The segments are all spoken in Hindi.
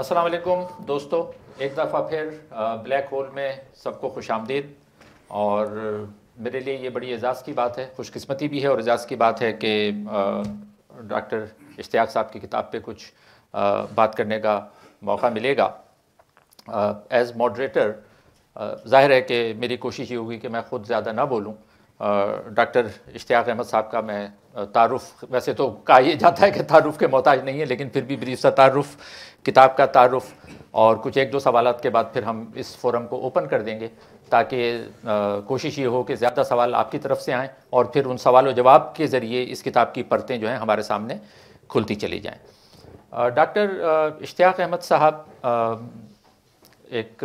अस्सलाम वालेकुम दोस्तों एक दफ़ा फिर ब्लैक होल में सबको खुश आमदीद और मेरे लिए ये बड़ी एजाज़ की बात है खुशकस्मती भी है और एजाज़ की बात है कि डॉक्टर इश्तियाक साहब की किताब पे कुछ आ, बात करने का मौका मिलेगा एज़ मॉडरेटर ज़ाहिर है कि मेरी कोशिश ये होगी कि मैं ख़ुद ज़्यादा ना बोलूँ डॉक्टर इश्तियाक अहमद साहब का मैं तारुफ वैसे तो कहा यह जाता है कि तारुफ के मोहताज नहीं है लेकिन फिर भी ब्रीफ सा तारुफ किताब का तारुफ और कुछ एक दो सवाल के बाद फिर हम इस फोरम को ओपन कर देंगे ताकि कोशिश ये हो कि ज़्यादा सवाल आपकी तरफ से आएँ और फिर उन सवाल व जवाब के ज़रिए इस किताब की परतें जो हैं हमारे सामने खुलती चली जाएँ डॉक्टर इश्तियाक अहमद साहब एक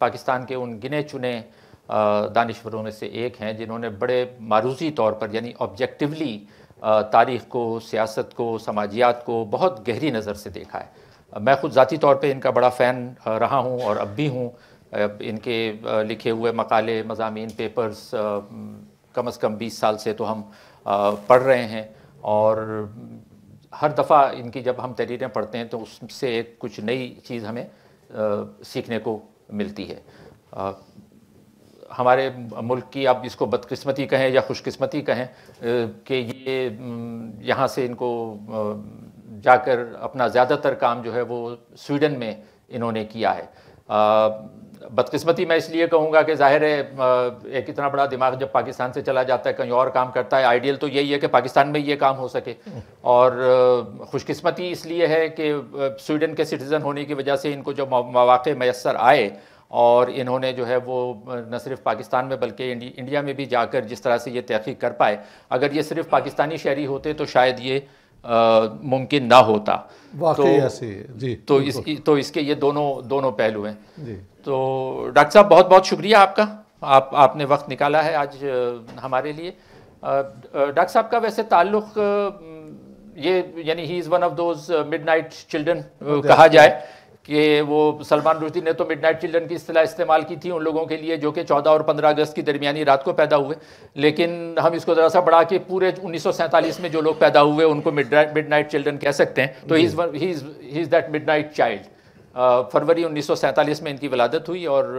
पाकिस्तान के उन गिने चुने दानश्वरों में से एक हैं जिन्होंने बड़े मारूजी तौर पर यानी ऑब्जेक्टिवली तारीख़ को सियासत को समाजियात को बहुत गहरी नज़र से देखा है मैं ख़ुद ज़ाती तौर पे इनका बड़ा फ़ैन रहा हूँ और अब भी हूँ इनके लिखे हुए मकाले मजामी पेपर्स कम अज़ कम बीस साल से तो हम पढ़ रहे हैं और हर दफ़ा इनकी जब हम तहरीरें पढ़ते हैं तो उससे एक कुछ नई चीज़ हमें सीखने को मिलती है हमारे मुल्क की आप इसको बदकिस्मती कहें या खुशकिस्मती कहें कि ये यहाँ से इनको जाकर अपना ज़्यादातर काम जो है वो स्वीडन में इन्होंने किया है बदकिस्मती मैं इसलिए कहूँगा कि जाहिर है एक इतना बड़ा दिमाग जब पाकिस्तान से चला जाता है कहीं और काम करता है आइडियल तो यही है कि पाकिस्तान में ये काम हो सके और खुशकिस्मती इसलिए है कि स्वीडन के सिटीज़न होने की वजह से इनको जो मौाक़े मैसर आए और इन्होंने जो है वो न सिर्फ पाकिस्तान में बल्कि इंडिया में भी जाकर जिस तरह से ये तहकीक कर पाए अगर ये सिर्फ पाकिस्तानी शहरी होते तो शायद ये मुमकिन ना होता तो ऐसे जी तो इस तो इसके ये दोनों दोनों पहलू हैं तो डॉक्टर साहब बहुत बहुत शुक्रिया आपका आप आपने वक्त निकाला है आज हमारे लिए डॉक्टर साहब का वैसे ताल्लुक़ ये यानी he is one of those midnight children कहा जाए कि वो सलमान रुश्दी ने तो नाइट चिल्ड्रन की असलाह इस्तेमाल की थी उन लोगों के लिए जो कि 14 और 15 अगस्त की दरमियानी रात को पैदा हुए लेकिन हम इसको ज़रा सा बढ़ा के पूरे उन्नीस में जो लोग पैदा हुए उनको मिड नाइट चिल्ड्रन कह सकते हैं तो he is that midnight child फरवरी उन्नीस में इनकी वलादत हुई और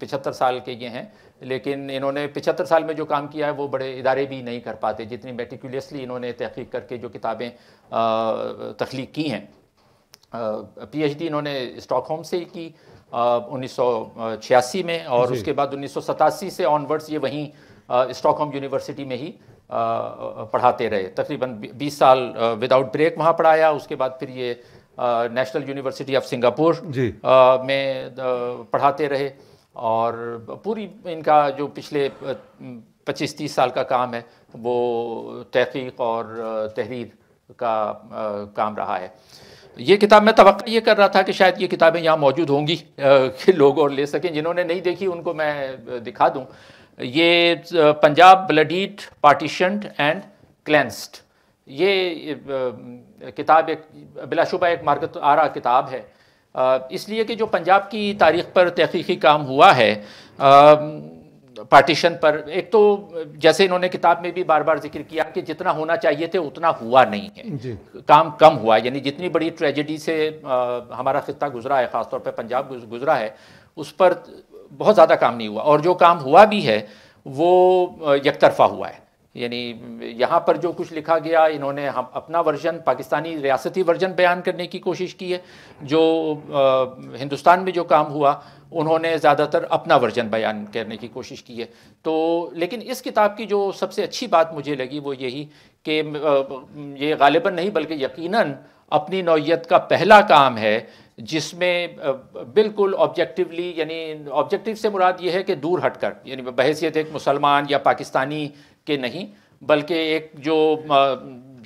पिछहत्तर साल के ये हैं लेकिन इन्होंने पिछहत्तर साल में जो काम किया है वो बड़े इदारे भी नहीं कर पाते जितनी मेटिकुलसली इन्होंने तहकीक करके जो किताबें तख्लीक की हैं पीएचडी इन्होंने स्टॉकहोम से ही की उन्नीस में और उसके बाद उन्नीस से ऑनवर्ड्स ये वहीं स्टॉकहोम यूनिवर्सिटी में ही पढ़ाते रहे तकरीबन 20 साल विदाउट ब्रेक वहाँ पढ़ाया उसके बाद फिर ये नेशनल यूनिवर्सिटी ऑफ सिंगापुर में पढ़ाते रहे और पूरी इनका जो पिछले 25-30 साल का काम है वो तहकीक और तहरीर का काम रहा है ये किताब मैं तो ये कर रहा था कि शायद ये किताबें यहाँ मौजूद होंगी कि लोग और ले सकें जिन्होंने नहीं देखी उनको मैं दिखा दूँ ये Punjab bloodied partition and cleansed ये किताब एक बिलाशुबा एक मार्गत आरा किताब है इसलिए कि जो पंजाब की तारीख पर तहकीकी काम हुआ है पार्टीशन पर एक तो जैसे इन्होंने किताब में भी बार बार जिक्र किया कि जितना होना चाहिए थे उतना हुआ नहीं है काम कम हुआ यानी जितनी बड़ी ट्रेजिडी से आ, हमारा खत्ता गुजरा है ख़ासतौर पर पंजाब गुजरा है उस पर बहुत ज़्यादा काम नहीं हुआ और जो काम हुआ भी है वो यकतरफा हुआ है यानी यहाँ पर जो कुछ लिखा गया इन्होंने हम अपना वर्जन पाकिस्तानी रियासती वर्जन बयान करने की कोशिश की है जो आ, हिंदुस्तान में जो काम हुआ उन्होंने ज़्यादातर अपना वर्जन बयान करने की कोशिश की है तो लेकिन इस किताब की जो सबसे अच्छी बात मुझे लगी वो यही कि ये गालिबा नहीं बल्कि यकीनन अपनी नौीयत का पहला काम है जिसमें बिल्कुल ऑब्जेक्टिवली यानी ऑब्जेक्टिव से मुराद ये है कि दूर हटकर यानी बहसीत एक मुसलमान या पाकिस्तानी के नहीं बल्कि एक जो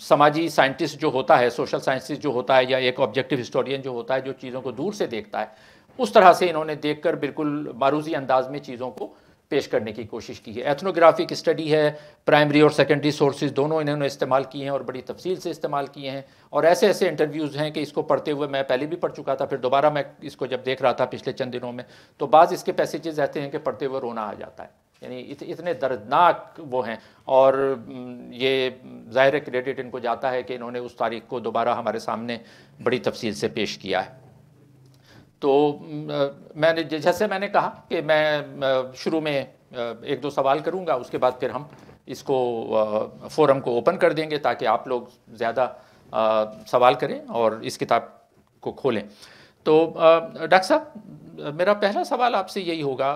समाजी साइंटिस्ट जो होता है सोशल साइंसिस जो होता है या एक ऑब्जेक्टिव हिस्टोरियन जो होता है जो चीज़ों को दूर से देखता है उस तरह से इन्होंने देख कर बिल्कुल मारूजी अंदाज में चीज़ों को पेश करने की कोशिश की है एथनोग्राफिक स्टडी है प्राइमरी और सेकेंडरी सोर्सेज दोनों इन्होंने इस्तेमाल किए हैं और बड़ी तफसील से इस्तेमाल किए हैं और ऐसे ऐसे इंटरव्यूज़ हैं कि इसको पढ़ते हुए मैं पहले भी पढ़ चुका था फिर दोबारा मैं इसको जब देख रहा था पिछले चंद दिनों में तो बाज़ इसके पैसेजेज ऐसे हैं कि पढ़ते हुए रोना आ जाता है यानी इत, इतने दर्दनाक वो हैं और ये ज़ाहिर क्रेडिट इनको जाता है कि इन्होंने उस तारीख को दोबारा हमारे सामने बड़ी तफसील से पेश किया है तो मैंने जैसे मैंने कहा कि मैं शुरू में एक दो सवाल करूंगा उसके बाद फिर हम इसको फोरम को ओपन कर देंगे ताकि आप लोग ज़्यादा सवाल करें और इस किताब को खोलें तो डॉक्टर साहब मेरा पहला सवाल आपसे यही होगा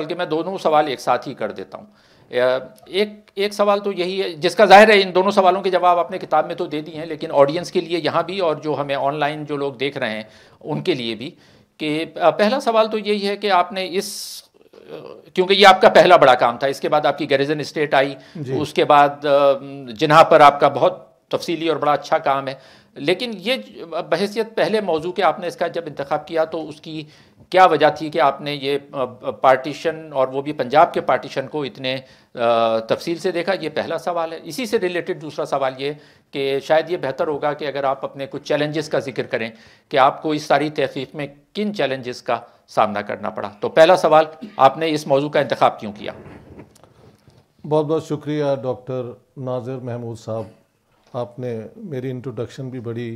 बल्कि मैं दोनों सवाल एक साथ ही कर देता हूँ एक एक सवाल तो यही है जिसका जाहिर है इन दोनों सवालों के जवाब आपने किताब में तो दे दिए हैं लेकिन ऑडियंस के लिए यहाँ भी और जो हमें ऑनलाइन जो लोग देख रहे हैं उनके लिए भी कि पहला सवाल तो यही है कि आपने इस क्योंकि ये आपका पहला बड़ा काम था इसके बाद आपकी गैरिजन स्टेट आई उसके बाद जिन्हा पर आपका बहुत तफसीली और बड़ा अच्छा काम है लेकिन ये बहसीत पहले मौजू के आपने इसका जब इंतखब किया तो उसकी क्या वजह थी कि आपने ये पार्टीशन और वो भी पंजाब के पार्टीशन को इतने तफसील से देखा ये पहला सवाल है इसी से रिलेटेड दूसरा सवाल ये कि शायद ये बेहतर होगा कि अगर आप अपने कुछ चैलेंजेस का जिक्र करें कि आपको इस सारी तहकीक में किन चैलेंजेस का सामना करना पड़ा तो पहला सवाल आपने इस मौजू का इंतखब क्यों किया बहुत बहुत शुक्रिया डॉक्टर नाजिर महमूद साहब आपने मेरी इंट्रोडक्शन भी बड़ी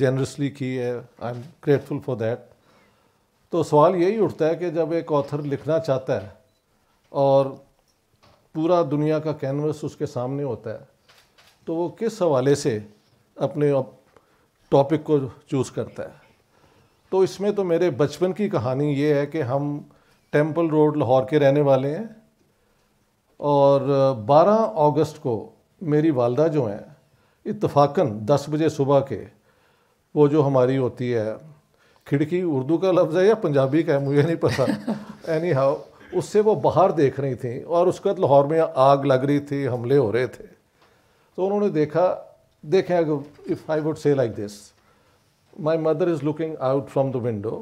जेनरसली की है I am grateful for that तो सवाल यही उठता है कि जब एक ऑथर लिखना चाहता है और पूरा दुनिया का कैनवस उसके सामने होता है तो वो किस हवाले से अपने टॉपिक को चूज़ करता है तो इसमें तो मेरे बचपन की कहानी ये है कि हम टेम्पल रोड लाहौर के रहने वाले हैं और 12 अगस्त को मेरी वालदा जो हैं इतफाक़न दस बजे सुबह के वो जो हमारी होती है खिड़की उर्दू का लफ्ज़ है या पंजाबी का है मुझे नहीं पता एनी हाउ उससे वो बाहर देख रही थी और उसके बाद लाहौर में आग लग रही थी हमले हो रहे थे तो उन्होंने देखा देखें अगर if I would say like this my mother is looking out from the window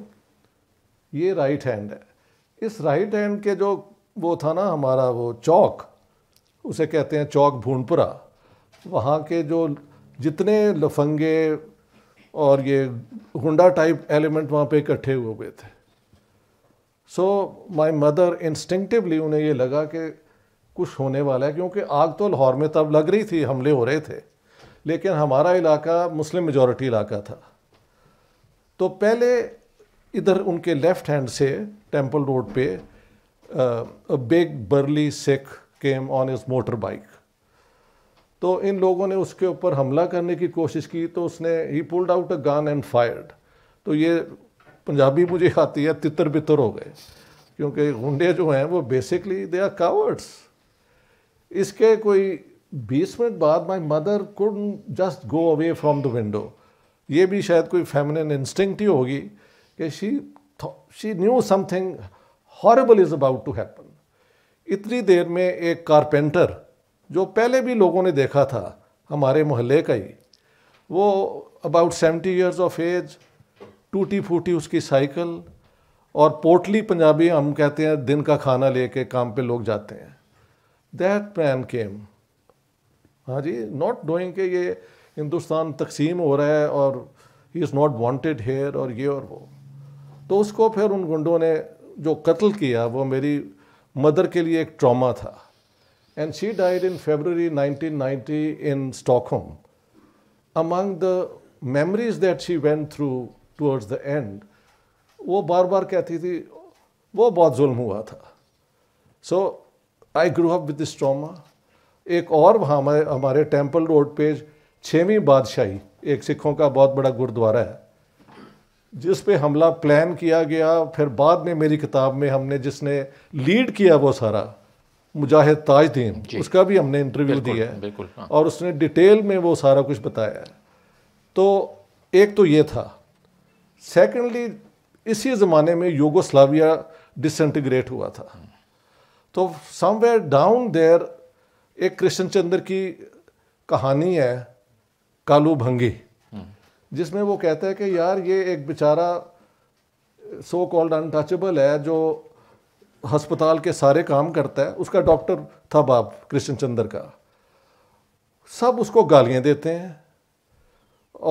ये राइट हैंड है इस राइट हैंड के जो वो था ना हमारा वो चौक उसे कहते हैं चौक भूनपुरा वहाँ के जो जितने लफंगे और ये हुडा टाइप एलिमेंट वहाँ पे इकट्ठे हुए हुए थे सो माय मदर इंस्टिंक्टिवली उन्हें ये लगा कि कुछ होने वाला है क्योंकि आग तो लाहौर में तब लग रही थी हमले हो रहे थे लेकिन हमारा इलाका मुस्लिम मेजॉरिटी इलाका था तो पहले इधर उनके लेफ्ट हैंड से टेंपल रोड पे big burly Sikh came on his motorbike तो इन लोगों ने उसके ऊपर हमला करने की कोशिश की तो उसने he pulled out a gun and fired तो ये पंजाबी मुझे आती है तितर बितर हो गए क्योंकि गुंडे जो हैं वो बेसिकली दे आर कावर्ड्स इसके कोई बीस मिनट बाद my mother could just go away from the window ये भी शायद कोई फेमिनिन इंस्टिंक्ट ही होगी कि she she knew something horrible is about to happen इतनी देर में एक कारपेंटर जो पहले भी लोगों ने देखा था हमारे मोहल्ले का ही वो about seventy years of age टूटी फूटी उसकी साइकिल और पोटली पंजाबी हम कहते हैं दिन का खाना लेके काम पे लोग जाते हैं दैट मैन केम हाँ जी नॉट डोइंग के ये हिंदुस्तान तकसीम हो रहा है और he is not wanted here और ये और वो तो उसको फिर उन गुंडों ने जो कत्ल किया वो मेरी मदर के लिए एक ट्रॉमा था And she died in February 1990 in Stockholm. Among the memories that she went through towards the end, वो बार बार कहती थी वो बहुत जुल्म हुआ था so I grew up with this trauma एक और हमारे हमारे टेम्पल रोड पेज छवीं बादशाही एक सिखों का बहुत बड़ा गुरुद्वारा है जिस पे हमला प्लान किया गया फिर बाद में मेरी किताब में हमने जिसने लीड किया वो सारा मुजाहिद ताजदीन उसका भी हमने इंटरव्यू दिया है बिल्कुल हाँ। और उसने डिटेल में वो सारा कुछ बताया है तो एक तो ये था सेकेंडली इसी ज़माने में योगोस्लाविया डिसंटिग्रेट हुआ था तो समवेयर डाउन देयर एक कृष्ण चंद्र की कहानी है कालू भंगी हम्म। जिसमें वो कहता है कि यार ये एक बेचारा सो कॉल्ड अनटचेबल है जो हस्पताल के सारे काम करता है उसका डॉक्टर था बाप कृष्ण चंद्र का सब उसको गालियाँ देते हैं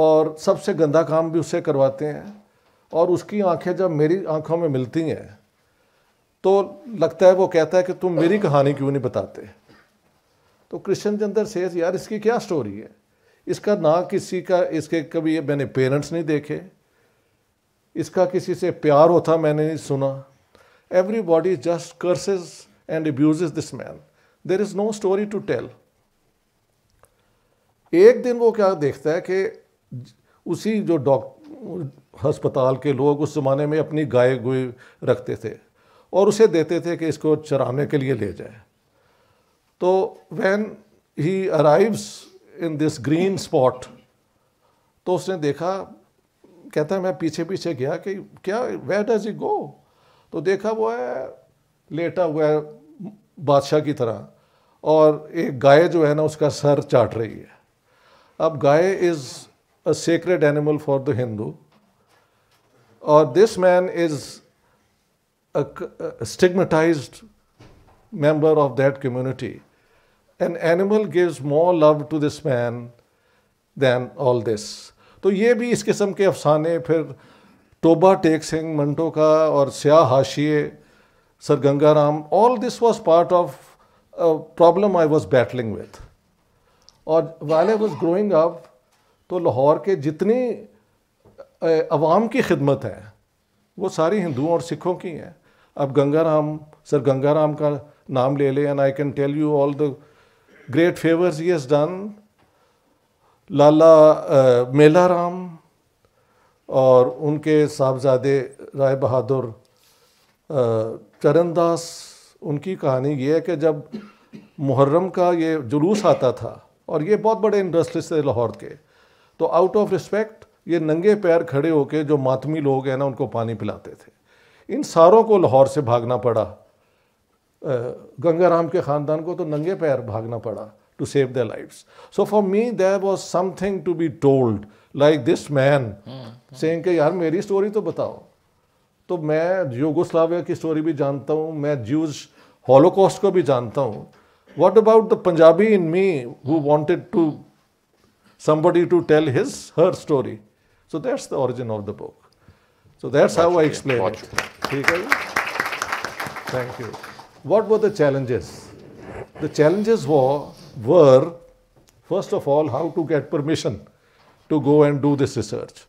और सबसे गंदा काम भी उससे करवाते हैं और उसकी आंखें जब मेरी आंखों में मिलती हैं तो लगता है वो कहता है कि तुम मेरी कहानी क्यों नहीं बताते तो कृष्ण चंद्र सेठ यार इसकी क्या स्टोरी है इसका ना किसी का इसके कभी मैंने पेरेंट्स नहीं देखे इसका किसी से प्यार होता मैंने नहीं सुना Everybody just curses and abuses this man. There is no story to tell. एक दिन वो क्या देखता है कि उसी जो डॉक्टर हस्पताल के लोग उस ज़माने में अपनी गाय गुए रखते थे और उसे देते थे कि इसको चराने के लिए ले जाए तो when he arrives in this green spot तो उसने देखा कहता है मैं पीछे पीछे गया कि क्या वेर डज ई गो तो देखा वो है लेटा हुआ है बादशाह की तरह और एक गाय जो है ना उसका सर चाट रही है अब gai is a sacred animal for the Hindu और this man is a, stigmatized of that that an animal animal more love to this man than all this तो ये भी इस किस्म के अफसाने फिर टोबा टेक सिंह मंटो का और स्या हाशिए sir Gangaram all this was part of problem I was battling with और वाले वॉज ग्रोइंग अप तो लाहौर के जितनी अवाम की खिदमत है वो सारी हिंदुओं और सिखों की हैं अब गंगाराम सर गंगाराम का नाम ले लें and I can tell you all the great favours he has done Lala Mela Ram और उनके साहबजादे राय बहादुर चरणदास उनकी कहानी ये है कि जब मुहर्रम का ये जुलूस आता था और ये बहुत बड़े इंडस्ट्रीज थे लाहौर के तो आउट ऑफ रिस्पेक्ट ये नंगे पैर खड़े होकर जो मातमी लोग हैं ना उनको पानी पिलाते थे इन सारों को लाहौर से भागना पड़ा गंगा राम के ख़ानदान को तो नंगे पैर भागना पड़ा to save their lives. So for me, there was something to be told, like this man hmm. saying कि यार मेरी स्टोरी तो बताओ तो मैं यूगोस्लाविया की स्टोरी भी जानता हूँ मैं ज्यूज हॉलोकॉस्ट को भी जानता हूँ what about the Punjabi in me who wanted to somebody to tell his her story. So that's the origin of the book. So that's watch how I explain watch. it. Thank you. What were the challenges? The challenges were were first of all how to get permission to go and do this research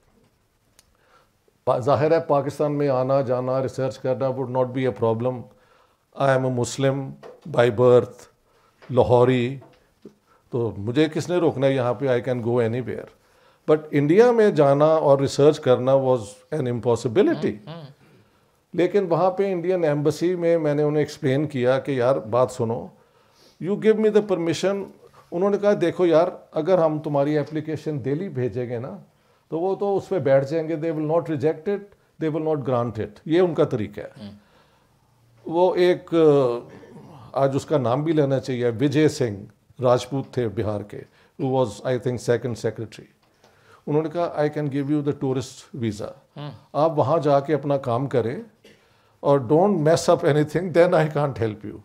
जाहिर है पाकिस्तान में आना जाना रिसर्च करना would not be a problem I am a Muslim by birth Lahori तो मुझे किसने रोकना है यहाँ पर I can go anywhere but India में जाना और रिसर्च करना वॉज एन इम्पॉसिबिलिटी लेकिन वहाँ पर इंडियन एम्बेसी में मैंने उन्हें एक्सप्लेन किया कि यार बात सुनो you give me the permission उन्होंने कहा देखो यार अगर हम तुम्हारी एप्लीकेशन डेली भेजेंगे ना तो वो तो उस पर बैठ जाएंगे they will not reject it they will not grant it ये उनका तरीका है हम्म। वो एक आज उसका नाम भी लेना चाहिए विजय सिंह राजपूत थे बिहार के वो was I think second secretary उन्होंने कहा I can give you the tourist visa आप वहाँ जाके अपना काम करें और don't mess up thing then I can't help you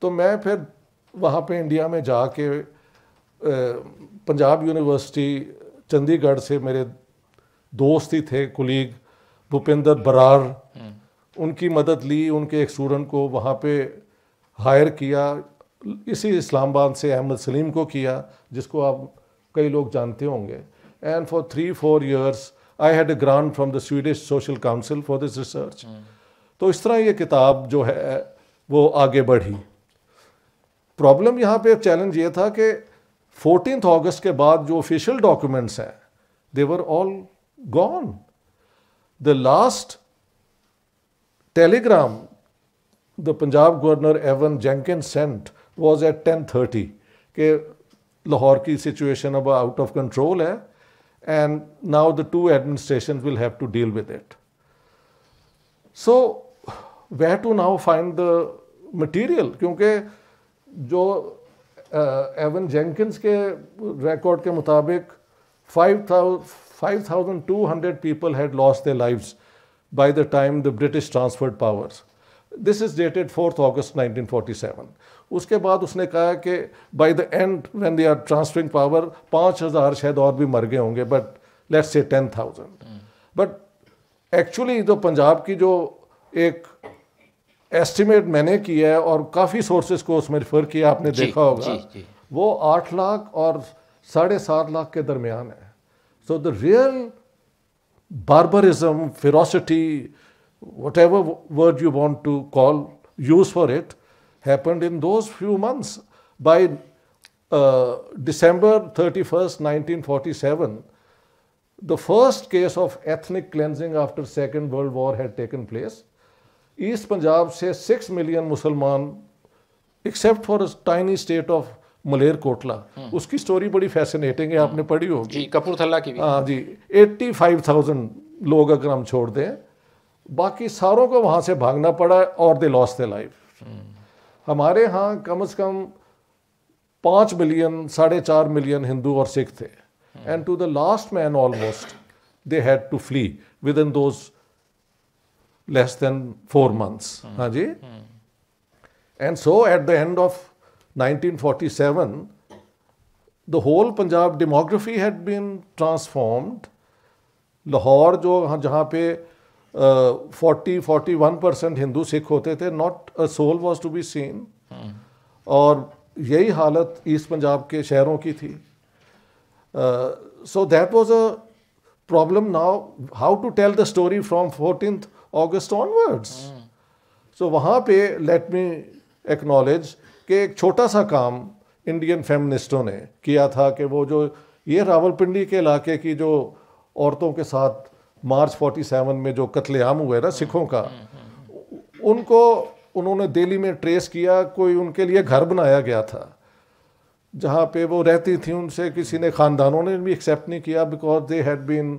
तो मैं फिर वहाँ पे इंडिया में जाके पंजाब यूनिवर्सिटी चंडीगढ़ से मेरे दोस्त ही थे कुलीग भूपेंद्र बरार हम्म। उनकी मदद ली उनके एक स्टूडेंट को वहाँ पे हायर किया इसी इस्लामाबाद से अहमद सलीम को किया जिसको आप कई लोग जानते होंगे and for three four years I had a grant from the Swedish social council for this research तो इस तरह ये किताब जो है वो आगे बढ़ी प्रॉब्लम यहाँ पे चैलेंज ये था कि फोर्टीन अगस्त के बाद जो ऑफिशियल डॉक्यूमेंट्स हैं they were all gone the last telegram the Punjab governor Evan Jenkin sent was at ten thirty के लाहौर की सिचुएशन अब आउट ऑफ कंट्रोल है and now the two administration will have to deal with it so we to now find the material क्योंकि जो एवन जेंकिंस के रिकॉर्ड के मुताबिक five five thousand two hundred people had lost their lives by the time the British transferred powers this is dated fourth August nineteen 1947 उसके बाद उसने कहा कि by the end when they are transferring power पाँच हज़ार शायद और भी मर गए होंगे but let's say ten thousand but actually जो पंजाब की जो एक एस्टिमेट मैंने किया है और काफ़ी सोर्सेज को उसमें रिफ़र किया आपने देखा होगा जी, जी. वो आठ लाख और साढ़े सात लाख के दरमियान है so the real barbarism ferocity whatever word you want to call use for it happened in those few months by nineteen forty seven the first case of ethnic cleansing after second world war had taken place east Punjab से सिक्स मिलियन मुसलमान except for tiny state of Maler Kotla उसकी स्टोरी बड़ी फैसिनेटिंग है आपने हम्म। पढ़ी होगी जी कपूरथला की हाँ जी एट्टी फाइव थाउजेंड लोग अगर हम छोड़ दें बाकी सारों को वहाँ से भागना पड़ा और दे लॉस द लाइफ हमारे यहाँ कम अज कम पाँच मिलियन साढ़े चार मिलियन हिंदू और सिख थे and to the last man almost they had to flee within those less than four months. Hmm. हाँ जी and so at the end of of 1947, the whole Punjab demography had been transformed. Lahore जो जहाँ पे forty forty one percent Hindu Sikh होते थे not a soul was to be seen और यही हालत ईस्ट पंजाब के शहरों की थी so that was a problem now how to tell the story from fourteen August onwards so वहाँ पे लेट मी एक्नॉलेज कि एक छोटा सा काम इंडियन फेमनिस्टों ने किया था कि वो जो ये रावलपिंडी के इलाके की जो औरतों के साथ मार्च 47 में जो कत्लेआम हुए ना सिखों का उनको उन्होंने दिल्ली में ट्रेस किया कोई उनके लिए घर बनाया गया था जहाँ पे वो रहती थी उनसे किसी ने ख़ानदानों ने भी एक्सेप्ट नहीं किया because they had been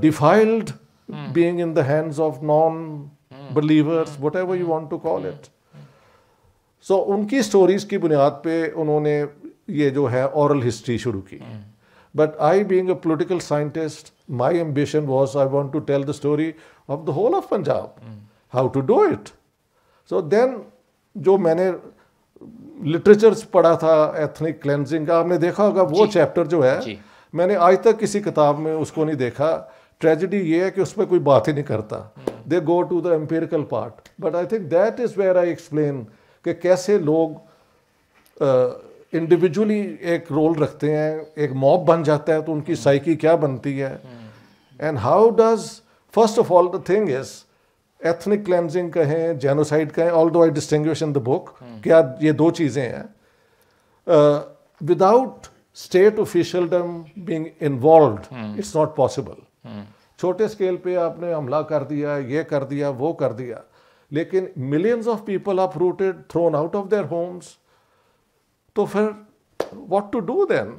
defiled mm. being in the hands of non believers, hmm. whatever you hmm. want to call hmm. it. So unki उनकी स्टोरीज की बुनियाद unhone उन्होंने ये जो है औरल हिस्ट्री शुरू की but I being political political scientist my ambition was I want to tell the story of the whole of Punjab how to do it so then जो मैंने लिटरेचर पढ़ा था एथनिक क्लेंजिंग का आपने देखा होगा वो चैप्टर जो है मैंने आज तक किसी किताब में उसको नहीं देखा ट्रेजिडी ये है कि उसमें कोई बात ही नहीं करता they go to the empirical part but I think that is where I explain कि कैसे लोग इंडिविजुअली uh, एक रोल रखते हैं एक मॉब बन जाता है तो उनकी साइकी hmm. क्या बनती है and how does first of all the thing is ethnic cleansing कहें जेनोसाइड कहें although I distinguish in the book क्या ये दो चीज़ें हैं without state officialdom being involve it's not possible छोटे स्केल पे आपने हमला कर दिया ये कर दिया वो कर दिया लेकिन मिलियंस ऑफ पीपल आप rooted thrown out of their homes तो फिर what to do then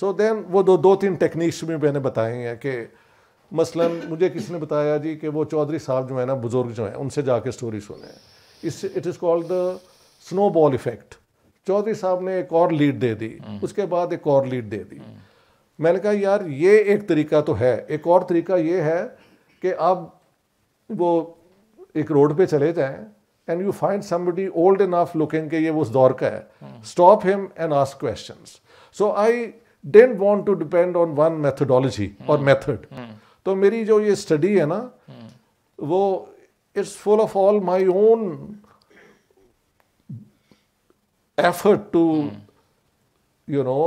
so then वो दो दो तीन टेक्निक्स भी मैंने बताए हैं कि मसलन मुझे किसी ने बताया जी कि वो चौधरी साहब जो है ना बुज़ुर्ग जो हैं उनसे जाके स्टोरी सुने इस it is called the snow effect Chaudhary साहब ने एक और लीड दे दी उसके बाद एक और लीड दे दी मैंने कहा यार ये एक तरीका तो है एक और तरीका ये है कि आप वो एक रोड पे चले जाएं and you find somebody old enough looking के ये उस दौर का है stop him and ask question so I don't want to depend on one methodology और मैथड तो मेरी जो ये स्टडी है ना hmm. वो it's full of all my own effort to you know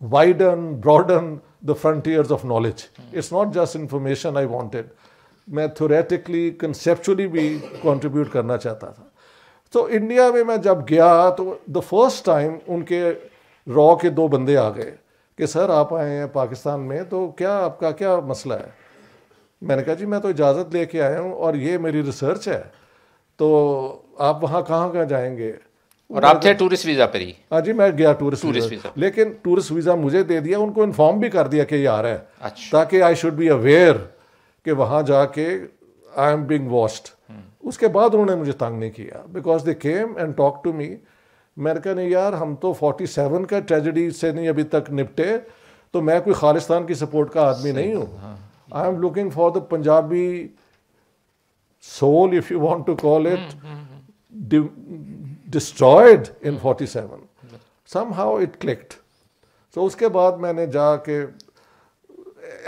widen, broaden the frontiers of knowledge. It's not just information I wanted. मैं थोरेटिकली कंसेप्चुअली भी कंट्रीब्यूट करना चाहता था तो इंडिया में मैं जब गया तो द फर्स्ट टाइम उनके रॉ के दो बंदे आ गए कि सर आप आए हैं पाकिस्तान में तो क्या आपका क्या मसला है मैंने कहा जी मैं तो इजाज़त लेके आया हूँ और ये मेरी रिसर्च है तो आप वहाँ कहाँ कहाँ जाएंगे और आप थे टूरिस्ट वीज़ा पर ही हाँ जी मैं गया टूरिस्ट टूरिस्ट वीज़ा लेकिन टूरिस्ट वीज़ा मुझे दे दिया उनको इन्फॉर्म भी कर दिया कि ये आ रहा है अच्छा। ताकि आई शुड बी अवेयर कि वहाँ जाके आई एम बिंग वॉस्ड उसके बाद उन्होंने मुझे तंग नहीं किया because they came and talk to me मैंने कहा नहीं यार हम तो फोर्टी सेवन का ट्रेजडी से नहीं अभी तक निपटे तो मैं कोई खालिस्तान की सपोर्ट का आदमी नहीं हूँ I am looking for the Punjabi soul if you want to call it destroyed in forty seven somehow it clicked so उसके बाद मैंने जाके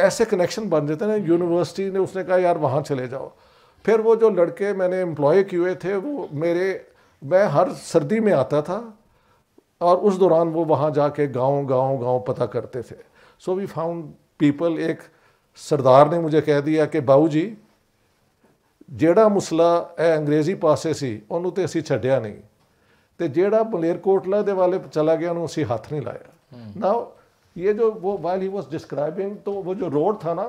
ऐसे कनेक्शन बन जाते ना यूनिवर्सिटी ने उसने कहा यार वहाँ चले जाओ फिर वो जो लड़के मैंने एम्प्लॉय किए थे वो मेरे मैं हर सर्दी में आता था और उस दौरान वो वहाँ जाके गांव गांव गांव पता करते थे सो वी फाउंड पीपल एक सरदार ने मुझे कह दिया कि बाऊ जी ਜਿਹੜਾ ਮਸਲਾ ਇਹ ਅੰਗਰੇਜ਼ੀ ਪਾਸੇ ਸੀ ਉਹਨੂੰ ਤੇ ਅਸੀਂ ਛੱਡਿਆ ਨਹੀਂ तो जोड़ा मलेरकोटला के वाले चला गया उन्होंने ਅਸੀਂ ਹੱਥ ਨਹੀਂ ਲਾਇਆ ये जो वो वाइल ही वॉज डिस्क्राइबिंग तो वो जो रोड था ना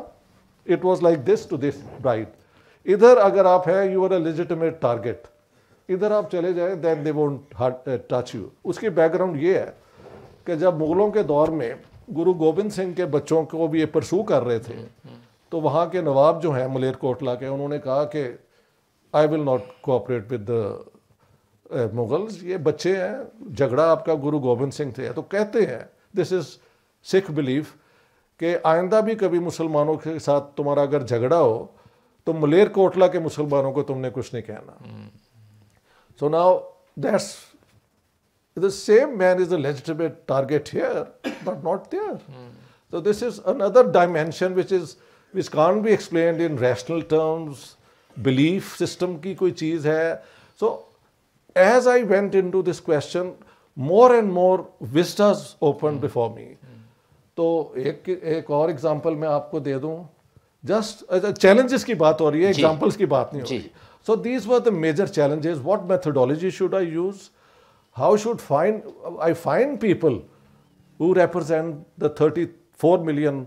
it was like this to this right इधर अगर आप है you are a legitimate target इधर आप चले जाए then they won't touch you उसकी बैकग्राउंड ये है कि जब मुग़लों के दौर में गुरु गोबिंद सिंह के बच्चों को भी ये परसू कर रहे थे तो वहाँ के नवाब जो हैं मलेरकोटला के उन्होंने कहा कि I will not cooperate with the Mughals ये बच्चे हैं झगड़ा आपका गुरु गोविंद सिंह थे तो कहते हैं दिस इज़ सिख बिलीफ कि आइंदा भी कभी मुसलमानों के साथ तुम्हारा अगर झगड़ा हो तो मलेर कोटला के मुसलमानों को तुमने कुछ नहीं कहना so now that's the same man is the legitimate target here but not there So this is another dimension which is which can be explain in rational terms belief system की कोई चीज़ है. So as I went into this question, more and more vistas opened hmm. before me. तो एक एक और एग्जाम्पल मैं आपको दे दूं जस्ट अच्छा, चैलेंजेस की बात हो रही है एग्जाम्पल्स की बात नहीं हो रही so these were the major challenges what methodology should I use how should find I find people who represent the 34 million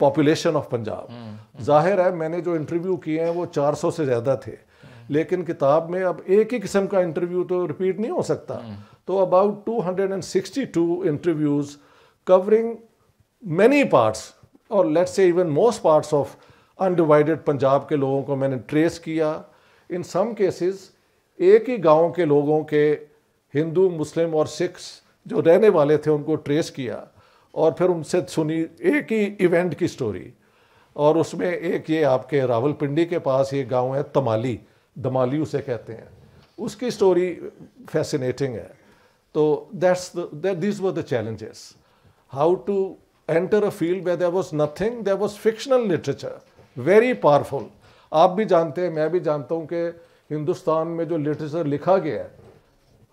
population of Punjab जाहिर है मैंने जो इंटरव्यू किए हैं वो 400 से ज़्यादा थे लेकिन किताब में अब एक ही किस्म का इंटरव्यू तो रिपीट नहीं हो सकता हम्म। तो about 262 interviews covering many parts और let's say even most parts of undivided Punjab के लोगों को मैंने ट्रेस किया इन सम केसेस एक ही गांव के लोगों के हिंदू मुस्लिम और सिख जो रहने वाले थे उनको ट्रेस किया और फिर उनसे सुनी एक ही इवेंट की स्टोरी और उसमें एक ये आपके रावलपिंडी के पास ये गांव है तमाली दमाली उसे कहते हैं उसकी स्टोरी फैसिनेटिंग है तो that's this were the challenges how to enter a field where there was nothing there was fictional literature very powerful आप भी जानते हैं मैं भी जानता हूँ कि हिंदुस्तान में जो लिटरेचर लिखा गया है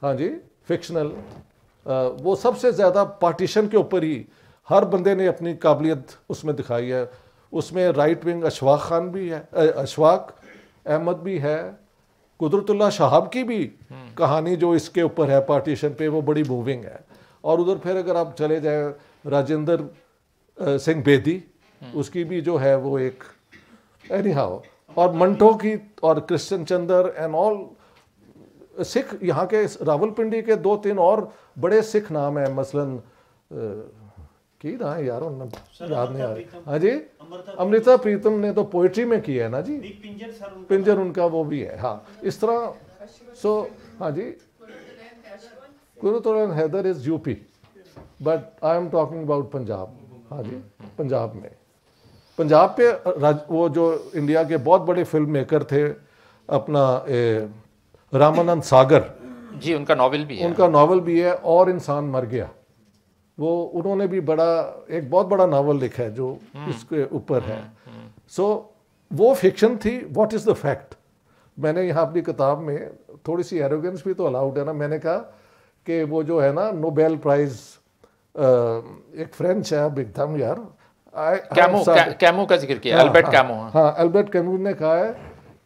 हाँ जी फिक्शनल वो सबसे ज़्यादा पार्टीशन के ऊपर ही हर बंदे ने अपनी काबिलियत उसमें दिखाई है उसमें राइट विंग अशवाक खान भी है अशवाक अहमद भी है कुदरतुल्ला शहाब की भी हम्म। कहानी जो इसके ऊपर है पार्टीशन पे वो बड़ी मूविंग है और उधर फिर अगर आप चले जाए राजेंद्र सिंह बेदी हम्म। उसकी भी जो है वो एक एनी हाउ और मंटो की और क्रिश्चन चंदर एंड ऑल सिख यहाँ के रावलपिंडी के दो तीन और बड़े सिख नाम हैं मसलन की ना यार याद नहीं आ रहा हाँ जी अमृता प्रीतम ने तो पोइट्री में की है ना जी पिंजर सर उनका पिंजर उनका वो भी है हाँ इस तरह सो हाँ जी गुरु Qurratulain Hyder is UP but I am talking about Punjab हाँ जी पंजाब में पंजाब पे राज, वो जो इंडिया के बहुत बड़े फिल्म मेकर थे अपना ए, रामानंद सागर जी उनका नॉवल भी है उनका नॉवल भी है और इंसान मर गया वो उन्होंने भी बड़ा एक बहुत बड़ा नावल लिखा है जो हम्म। इसके ऊपर है सो हम्म, हम्म। so, वो फिक्शन थी व्हाट इज़ द फैक्ट मैंने यहाँ अपनी किताब में थोड़ी सी एरोगेंस भी तो अलाउड है ना मैंने कहा कि वो जो है ना नोबेल प्राइज़ एक फ्रेंच है अब एकदम यार कैमो का जिक्र किया अल्बर्ट कैमो हाँ अल्बर्ट कैमो हाँ। हाँ। हाँ, ने कहा है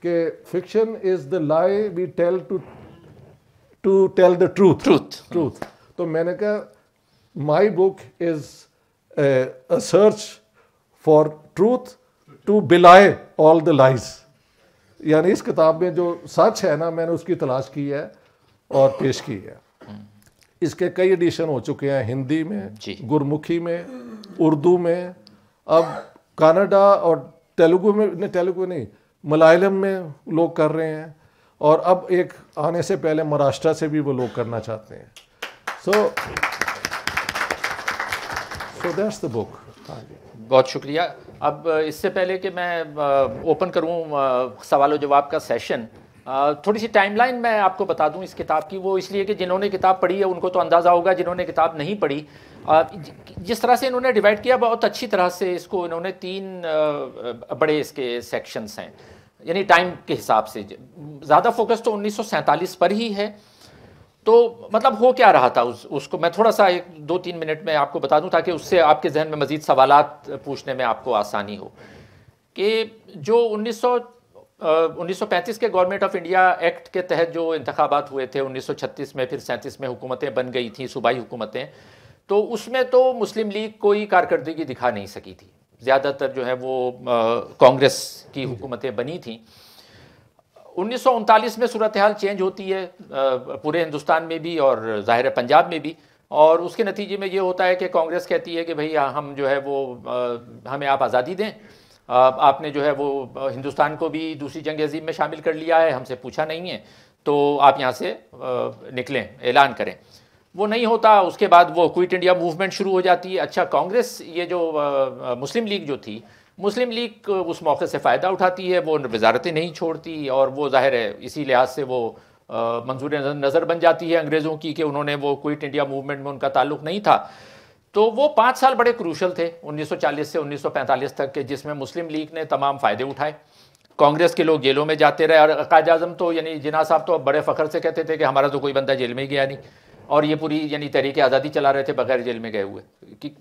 कि fiction is the lie we tell to to tell the truth truth truth तो मैंने कहा my book is a, a search for truth to belie all the lies यानी इस किताब में जो सच है ना मैंने उसकी तलाश की है और पेश की है इसके कई एडिशन हो चुके हैं हिंदी में गुरमुखी में उर्दू में अब कनाडा और तेलुगु में नहीं तेलुगु नहीं मलयालम में लोग कर रहे हैं और अब एक आने से पहले महाराष्ट्र से भी वो लोग करना चाहते हैं सो so, So तो that's the book. बहुत शुक्रिया अब इससे पहले कि मैं ओपन करूं सवाल जवाब का सेशन थोड़ी सी टाइमलाइन मैं आपको बता दूं इस किताब की वो इसलिए कि जिन्होंने किताब पढ़ी है उनको तो अंदाज़ा होगा जिन्होंने किताब नहीं पढ़ी जिस तरह से इन्होंने डिवाइड किया बहुत अच्छी तरह से इसको इन्होंने तीन बड़े इसके सेक्शंस हैं यानी टाइम के हिसाब से ज़्यादा फोकस तो उन्नीस पर ही है तो मतलब हो क्या रहा था उस उसको मैं थोड़ा सा एक दो तीन मिनट में आपको बता दूं ताकि उससे आपके जहन में मज़ीद सवाल पूछने में आपको आसानी हो कि जो 1900 1935 के गवर्नमेंट ऑफ इंडिया एक्ट के तहत जो इंतबात हुए थे 1936 में फिर सैंतीस में हुकूमतें बन गई थी सूबाई हुकूमतें तो उसमें तो मुस्लिम लीग कोई कारकर्दगी दिखा नहीं सकी थी ज़्यादातर जो है वो कांग्रेस की हुकूमतें बनी थी उन्नीस में सूरत हाल चेंज होती है पूरे हिंदुस्तान में भी और ज़ाहिर पंजाब में भी और उसके नतीजे में ये होता है कि कांग्रेस कहती है कि भई हाँ, हम जो है वो हमें आप आज़ादी दें आपने जो है वो हिंदुस्तान को भी दूसरी जंग अजीम में शामिल कर लिया है हमसे पूछा नहीं है तो आप यहाँ से निकलें ऐलान करें वो नहीं होता उसके बाद वो क्विट इंडिया मूवमेंट शुरू हो जाती है अच्छा कांग्रेस ये जो मुस्लिम लीग जो थी मुस्लिम लीग उस मौके से फ़ायदा उठाती है वो वजारतें नहीं छोड़ती और वो जाहिर है इसी लिहाज से वो मंजूर नज़र बन जाती है अंग्रेज़ों की कि उन्होंने वो क्विट इंडिया मूवमेंट में उनका ताल्लुक नहीं था तो वो पाँच साल बड़े क्रूशल थे 1940 से 1945 तक के जिसमें मुस्लिम लीग ने तमाम फ़ायदे उठाए कांग्रेस के लोग जेलों में जाते रहे और कायद अजम तो यानी जिना साहब तो बड़े फ़ख्र से कहते थे कि हमारा तो कोई बंदा जेल में ही गया नहीं और ये पूरी यानी तरीके आज़ादी चला रहे थे बगैर जेल में गए हुए कि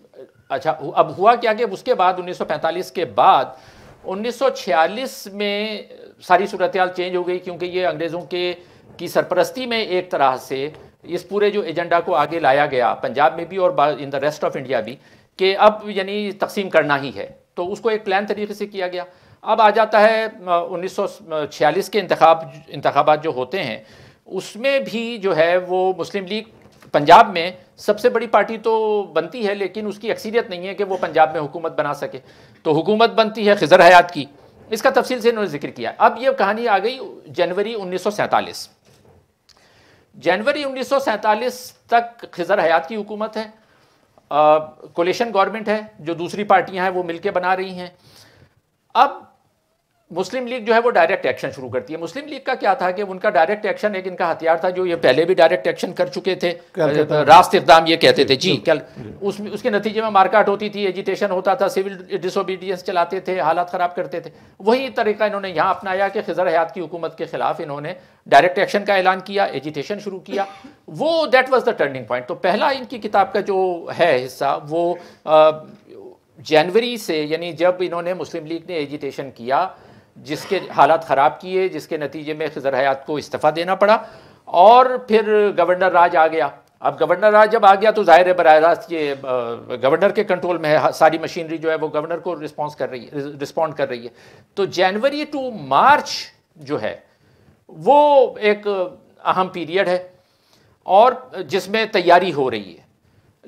अच्छा अब हुआ क्या कि उसके बाद 1945 के बाद 1946 में सारी सूरत हाल चेंज हो गई क्योंकि ये अंग्रेज़ों के की सरपरस्ती में एक तरह से इस पूरे जो एजेंडा को आगे लाया गया पंजाब में भी और in the rest of India भी कि अब यानी तकसीम करना ही है तो उसको एक प्लान तरीके से किया गया अब आ जाता है 1946 के इंतखब इंतबात जो होते हैं उसमें भी जो है वो मुस्लिम लीग पंजाब में सबसे बड़ी पार्टी तो बनती है लेकिन उसकी अक्सरियत नहीं है कि वो पंजाब में हुकूमत बना सके तो हुकूमत बनती है खजर हयात की इसका तफसील से इन्होंने जिक्र किया अब ये कहानी आ गई जनवरी उन्नीस जनवरी उन्नीस तक खजर हयात की हुकूमत है कोलेशन गवर्नमेंट है जो दूसरी पार्टियां हैं वो मिलके बना रही हैं अब मुस्लिम लीग जो है वो डायरेक्ट एक्शन शुरू करती है मुस्लिम लीग का क्या था कि उनका डायरेक्ट एक्शन एक इनका हथियार था जो ये पहले भी डायरेक्ट एक्शन कर चुके थे रास्त इकदाम ये कहते थे जी कल उस उसके नतीजे में मारकाट होती थी एजिटेशन होता था सिविल डिसोबीडियंस चलाते थे हालात ख़राब करते थे वही तरीका इन्होंने यहाँ अपनाया कि खजर हयात की हुकूमत के खिलाफ इन्होंने डायरेक्ट एक्शन का ऐलान किया एजिटेशन शुरू किया वो that was the turning point तो पहला इनकी किताब का जो है हिस्सा वो जनवरी से यानी जब इन्होंने मुस्लिम लीग ने एजिटेशन किया जिसके हालात ख़राब किए जिसके नतीजे में खजर हयात को इस्तीफ़ा देना पड़ा और फिर गवर्नर राज आ गया अब गवर्नर राज जब आ गया तो ज़ाहिर है बर रास्त ये गवर्नर के कंट्रोल में है सारी मशीनरी जो है वो गवर्नर को रिस्पॉन्स कर रही है रिस्पॉन्ड कर रही है तो जनवरी टू मार्च जो है वो एक अहम पीरियड है और जिसमें तैयारी हो रही है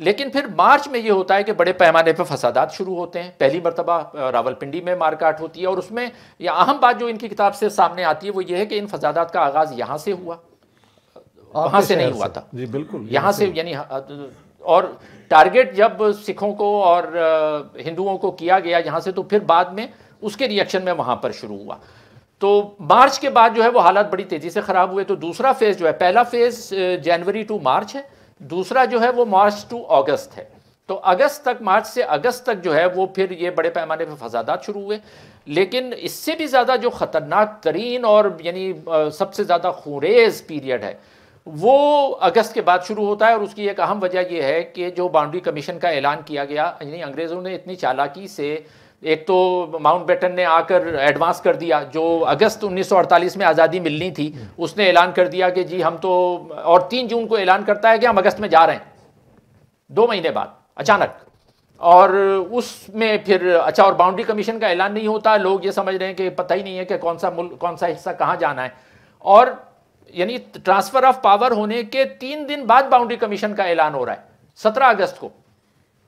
लेकिन फिर मार्च में ये होता है कि बड़े पैमाने पर फसादात शुरू होते हैं पहली मरतबा रावलपिंडी में मारकाट होती है और उसमें यह अहम बात जो इनकी किताब से सामने आती है वो ये है कि इन फसादात का आगाज़ यहाँ से हुआ वहाँ से नहीं हुआ था जी बिल्कुल यहाँ तो से यानी और टारगेट जब सिखों को और हिंदुओं को किया गया यहाँ से तो फिर बाद में उसके रिएक्शन में वहाँ पर शुरू हुआ तो मार्च के बाद जो है वो हालात बड़ी तेज़ी से ख़राब हुए तो दूसरा फेज़ जो है पहला फेज़ जनवरी टू मार्च है दूसरा जो है वो मार्च टू अगस्त है तो अगस्त तक मार्च से अगस्त तक जो है वो फिर ये बड़े पैमाने पर फसादात शुरू हुए लेकिन इससे भी ज़्यादा जो ख़तरनाक तरीन और यानी सबसे ज़्यादा खुरेज पीरियड है वो अगस्त के बाद शुरू होता है और उसकी एक अहम वजह यह है कि जो बाउंड्री कमीशन का ऐलान किया गया यानी अंग्रेज़ों ने इतनी चालाकी से एक तो माउंट बेटन ने आकर एडवांस कर दिया जो अगस्त 1948 में आज़ादी मिलनी थी हम्म। उसने ऐलान कर दिया कि जी हम तो और तीन जून को ऐलान करता है कि हम अगस्त में जा रहे हैं दो महीने बाद अचानक और उसमें फिर अच्छा और बाउंड्री कमीशन का ऐलान नहीं होता लोग ये समझ रहे हैं कि पता ही नहीं है कि कौन सा मुल्क कौन सा हिस्सा कहाँ जाना है और यानी ट्रांसफ़र ऑफ पावर होने के तीन दिन बाद बाउंड्री कमीशन का ऐलान हो रहा है सत्रह अगस्त को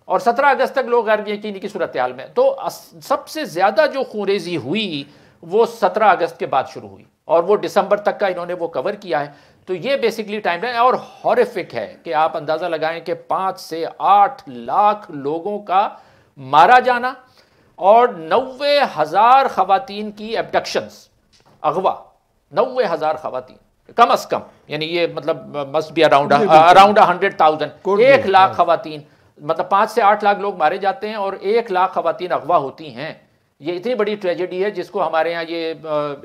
और 17 अगस्त तक लोग गैर यकीनी की सूरत हाल में तो सबसे ज़्यादा जो खूरेजी हुई वो 17 अगस्त के बाद शुरू हुई और वो दिसंबर तक का इन्होंने वो कवर किया है तो ये बेसिकली टाइम है और हॉरिफिक है कि आप अंदाज़ा लगाएं कि पाँच से आठ लाख लोगों का मारा जाना और नवे हज़ार खातन की एबडक्शंस अगवा नवे हज़ार खातन कम अज़ कम यानी ये मतलब must be around around hundred thousand एक लाख हाँ। खातन मतलब पाँच से आठ लाख लोग मारे जाते हैं और एक लाख खातन अगवा होती हैं ये इतनी बड़ी ट्रेजेडी है जिसको हमारे यहाँ ये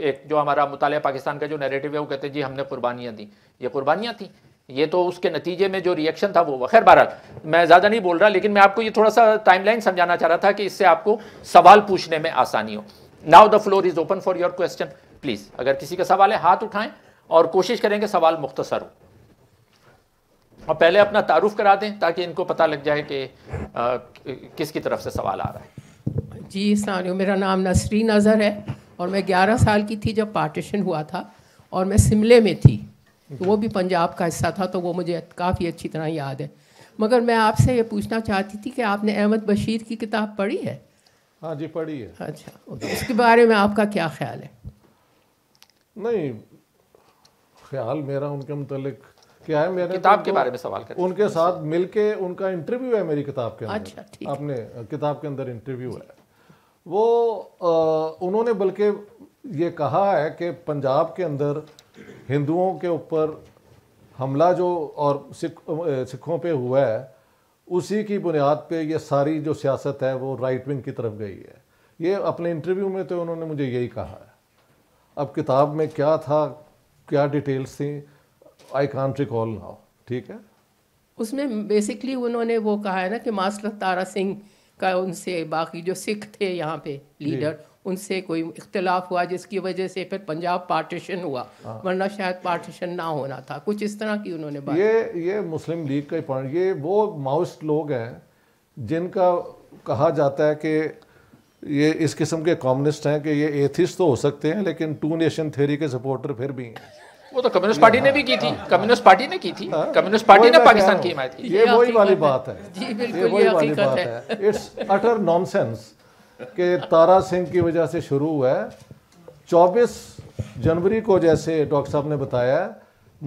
एक जो हमारा मुताल पाकिस्तान का जो नेरेटिव है वो कहते हैं जी हमने कुर्बानियाँ दी ये कुर्बानियाँ थी ये तो उसके नतीजे में जो रिएक्शन था वो खैर बहरहाल मैं ज़्यादा नहीं बोल रहा लेकिन मैं आपको ये थोड़ा सा टाइमलाइन समझाना चाह रहा था कि इससे आपको सवाल पूछने में आसानी हो now the floor is open for your question please अगर किसी का सवाल है हाथ उठाएं और कोशिश करें कि सवाल मुख्तसर हो और पहले अपना तारुफ करा दें ताकि इनको पता लग जाए कि किसकी तरफ से सवाल आ रहा है जी सानियो मेरा नाम नसरी नज़र है और मैं 11 साल की थी जब पार्टीशन हुआ था और मैं शिमले में थी तो वो भी पंजाब का हिस्सा था तो वो मुझे काफ़ी अच्छी तरह याद है मगर मैं आपसे ये पूछना चाहती थी कि आपने अहमद बशीर की किताब पढ़ी है हाँ जी पढ़ी है अच्छा तो उसके बारे में आपका क्या ख्याल है नहीं ख्याल मेरा उनके मतलब क्या है मेरे तो किताब के बारे में सवाल कर उनके साथ मिलके उनका इंटरव्यू है मेरी किताब के अंदर अच्छा, आपने किताब के अंदर इंटरव्यू है वो आ, उन्होंने बल्कि ये कहा है कि पंजाब के अंदर हिंदुओं के ऊपर हमला जो और सिख सिखों पे हुआ है उसी की बुनियाद पे ये सारी जो सियासत है वो राइट विंग की तरफ गई है ये अपने इंटरव्यू में तो उन्होंने मुझे यही कहा है अब किताब में क्या था क्या डिटेल्स थी आई कॉन्ट रिकॉल नाउ ठीक है उसमें बेसिकली उन्होंने वो कहा है ना कि मास्टर तारा सिंह का उनसे बाकी जो सिख थे यहाँ पे लीडर उनसे कोई इख्तलाफ हुआ जिसकी वजह से फिर पंजाब पार्टीशन हुआ हाँ। वरना शायद पार्टीशन ना होना था कुछ इस तरह की उन्होंने बात ये ये मुस्लिम लीग का पॉइंट ये वो माउस्ट लोग हैं जिनका कहा जाता है कि ये इस किस्म के कम्युनिस्ट हैं कि ये एथिस तो हो सकते हैं लेकिन टू नेशन थेरी के सपोर्टर फिर भी हैं वो तो कम्युनिस्ट पार्टी ने भी की थी हाँ। कम्युनिस्ट पार्टी ने की थी हाँ। कम्युनिस्ट पार्टी ने पाकिस्तान की हिमायत की ये वही वाली बात है जी वही वाली बात है इट्स अटर नॉनसेंस कि तारा सिंह की वजह से शुरू हुआ है चौबीस जनवरी को जैसे डॉक्टर साहब ने बताया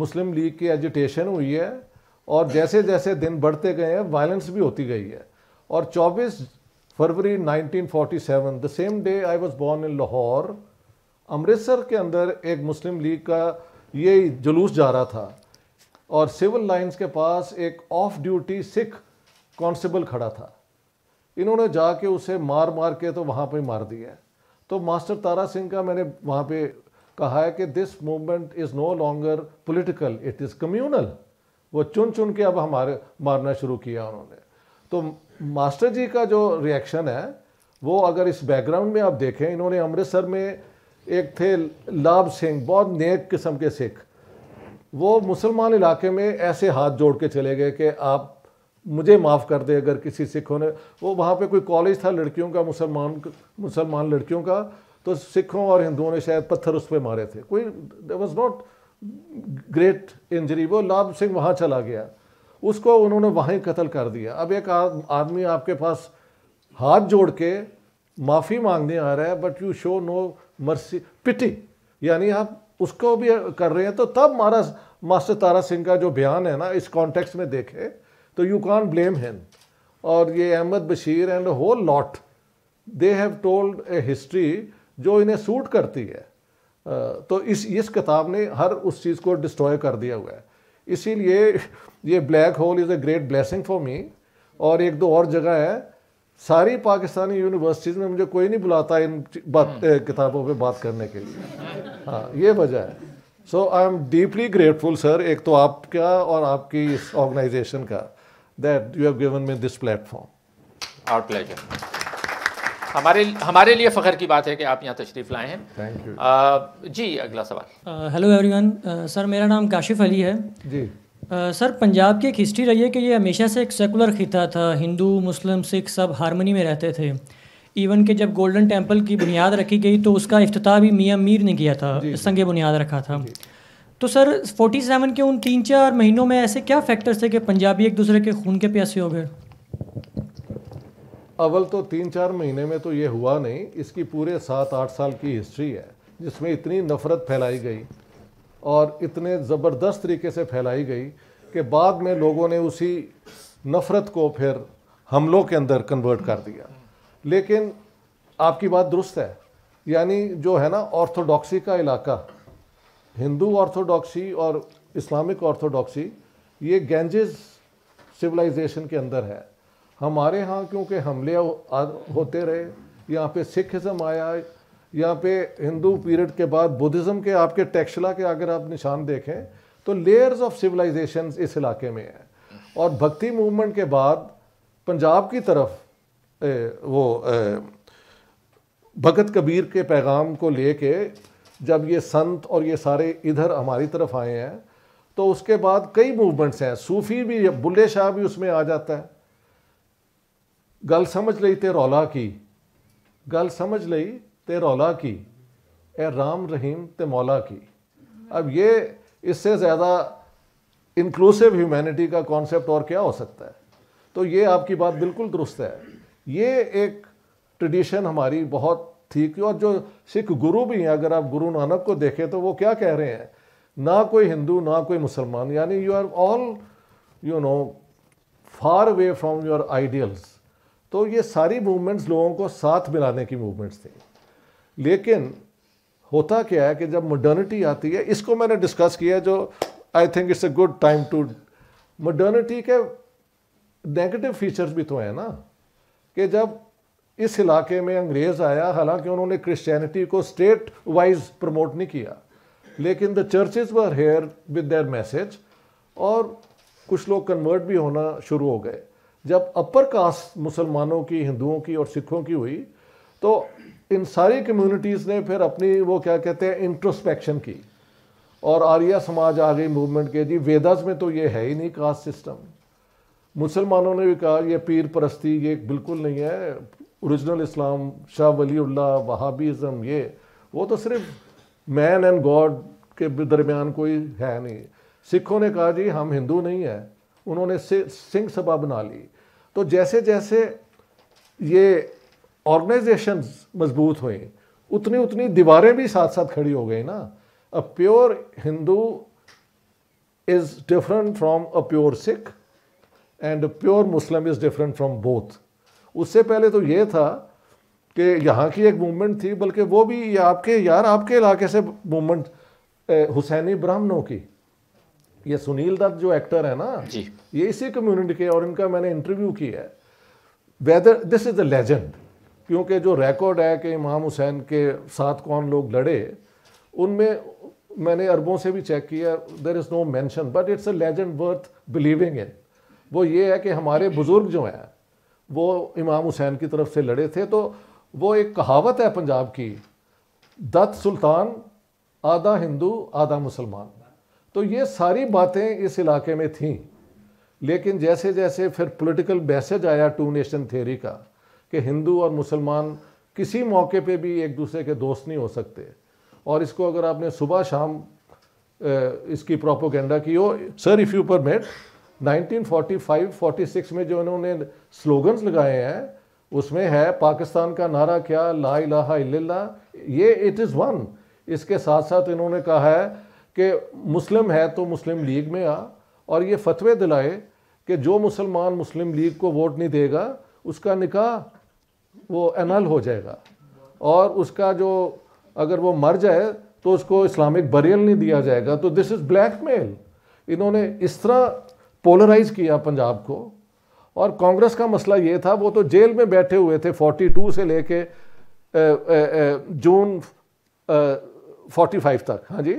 मुस्लिम लीग की एजुटेशन हुई है और जैसे जैसे दिन बढ़ते गए हैं वायलेंस भी होती गई है और 24 फरवरी 1947 the same day I was born in Lahore Amritsar के अंदर एक मुस्लिम लीग का ये जुलूस जा रहा था और सिविल लाइंस के पास एक ऑफ ड्यूटी सिख कांस्टेबल खड़ा था इन्होंने जाके उसे मार मार के तो वहाँ पे मार दिया तो मास्टर तारा सिंह का मैंने वहाँ पे कहा है कि this movement is no longer political it is communal वो चुन चुन के अब हमारे मारना शुरू किया उन्होंने तो मास्टर जी का जो रिएक्शन है वो अगर इस बैकग्राउंड में आप देखें इन्होंने अमृतसर में एक थे लाभ सिंह बहुत नेक किस्म के सिख वो मुसलमान इलाके में ऐसे हाथ जोड़ के चले गए कि आप मुझे माफ़ कर दे अगर किसी सिखों ने वो वहाँ पे कोई कॉलेज था लड़कियों का मुसलमान मुसलमान लड़कियों का तो सिखों और हिंदुओं ने शायद पत्थर उस पर मारे थे कोई वॉज नॉट ग्रेट इंजरी वो लाभ सिंह वहाँ चला गया उसको उन्होंने वहीं कत्ल कर दिया अब एक आदमी आपके पास हाथ जोड़ के माफ़ी मांगने आ रहा है but you show no mercy pity यानी आप उसको भी कर रहे हैं तो तब मारा मास्टर तारा सिंह का जो बयान है ना इस कॉन्टेक्स्ट में देखें तो यू कॉन्ट ब्लेम हिम और ये Ahmad Bashir and whole lot they have told a history जो इन्हें सूट करती है तो इस इस किताब ने हर उस चीज़ को डिस्ट्रॉय कर दिया हुआ है इसीलिए ये black hole is a great blessing for me और एक दो और जगह है सारी पाकिस्तानी यूनिवर्सिटीज़ में मुझे कोई नहीं बुलाता इन बात हम्म। किताबों पे बात करने के लिए हाँ ये वजह है so I am deeply grateful sir एक तो आपका और आपकी इस ऑर्गेनाइजेशन का that you have given me this platform our pleasure हमारे हमारे लिए फ़ख्र की बात है कि आप यहाँ तशरीफ़ लाए हैं थैंक यू जी अगला सवाल हेलो एवरीवन सर मेरा नाम काशिफ अली है जी सर पंजाब की एक हिस्ट्री रही है कि ये हमेशा से एक सेकुलर खिता था हिंदू मुस्लिम सिख सब हारमोनी में रहते थे इवन के जब गोल्डन टेम्पल की बुनियाद रखी गई तो उसका अफ्ताह भी मियाँ मीर ने किया था संग बुनियाद रखा था तो सर 47 के उन तीन चार महीनों में ऐसे क्या फैक्टर्स थे कि पंजाबी एक दूसरे के खून के प्यासे हो गए अवल तो तीन चार महीने में तो ये हुआ नहीं इसकी पूरे सात आठ साल की हिस्ट्री है जिसमें इतनी नफरत फैलाई गई और इतने ज़बरदस्त तरीके से फैलाई गई कि बाद में लोगों ने उसी नफ़रत को फिर हमलों के अंदर कन्वर्ट कर दिया लेकिन आपकी बात दुरुस्त है यानी जो है ना ऑर्थोडॉक्सी का इलाका हिंदू ऑर्थोडॉक्सी और इस्लामिक ऑर्थोडॉक्सी ये गेंजेस सिविलाइजेशन के अंदर है हमारे यहाँ क्योंकि हमले होते रहे यहाँ पे सिखिज़म आया यहाँ पे हिंदू पीरियड के बाद बुद्धिज़्म के आपके टेक्सला के अगर आप निशान देखें तो लेयर्स ऑफ सिविलाइजेशन इस इलाके में हैं और भक्ति मूवमेंट के बाद पंजाब की तरफ ए, वो ए, भगत कबीर के पैगाम को लेके जब ये संत और ये सारे इधर हमारी तरफ आए हैं तो उसके बाद कई मूवमेंट्स हैं सूफ़ी भी बुल्ले शाह भी उसमें आ जाता है गल समझ ली थे रौला की गल समझ ली ते रौला की ए राम रहीम ते मौला की अब ये इससे ज़्यादा इंक्लूसिव ह्यूमैनिटी का कॉन्सेप्ट और क्या हो सकता है तो ये आपकी बात बिल्कुल दुरुस्त है ये एक ट्रेडिशन हमारी बहुत थी कि और जो सिख गुरु भी हैं अगर आप गुरु नानक को देखें तो वो क्या कह रहे हैं ना कोई हिंदू ना कोई मुसलमान यानी you are all you know far away from your ideals तो ये सारी मूवमेंट्स लोगों को साथ मिलाने की मूवमेंट्स थी लेकिन होता क्या है कि जब मॉडर्निटी आती है इसको मैंने डिस्कस किया जो I think it's a good time to modernity के नेगेटिव फीचर्स भी तो हैं ना कि जब इस इलाके में अंग्रेज़ आया हालांकि उन्होंने क्रिश्चियनिटी को स्टेट वाइज प्रमोट नहीं किया लेकिन the churches were here with their message और कुछ लोग कन्वर्ट भी होना शुरू हो गए जब अपर कास्ट मुसलमानों की हिंदुओं की और सिखों की हुई तो इन सारी कम्युनिटीज़ ने फिर अपनी वो क्या कहते हैं इंट्रोस्पेक्शन की और आर्या समाज आ गई मूवमेंट के जी वेदास में तो ये है ही नहीं कास्ट सिस्टम मुसलमानों ने भी कहा ये पीर परस्ती ये बिल्कुल नहीं है ओरिजिनल इस्लाम शाह वलील्ला वहाबीज़म ये वो तो सिर्फ मैन एंड गॉड के दरमियान कोई है नहीं सिखों ने कहा जी हम हिंदू नहीं हैं उन्होंने सिंह सभा बना ली तो जैसे जैसे ये ऑर्गेनाइजेशन मजबूत हुए उतनी उतनी दीवारें भी साथ साथ खड़ी हो गई ना a pure Hindu is different from a pure Sikh and pure Muslim is different from both उससे पहले तो ये था कि यहाँ की एक मूवमेंट थी बल्कि वो भी ये आपके यार आपके इलाके से मूवमेंट हुसैनी ब्राह्मणों की ये सुनील दत्त जो एक्टर है ना जी। ये इसी कम्युनिटी के और इनका मैंने इंटरव्यू किया है whether this is a legend क्योंकि जो रिकॉर्ड है कि इमाम हुसैन के साथ कौन लोग लड़े उनमें मैंने अरबों से भी चेक किया there is no mention but it's a legend worth believing in वो ये है कि हमारे बुज़ुर्ग जो हैं वो इमाम हुसैन की तरफ से लड़े थे तो वो एक कहावत है पंजाब की दत्त सुल्तान आधा हिंदू आधा मुसलमान तो ये सारी बातें इस इलाके में थीं लेकिन जैसे जैसे फिर पॉलिटिकल मैसेज आया टू नेशन थेरी का कि हिंदू और मुसलमान किसी मौके पे भी एक दूसरे के दोस्त नहीं हो सकते और इसको अगर आपने सुबह शाम इसकी प्रोपोगेंडा की हो सर इफ़ यू परमिट 1945-46 में जो इन्होंने स्लोगन्स लगाए हैं उसमें है पाकिस्तान का नारा क्या ला इलाहा ये इट इज़ वन इसके साथ साथ इन्होंने कहा है कि मुस्लिम है तो मुस्लिम लीग में आ और ये फतवे दिलाए कि जो मुसलमान मुस्लिम लीग को वोट नहीं देगा उसका निकाह वो एनल हो जाएगा और उसका जो अगर वो मर जाए तो उसको इस्लामिक बरियल नहीं दिया जाएगा तो दिस इज़ ब्लैक इन्होंने इस तरह पोलराइज किया पंजाब को और कांग्रेस का मसला ये था वो तो जेल में बैठे हुए थे 42 से लेके जून 45 तक हाँ जी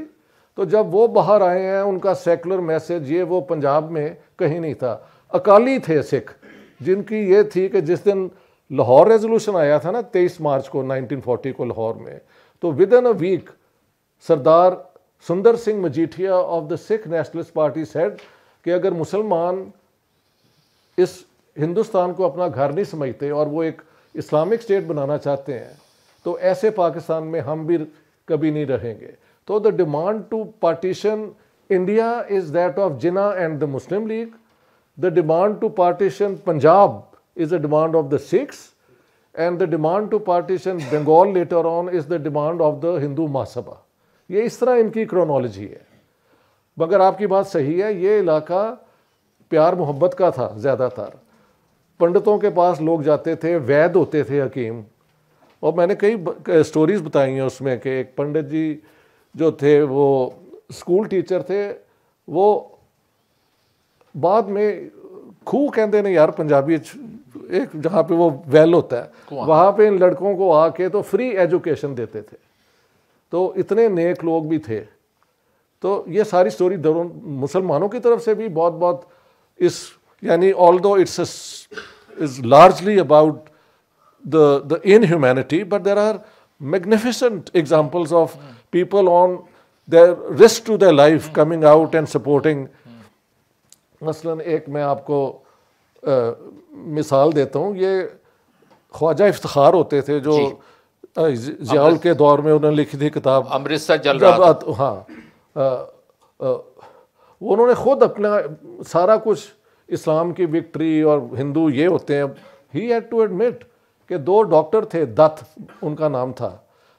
तो जब वो बाहर आए हैं उनका सेकुलर मैसेज ये वो पंजाब में कहीं नहीं था अकाली थे सिख जिनकी ये थी कि जिस दिन लाहौर रेजोल्यूशन आया था ना 23 मार्च को 1940 को लाहौर में तो with in a week Sardar Sundar Singh Majithia of the Sikh nationalist party said कि अगर मुसलमान इस हिंदुस्तान को अपना घर नहीं समझते और वो एक इस्लामिक स्टेट बनाना चाहते हैं तो ऐसे पाकिस्तान में हम भी कभी नहीं रहेंगे तो the demand to partition India is that of Jinnah and the Muslim League the demand to partition Punjab is a demand of the Sikhs and the demand to partition Bengal later on is the demand of the Hindu Mahasabha. ये इस तरह इनकी क्रोनोलॉजी है मगर आपकी बात सही है ये इलाका प्यार मोहब्बत का था ज़्यादातर पंडितों के पास लोग जाते थे वैद होते थे हकीम और मैंने कई स्टोरीज़ बताई हैं उसमें कि एक पंडित जी जो थे वो स्कूल टीचर थे वो बाद में खूह कहते ने यार पंजाबी एक जहाँ पे वो वेल होता है वहाँ पे इन लड़कों को आके तो फ्री एजुकेशन देते थे तो इतने नेक लोग भी थे तो ये सारी स्टोरी दोनों मुसलमानों की तरफ से भी बहुत बहुत इस यानी although it's is largely about the the inhumanity but there are magnificent examples of people on their risk to to life coming out and supporting मसलन एक मैं आपको मिसाल देता हूँ ये ख्वाजा इफ्तार होते थे जो जियाल के दौर में उन्होंने लिखी थी किताब अमृतसर जल हाँ उन्होंने खुद अपना सारा कुछ इस्लाम की विक्ट्री और हिंदू ये होते हैं ही हैड टू एडमिट कि दो डॉक्टर थे दत्त उनका नाम था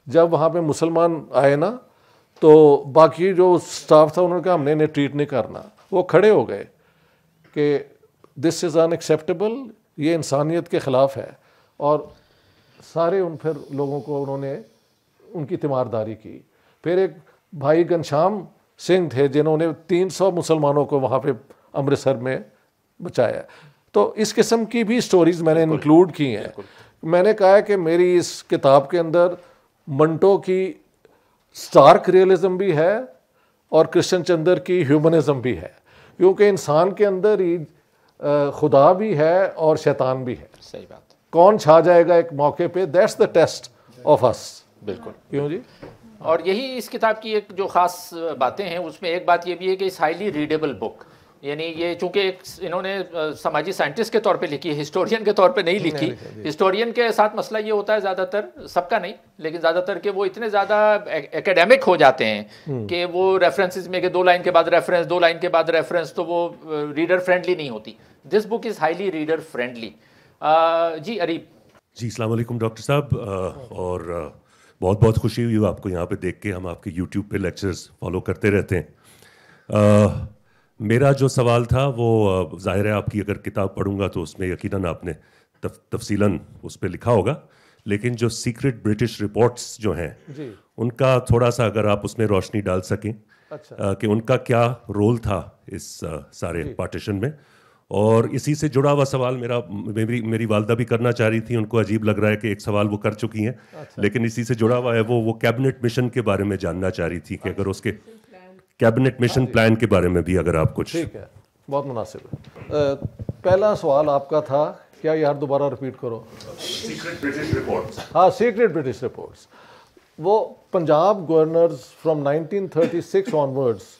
जब वहाँ पे मुसलमान आए ना तो बाकी जो स्टाफ था उन्होंने कहा हमने इन्हें ट्रीट नहीं करना वो खड़े हो गए कि दिस इज़ अनएक्सेप्टेबल ये इंसानियत के ख़िलाफ़ है और सारे उन फिर लोगों को उन्होंने उनकी तीमारदारी की फिर एक भाई घनश्याम सिंह थे जिन्होंने 300 मुसलमानों को वहाँ पे अमृतसर में बचाया तो इस किस्म की भी स्टोरीज़ मैंने इंक्लूड की हैं मैंने कहा है कि मेरी इस किताब के अंदर मंटो की स्टार्क रियलिज्म भी है और कृष्ण चंद्र की ह्यूमनिज्म भी है क्योंकि इंसान के अंदर ही खुदा भी है और शैतान भी है सही बात कौन छा जाएगा एक मौके पे that's the test of us बिल्कुल क्यों जी और यही इस किताब की एक जो ख़ास बातें हैं उसमें एक बात ये भी है कि इस हाईली रीडेबल बुक यानी ये चूंकि एक इन्होंने समाजी साइंटिस्ट के तौर पे लिखी हिस्टोरियन के तौर पे नहीं लिखी हिस्टोरियन के साथ मसला ये होता है ज़्यादातर सबका नहीं लेकिन ज़्यादातर के वो इतने ज़्यादा एकेडमिक हो जाते हैं हम्म। कि वो रेफरेंसेज में के दो लाइन के बाद रेफरेंस दो लाइन के बाद रेफरेंस तो वो रीडर फ्रेंडली नहीं होती this book is highly reader friendly जी अरीब जी अलैक्म डॉक्टर साहब और बहुत बहुत खुशी हुई आपको यहाँ पे देख के हम आपके यूट्यूब पे लेक्चर्स फॉलो करते रहते हैं मेरा जो सवाल था वो जाहिर है आपकी अगर किताब पढ़ूंगा तो उसमें यकीनन आपने तफ, तफसीलन उस पर लिखा होगा लेकिन जो सीक्रेट ब्रिटिश रिपोर्ट्स जो हैं उनका थोड़ा सा अगर आप उसमें रोशनी डाल सकें अच्छा। कि उनका क्या रोल था इस आ, सारे पार्टीशन में और इसी से जुड़ा हुआ सवाल मेरा मेरी मेरी वालदा भी करना चाह रही थी उनको अजीब लग रहा है कि एक सवाल वो कर चुकी हैं अच्छा। लेकिन इसी से जुड़ा हुआ है वो वो कैबिनेट मिशन के बारे में जानना चाह रही थी कि अच्छा। अगर उसके कैबिनेट मिशन हाँ, प्लान के बारे में भी अगर आप कुछ ठीक है बहुत मुनासिब है पहला सवाल आपका था क्या यार दोबारा रिपीट करो सीक्रेट ब्रिटिश रिपोर्ट्स हाँ सीक्रेट ब्रिटिश रिपोर्ट्स वो Punjab governors from 1936 onwards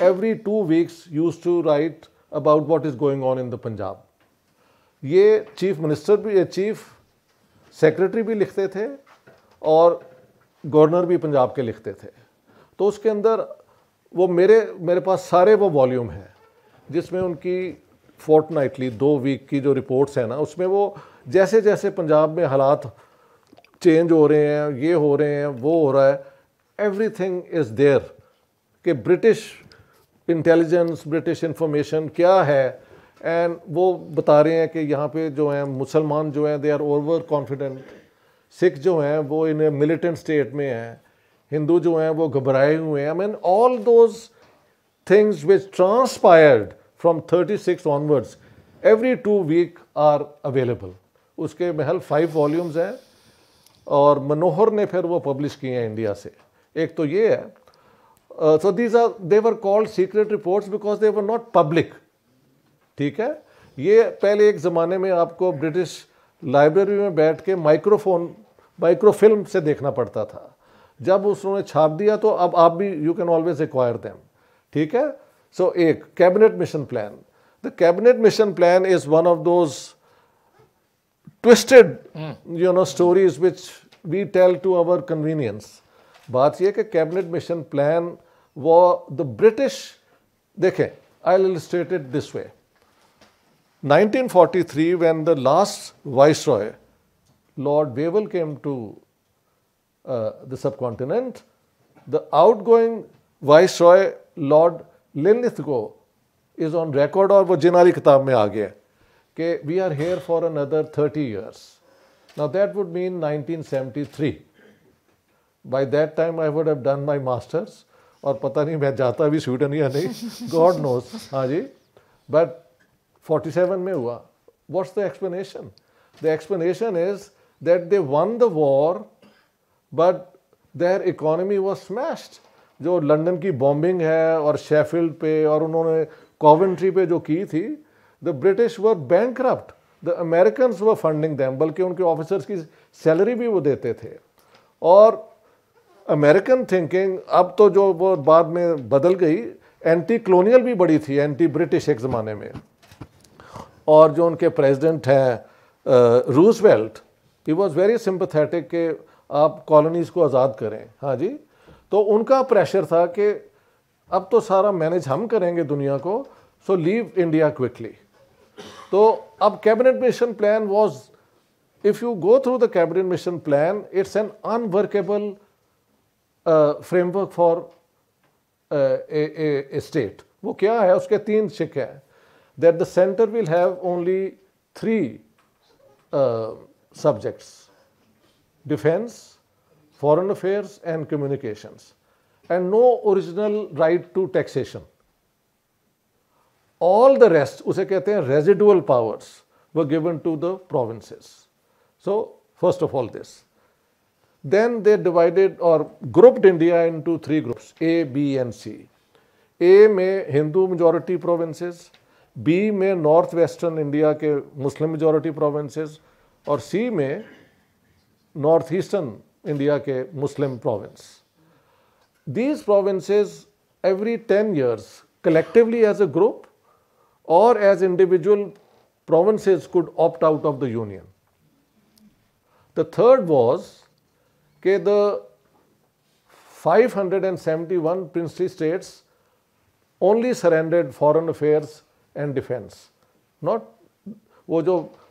every two weeks use to write about what is going on in the Punjab ये चीफ मिनिस्टर भी चीफ सेक्रेटरी भी लिखते थे और गवर्नर भी पंजाब के लिखते थे तो उसके अंदर वो मेरे मेरे पास सारे वो वॉल्यूम हैं जिसमें उनकी फोर्ट नाइटली दो वीक की जो रिपोर्ट्स हैं ना उसमें वो जैसे जैसे पंजाब में हालात चेंज हो रहे हैं ये हो रहे हैं वो हो रहा है एवरी थिंग इज़ देयर कि ब्रिटिश इंटेलिजेंस ब्रिटिश इंफॉर्मेशन क्या है एंड वो बता रहे हैं कि यहाँ पे जो हैं मुसलमान जो हैं they are over confident Sikh जो हैं वो इन मिलिटेंट स्टेट में हैं हिंदू जो हैं वो घबराए हुए हैं I mean all those things which transpired from six onwards every two week are available उसके महल फाइव वॉल्यूम्स हैं और मनोहर ने फिर वो पब्लिश किए हैं इंडिया से एक तो ये है so these are they were called secret reports because they were not public ठीक है ये पहले एक ज़माने में आपको ब्रिटिश लाइब्रेरी में बैठ के माइक्रोफोन माइक्रोफिल्म से देखना पड़ता था जब उसने छाप दिया तो अब आप भी you can always acquire them ठीक है सो so, एक cabinet mission plan the cabinet mission plan is one of those twisted you know stories which we tell to our convenience बात यह कि कैबिनेट मिशन प्लान वो द ब्रिटिश देखें I illustrated this way 1943 the last viceroy lord wavell came to Uh, the subcontinent, the outgoing viceroy Lord Linlithgow is on record or Vajinari Kitab mein aa gaya ke we are here for another 30 years. Now that would mean 1973. By that time I would have done my masters or pata nahi main jata bhi Sweden ya nahi. God knows. Haan But 47 mein hua. What's the explanation? The explanation is that they won the war but their economy was smashed जो लंदन की बॉम्बिंग है और शेफील्ड पे और उन्होंने कॉवेंट्री पे जो की थी the British were bank the American were funding them बल्कि उनके ऑफिसर्स की सैलरी भी वो देते थे और अमेरिकन थिंकिंग अब तो जो वो बाद में बदल गई एंटी कलोनियल भी बड़ी थी एंटी ब्रिटिश एक ज़माने में और जो उनके प्रेसिडेंट हैं Roosevelt he was very sympathetic के आप कॉलोनीज़ को आज़ाद करें हाँ जी तो उनका प्रेशर था कि अब तो सारा मैनेज हम करेंगे दुनिया को सो लीव इंडिया क्विकली तो अब cabinet mission plan was if you go through the cabinet mission plan it's an unworkable framework for state वो क्या है उसके तीन शिक हैं that the centre will have only three subjects defense, foreign affairs and communications and no original right to taxation. All the rest, उसे कहते residual powers were given to the provinces. So, first of all this. Then they divided or grouped India into three groups, A, B and C. A may Hindu majority provinces, B may northwestern India ke Muslim majority provinces or C may northeastern India ke Muslim province. These provinces every 10 years collectively as a group or as individual provinces could opt out of the union. The third was that the 571 princely states only surrendered foreign affairs and defense. Not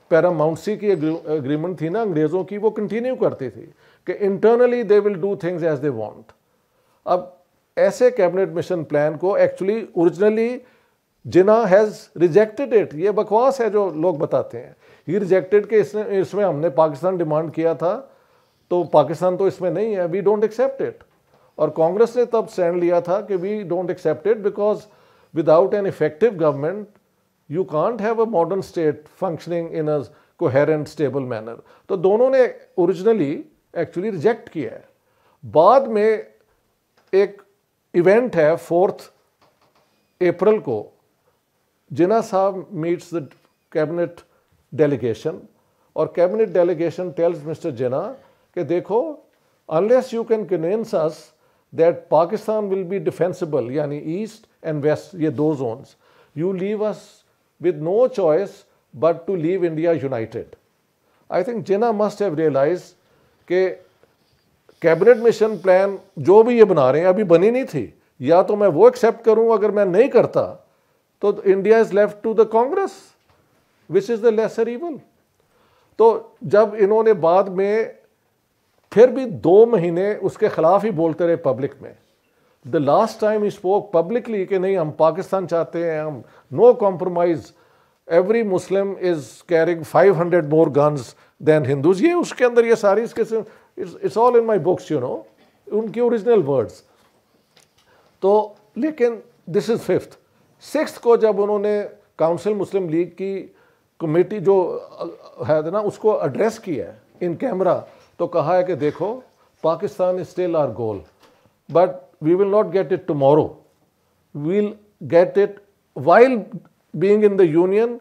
पैरामाउंटसी की अग्रीमेंट थी ना अंग्रेज़ों की वो कंटिन्यू करती थी कि internally they will do things as they want अब ऐसे कैबिनेट मिशन प्लान को actually originally Jinnah has rejected it ये बकवास है जो लोग बताते हैं ही रिजेक्टेड के इसने इसमें हमने पाकिस्तान डिमांड किया था तो पाकिस्तान तो इसमें नहीं है वी डोंट एक्सेप्ट इट और कांग्रेस ने तब स्टैंड लिया था कि we don't accept it because without an effective government you can't have a modern state functioning in a coherent stable manner तो दोनों ने ओरिजिनली एक्चुअली रिजेक्ट किया है बाद में एक इवेंट है फोर्थ अप्रैल को जिना साहब मीट्स द कैबिनेट डेलीगेशन और cabinet delegation tells mister Jinnah कि देखो unless you can convince us that Pakistan will be defensible यानी ईस्ट एंड वेस्ट ये दो zones you leave us with no choice but to leave India united. I think Jinnah must have realized कि कैबिनेट मिशन प्लान जो भी ये बना रहे हैं अभी बनी नहीं थी या तो मैं वो एक्सेप्ट करूं अगर मैं नहीं करता तो India is left to the Congress which is the lesser evil तो जब इन्होंने बाद में फिर भी दो महीने उसके खिलाफ ही बोलते रहे पब्लिक में the last time he spoke publicly कि नहीं हम पाकिस्तान चाहते हैं हम no compromise every Muslim is carrying 500 more guns than Hindus ये उसके अंदर ये सारी it's all in my books you know उनकी ओरिजिनल वर्ड्स तो लेकिन दिस इज़ फिफ्थ सिक्स को जब उन्होंने काउंसिल मुस्लिम लीग की कमेटी जो है ना उसको एड्रेस किया है इन कैमरा तो कहा है कि देखो Pakistan is still our goal but we will not get it tomorrow. We will get it while being in the union,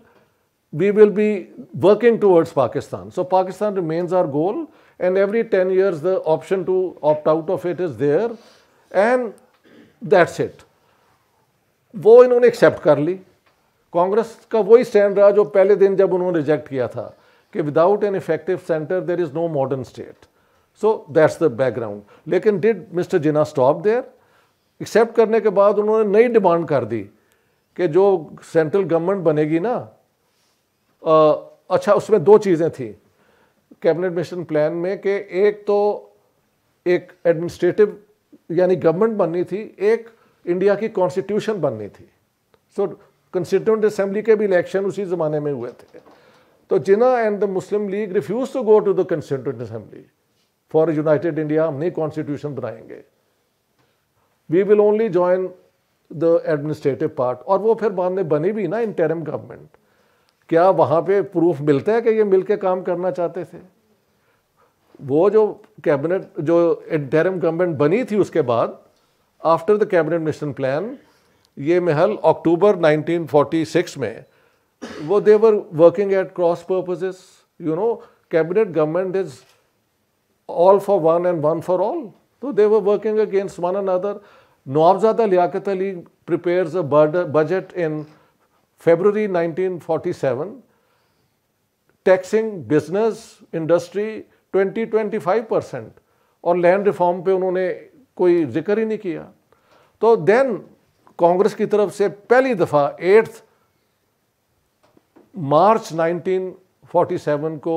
we will be working towards Pakistan. So Pakistan remains our goal and every 10 years the option to opt out of it is there and that's it. वो इन्होंने एक्सेप्ट कर ली कांग्रेस का वही स्टैंड रहा जो पहले दिन जब उन्होंने रिजेक्ट किया था कि without an effective centre there is no modern state so that's the background लेकिन did mister Jinnah stop there accept करने के बाद उन्होंने नई डिमांड कर दी कि जो सेंट्रल गवर्नमेंट बनेगी ना अच्छा उसमें दो चीज़ें थी कैबिनेट मिशन प्लान में कि एक तो एक एडमिनिस्ट्रेटिव यानी गवर्नमेंट बननी थी एक इंडिया की कॉन्स्टिट्यूशन बननी थी सो कंस्टिट्यूंट असम्बली के भी इलेक्शन उसी ज़माने में हुए थे तो Jinnah and the Muslim League refuse to go to the constituent assembly for united India हम नहीं कॉन्स्टिट्यूशन बनाएंगे we will only join the administrative part और वो फिर बाद में बनी भी ना इंटरम गवर्नमेंट क्या वहाँ पे प्रूफ मिलता है कि ये मिलके काम करना चाहते थे वो जो कैबिनेट जो इंटरम गवर्नमेंट बनी थी उसके बाद after the cabinet mission plan ये महल अक्टूबर 1946 में वो they were working at cross purposes you know cabinet government is all for one and one for all. So they were working against one another. Nawabzada Liaquat Ali prepares a budget in February 1947 taxing business industry 20-25 percent और लैंड रिफॉर्म पे उन्होंने कोई जिक्र ही नहीं किया तो देन कांग्रेस की तरफ से पहली दफ़ा 8 मार्च 1947 को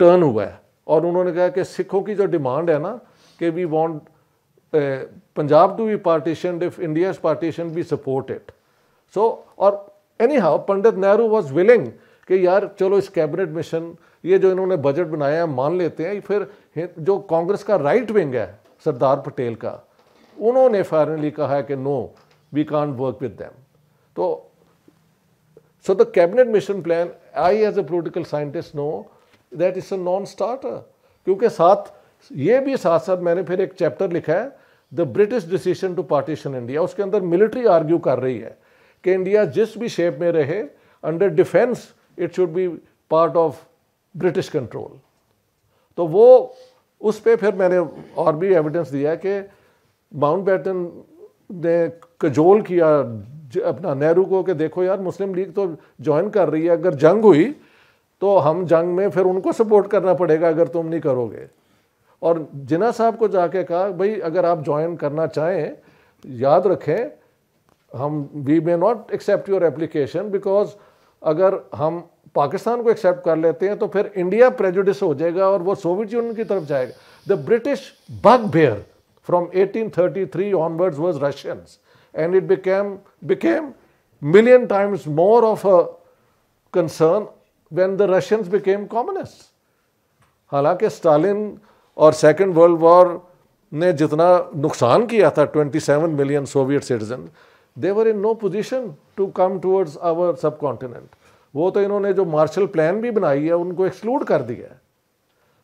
टर्न हुआ है और उन्होंने कहा कि सिखों की जो डिमांड है ना कि we want Punjab to be partition if India partition we support it so और anyhow Pandit Nehru was willing कि यार चलो इस कैबिनेट मिशन ये जो इन्होंने बजट बनाया है मान लेते हैं फिर जो कांग्रेस का राइट विंग है सरदार पटेल का उन्होंने फाइनली कहा है कि no we can't work with them तो so the cabinet mission plan I as a political scientist know that is a non starter क्योंकि साथ ये भी साथ साथ मैंने फिर एक चैप्टर लिखा है the British decision to partition India उसके अंदर मिलिट्री आर्ग्यू कर रही है कि इंडिया जिस भी शेप में रहे under defence it should be part of British control तो वो उस पर फिर मैंने और भी एविडेंस दिया कि माउंट बैटन ने कजोल किया अपना नेहरू को कि देखो यार मुस्लिम लीग तो ज्वाइन कर रही है अगर जंग हुई तो हम जंग में फिर उनको सपोर्ट करना पड़ेगा अगर तुम नहीं करोगे और जिना साहब को जाके कहा भाई अगर आप ज्वाइन करना चाहें याद रखें हम we may not accept your application because अगर हम पाकिस्तान को एक्सेप्ट कर लेते हैं तो फिर इंडिया प्रेजुडिस हो जाएगा और वो सोवियत यूनियन की तरफ जाएगा the British bugbear from 1833 onwards was Russians and it became became million times more of a concern when the Russians became communists. हालांकि स्टालिन और सेकेंड वर्ल्ड वॉर ने जितना नुकसान किया था 27 million Soviet citizen they were in no position to come towards our subcontinent वो तो इन्होंने जो मार्शल प्लान भी बनाई है उनको एक्सक्लूड कर दिया है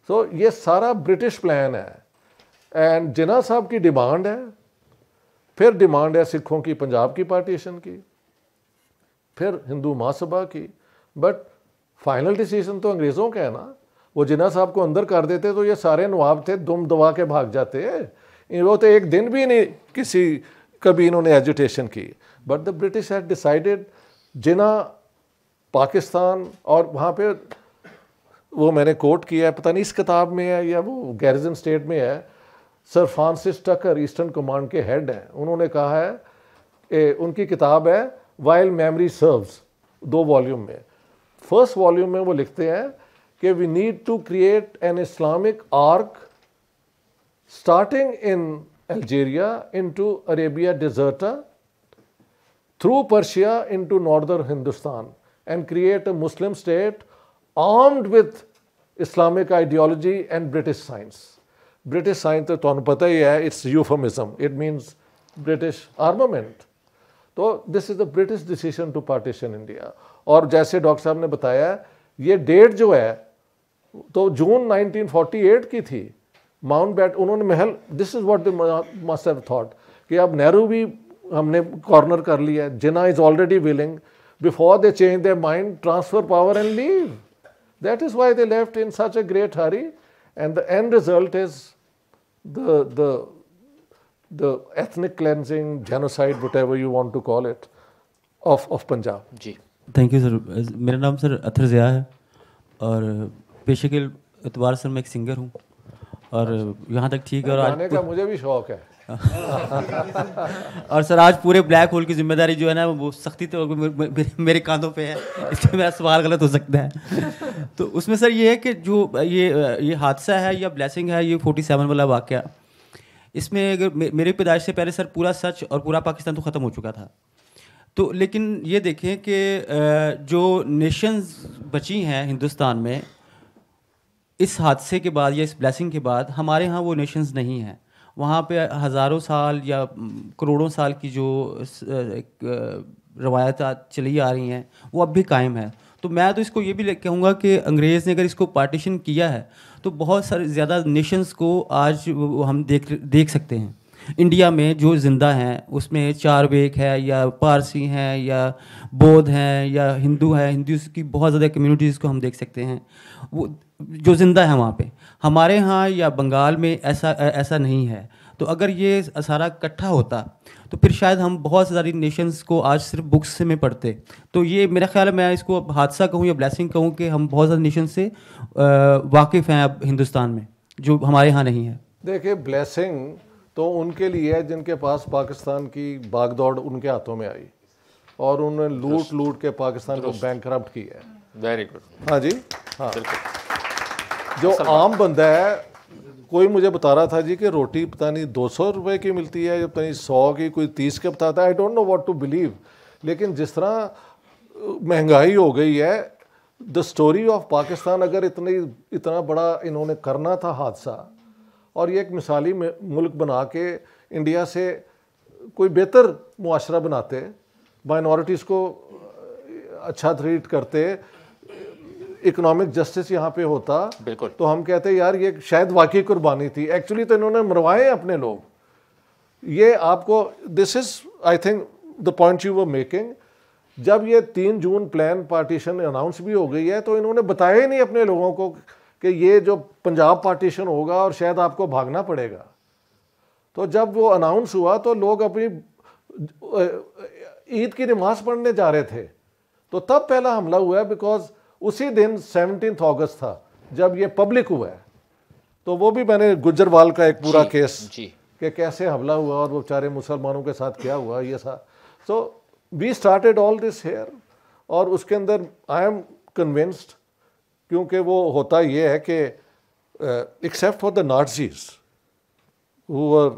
सो so, ये सारा ब्रिटिश प्लान है एंड जिना साहब की डिमांड है फिर डिमांड है सिखों की पंजाब की पार्टीशन की फिर हिंदू महासभा की बट फाइनल डिसीजन तो अंग्रेज़ों का है ना वो जिना साहब को अंदर कर देते तो ये सारे नवाब थे दुम दबा के भाग जाते वो तो एक दिन भी नहीं किसी कभी इन्होंने एजुटेशन की but the British had decided Jinnah Pakistan और वहाँ पे वो मैंने कोट किया है पता नहीं इस किताब में है या वो गैरिजन स्टेट में है sir Francis Tuker eastern command के हेड हैं उन्होंने कहा है ए, उनकी किताब है वाइल्ड मेमरी सर्व्स दो वॉल्यूम में फर्स्ट वॉल्यूम में वो लिखते हैं कि we need to create an Islamic arc starting in Algeria into Arabia Deserta through Persia into northern Hindustan and create a Muslim state armed with Islamic ideology and British science British science तो पता ही है it's यूफमिज्म it means British armament तो this is the British decision to partition India और जैसे डॉक्टर साहब ने बताया ये डेट जो है तो जून 1948 की थी माउंट बैट उन्होंने महल दिस इज़ व्हाट दास्टर थाट थॉट कि अब नेहरू भी हमने कॉर्नर कर लिया है Jinnah is already willing before they change their mind transfer power and leave that is why they left in such a great hurry and the end result is the the ethnic cleansing genocide whatever you want to call it of of Punjab जी थैंक यू सर मेरा नाम सर अथर ज़िया है और पेशे के एतबार सर मैं एक सिंगर हूँ और यहाँ तक ठीक है और आज का मुझे भी शौक है और सर आज पूरे ब्लैक होल की जिम्मेदारी जो है ना वो सख्ती तो मेरे, मेरे कांधों पे है इसलिए मेरा सवाल गलत हो सकता है तो उसमें सर ये है कि जो ये ये हादसा है या ब्लैसिंग है ये सेवन वाला वाक़ इसमें अगर मेरे पैदाइश से पहले सर पूरा सच और पूरा पाकिस्तान तो ख़त्म हो चुका था तो लेकिन ये देखें कि जो नेशंस बची हैं हिंदुस्तान में इस हादसे के बाद या इस ब्लैसिंग के बाद हमारे यहाँ वो नेशंस नहीं हैं वहाँ पे हज़ारों साल या करोड़ों साल की जो रवायत चली आ रही हैं वो अब भी कायम है तो मैं तो इसको ये भी कहूँगा कि अंग्रेज़ ने अगर इसको पार्टीशन किया है तो बहुत सारे ज़्यादा नेशंस को आज हम देख देख सकते हैं इंडिया में जो ज़िंदा हैं उसमें चारवेक है या पारसी हैं या बौद्ध हैं या हिंदू है हिंदू की बहुत ज़्यादा कम्युनिटीज़ को हम देख सकते हैं वो जो ज़िंदा है वहाँ पे हमारे यहाँ या बंगाल में ऐसा ऐसा नहीं है तो अगर ये सारा इकट्ठा होता तो फिर शायद हम बहुत सारी नेशंस को आज सिर्फ बुक्स से में पढ़ते तो ये मेरा ख्याल है मैं इसको अब हादसा कहूँ या ब्लैसिंग कहूँ कि हम बहुत सारे नेशन से वाकिफ़ हैं अब हिंदुस्तान में जो हमारे यहाँ नहीं है देखिए ब्लैसिंग तो उनके लिए है जिनके पास पाकिस्तान की बागदौड़ उनके हाथों में आई और उन्होंने लूट लूट के पाकिस्तान को बैंक करप्ट किया है वेरी गुड हाँ जी हाँ जो आम बंदा है कोई मुझे बता रहा था जी कि रोटी पता नहीं दो सौ रुपये की मिलती है पता नहीं सौ की कोई तीस के बताता है I don't know what to believe लेकिन जिस तरह महंगाई हो गई है द स्टोरी ऑफ पाकिस्तान अगर इतनी इतना बड़ा इन्होंने करना था हादसा और ये एक मिसाली मुल्क बना के इंडिया से कोई बेहतर मुआरा बनाते माइनॉरिटीज़ को अच्छा ट्रीट करते इकोनॉमिक जस्टिस यहाँ पे होता बिल्कुल तो हम कहते यार ये शायद वाकई कुर्बानी थी एक्चुअली तो इन्होंने मरवाए अपने लोग ये आपको this is I think the point you were making जब ये तीन जून प्लान पार्टीशन अनाउंस भी हो गई है तो इन्होंने बताया ही नहीं अपने लोगों को कि ये जो पंजाब पार्टीशन होगा और शायद आपको भागना पड़ेगा तो जब वो अनाउंस हुआ तो लोग अपनी ईद की नमाज पढ़ने जा रहे थे तो तब पहला हमला हुआ बिकॉज उसी दिन सेवनटीन अगस्त था जब ये पब्लिक हुआ है तो वो भी मैंने गुजरवाल का एक पूरा जी, केस जी. कि कैसे हमला हुआ और वो बेचारे मुसलमानों के साथ क्या हुआ ये सा so we started all this here और उसके अंदर आई एम कन्विंस्ड क्योंकि वो होता ये है कि except for the Nazis are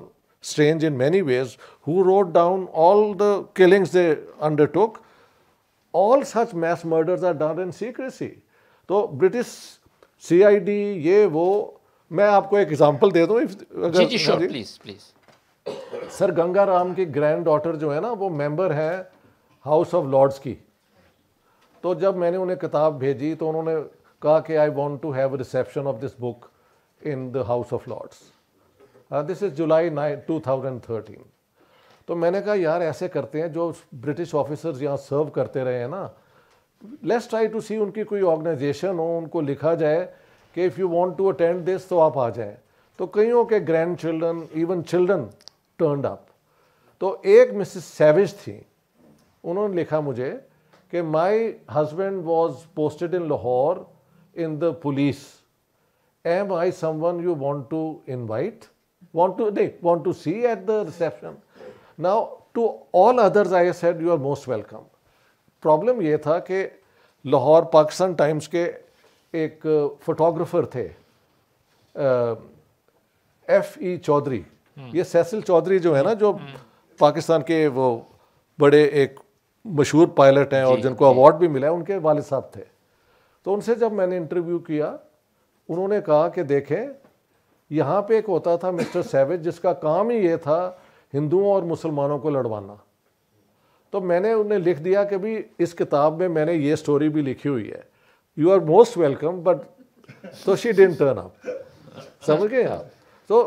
strange in many ways who wrote down all the killings they undertook all such mass murders are done in secrecy तो ब्रिटिश डी ये वो मैं आपको एक एग्जाम्पल दे अगर जी जी sure please please sir Gangaram की ग्रैंड डॉटर जो है ना वो मेम्बर है हाउस ऑफ लॉर्ड्स की तो जब मैंने उन्हें किताब भेजी तो उन्होंने कहा कि I want to have reception of this book in the House of Lords this is July nine two thousand thirteen तो मैंने कहा यार ऐसे करते हैं जो ब्रिटिश ऑफिसर्स यहाँ सर्व करते रहे हैं ना लेट्स ट्राई टू सी उनकी कोई ऑर्गेनाइजेशन हो उनको लिखा जाए कि if you want to attend this तो आप आ जाए तो कईयों के grandchildren even children turned up तो एक मिसिस सेविज थी उन्होंने लिखा मुझे कि my husband was posted in Lahore in the police, am I someone you want to invite? Want to they want to see at the reception? Now, to all others, I said you are most welcome. Problem ये था कि लाहौर पाकिस्तान टाइम्स के एक फोटोग्राफर थे एफ ई चौधरी ये सैसिल चौधरी जो है ना जो पाकिस्तान के वो बड़े एक मशहूर पायलट हैं और जिनको अवार्ड भी मिला है उनके वालिद साहब थे तो उनसे जब मैंने इंटरव्यू किया उन्होंने कहा कि देखें यहाँ पे एक होता था मिस्टर सैवेज जिसका काम ही ये था हिंदुओं और मुसलमानों को लड़वाना तो मैंने उन्हें लिख दिया कि भी इस किताब में मैंने ये स्टोरी भी लिखी हुई है you are most welcome but तो शी डिन टर्न अप समझ गए आप तो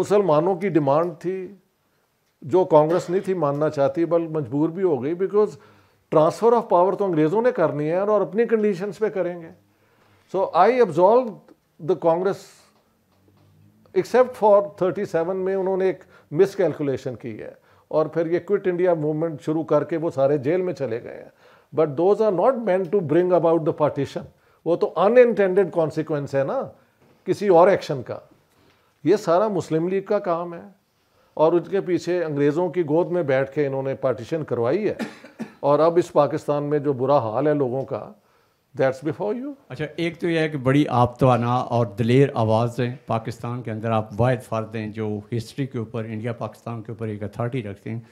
मुसलमानों की डिमांड थी जो कांग्रेस नहीं थी मानना चाहती बल मजबूर भी हो गई बिकॉज ट्रांसफ़र ऑफ पावर तो अंग्रेज़ों ने करनी है और अपनी कंडीशंस पे करेंगे so I absolve the Congress except for 37 में उन्होंने एक मिस कैलकुलेशन की है और फिर ये क्विट इंडिया मूवमेंट शुरू करके वो सारे जेल में चले गए हैं but those are not meant to bring about the partition वो तो अनइंटेंडेड कॉन्सिक्वेंस है ना किसी और एक्शन का ये सारा मुस्लिम लीग का काम है और उनके पीछे अंग्रेज़ों की गोद में बैठ के इन्होंने पार्टीशन करवाई है और अब इस पाकिस्तान में जो बुरा हाल है लोगों का दैट्स बिफोर यू अच्छा एक तो यह है कि बड़ी आपतवाना और दलेर आवाज़ है पाकिस्तान के अंदर आप वायद फर्द हैं जो हिस्ट्री के ऊपर इंडिया पाकिस्तान के ऊपर एक अथॉरिटी रखते हैं